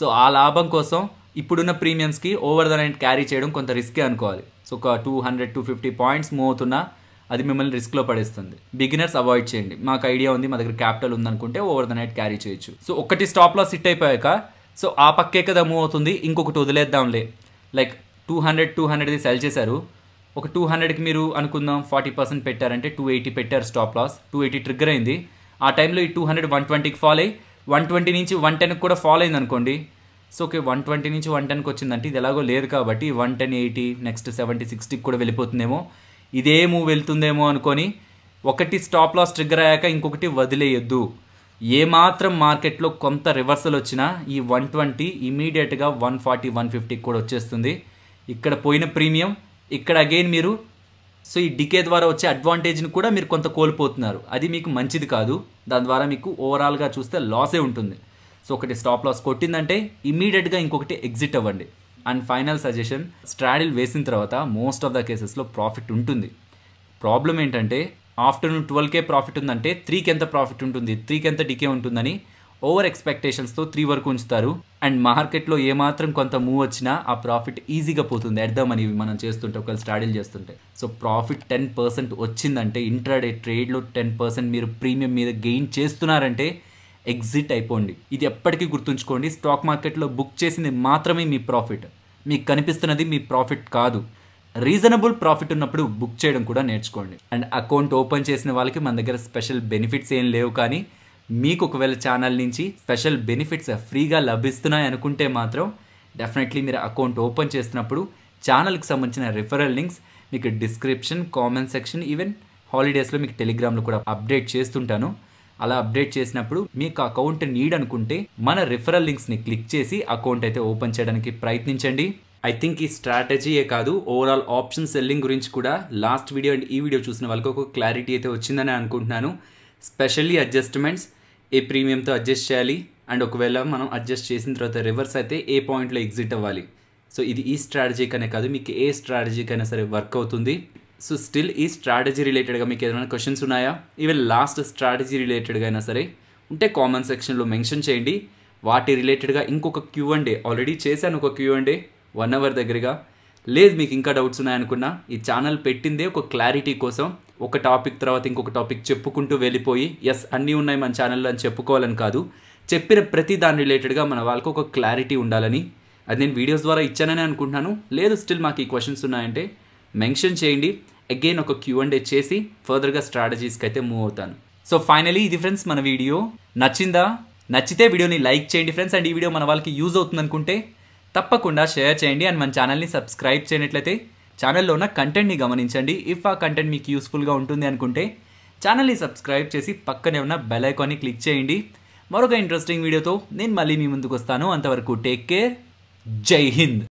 సో ఆ లాభం కోసం ఇప్పుడున్న ప్రీమియమ్స్కి ఓవర్ ద నైట్ క్యారీ చేయడం కొంత రిస్కే అనుకోవాలి సో ఒక two hundred two fifty points move అవుతున్నా అది మిమ్మల్ని రిస్క్లో పడేస్తుంది బిగినర్స్ అవాయిడ్ చేయండి మాకు ఐడియా ఉంది మా దగ్గర క్యాపిటల్ ఉందనుకుంటే ఓవర్ ద నైట్ క్యారీ చేయొచ్చు సో ఒకటి స్టాప్లో సిట్ అయిపోయాక సో ఆ పక్కే కదా మూవ్ అవుతుంది ఇంకొకటి వదిలేద్దాంలే లైక్ టూ హండ్రెడ్ టూ హండ్రెడ్ది సెల్ చేశారు ఒక టూ హండ్రెడ్కి మీరు అనుకుందాం ఫార్టీ పర్సెంట్ పెట్టారంటే టూ ఎయిటీ పెట్టారు stop loss two eighty trigger అయింది ఆ టైంలో ఈ టూ హండ్రెడ్ వన్ ట్వంటీకి ఫాల్ అయ్యి వన్ ట్వంటీ నుంచి వన్ టెన్కి కూడా ఫాల్ అయింది అనుకోండి సో ఓకే వన్ ట్వంటీ నుంచి వన్ టెన్కి వచ్చిందంటే ఇది ఎలాగో లేదు కాబట్టి one ten eighty next seventy సిక్స్టీకి కూడా వెళ్ళిపోతుందేమో ఇదే మూవ్ వెళ్తుందేమో అనుకొని ఒకటి స్టాప్ లాస్ ట్రిగ్గర్ అయ్యాక ఇంకొకటి వదిలేయొద్దు ఏమాత్రం మార్కెట్లో కొంత రివర్సల్ వచ్చినా ఈ వన్ ట్వంటీ ఇమీడియట్గా వన్ ఫార్టీ వన్ ఫిఫ్టీకి కూడా వచ్చేస్తుంది ఇక్కడ పోయిన ప్రీమియం ఇక్కడ అగైన్ మీరు సో ఈ డికే ద్వారా వచ్చే అడ్వాంటేజ్ని కూడా మీరు కొంత కోల్పోతున్నారు అది మీకు మంచిది కాదు దాని ద్వారా మీకు ఓవరాల్గా చూస్తే లాసే ఉంటుంది సో ఒకటి స్టాప్ లాస్ కొట్టిందంటే ఇమీడియట్గా ఇంకొకటి ఎగ్జిట్ అవ్వండి అండ్ ఫైనల్ సజెషన్ స్ట్రాడిల్ వేసిన తర్వాత మోస్ట్ ఆఫ్ ద కేసెస్లో ప్రాఫిట్ ఉంటుంది ప్రాబ్లం ఏంటంటే ఆఫ్టర్నూన్ ట్వెల్వ్కే ప్రాఫిట్ ఉందంటే త్రీకి ఎంత ప్రాఫిట్ ఉంటుంది త్రీకి ఎంత డికే ఉంటుందని ఓవర్ ఎక్స్పెక్టేషన్స్తో త్రీ వరకు ఉంచుతారు అండ్ మార్కెట్లో ఏమాత్రం కొంత మూవ్ వచ్చినా ఆ ప్రాఫిట్ ఈజీగా పోతుంది అర్థం అనేవి మనం చేస్తుంటే ఒకవేళ స్ట్రాడిల్ చేస్తుంటే సో ప్రాఫిట్ టెన్ పర్సెంట్ వచ్చిందంటే ఇంట్రాడే ట్రేడ్లో టెన్ పర్సెంట్ మీరు ప్రీమియం మీద గెయిన్ చేస్తున్నారంటే ఎగ్జిట్ అయిపోండి ఇది ఎప్పటికీ గుర్తుంచుకోండి స్టాక్ మార్కెట్లో బుక్ చేసింది మాత్రమే మీ ప్రాఫిట్ మీకు కనిపిస్తున్నది మీ ప్రాఫిట్ కాదు రీజనబుల్ ప్రాఫిట్ ఉన్నప్పుడు బుక్ చేయడం కూడా నేర్చుకోండి అండ్ అకౌంట్ ఓపెన్ చేసిన వాళ్ళకి మన దగ్గర స్పెషల్ బెనిఫిట్స్ ఏం లేవు కానీ మీకు ఒకవేళ ఛానల్ నుంచి స్పెషల్ బెనిఫిట్స్ ఫ్రీగా లభిస్తున్నాయి అనుకుంటే మాత్రం డెఫినెట్లీ మీరు అకౌంట్ ఓపెన్ చేసినప్పుడు ఛానల్కి సంబంధించిన రిఫరల్ లింక్స్ మీకు డిస్క్రిప్షన్ కామెంట్ సెక్షన్ ఈవెన్ హాలిడేస్లో మీకు టెలిగ్రామ్లో కూడా అప్డేట్ చేస్తుంటాను అలా అప్డేట్ చేసినప్పుడు మీకు అకౌంట్ నీడ్ అనుకుంటే మన రిఫరల్ లింక్స్ని క్లిక్ చేసి అకౌంట్ అయితే ఓపెన్ చేయడానికి ప్రయత్నించండి ఐ థింక్ ఈ స్ట్రాటజీయే కాదు ఓవరాల్ ఆప్షన్ సెల్లింగ్ గురించి కూడా లాస్ట్ వీడియో అండ్ ఈ వీడియో చూసిన వాళ్ళకి ఒక క్లారిటీ అయితే వచ్చిందని అనుకుంటున్నాను స్పెషల్లీ అడ్జస్ట్మెంట్స్ ఏ ప్రీమియంతో అడ్జస్ట్ చేయాలి అండ్ ఒకవేళ మనం అడ్జస్ట్ చేసిన తర్వాత రివర్స్ అయితే ఏ పాయింట్లో ఎగ్జిట్ అవ్వాలి సో ఇది ఈ స్ట్రాటజీకనే కాదు మీకు ఏ స్ట్రాటజీకైనా సరే వర్క్ అవుతుంది సో స్టిల్ ఈ స్ట్రాటజీ రిలేటెడ్గా మీకు ఏదైనా క్వశ్చన్స్ ఉన్నాయా ఈవెన్ లాస్ట్ స్ట్రాటజీ రిలేటెడ్గా అయినా సరే ఉంటే కామన్ సెక్షన్లో మెన్షన్ చేయండి వాటి రిలేటెడ్గా ఇంకొక క్యూ అండ్ డే ఆల్రెడీ చేశాను ఒక Q and day one hour దగ్గరగా లేదు మీకు ఇంకా డౌట్స్ ఉన్నాయనుకున్నా ఈ ఛానల్ పెట్టిందే ఒక క్లారిటీ కోసం ఒక టాపిక్ తర్వాత ఇంకొక టాపిక్ చెప్పుకుంటూ వెళ్ళిపోయి ఎస్ అన్నీ ఉన్నాయి మన ఛానల్లో అని చెప్పుకోవాలని కాదు చెప్పిన ప్రతి దాని రిలేటెడ్గా మన వాళ్ళకి ఒక క్లారిటీ ఉండాలని అది నేను వీడియోస్ ద్వారా ఇచ్చానని అనుకుంటున్నాను లేదు స్టిల్ మాకు ఈ క్వశ్చన్స్ ఉన్నాయంటే మెన్షన్ చేయండి అగైన్ ఒక క్యూ అండ్ చేసి ఫర్దర్గా స్ట్రాటజీస్కి అయితే మూవ్ అవుతాను సో ఫైనలీ ఇది ఫ్రెండ్స్ మన వీడియో నచ్చిందా నచ్చితే వీడియోని లైక్ చేయండి ఫ్రెండ్స్ అండ్ ఈ వీడియో మన వాళ్ళకి యూజ్ అవుతుంది అనుకుంటే తప్పకుండా షేర్ చేయండి అండ్ మన ఛానల్ని సబ్స్క్రైబ్ చేయనట్లయితే ఛానల్లో ఉన్న కంటెంట్ని గమనించండి ఇఫ్ ఆ కంటెంట్ మీకు యూస్ఫుల్గా ఉంటుంది అనుకుంటే ఛానల్ని సబ్స్క్రైబ్ చేసి పక్కనే ఉన్న బెల్ ఐకాన్ని క్లిక్ చేయండి మరొక ఇంట్రెస్టింగ్ వీడియోతో నేను మళ్ళీ మీ ముందుకు వస్తాను అంతవరకు టేక్ కేర్ జై హింద్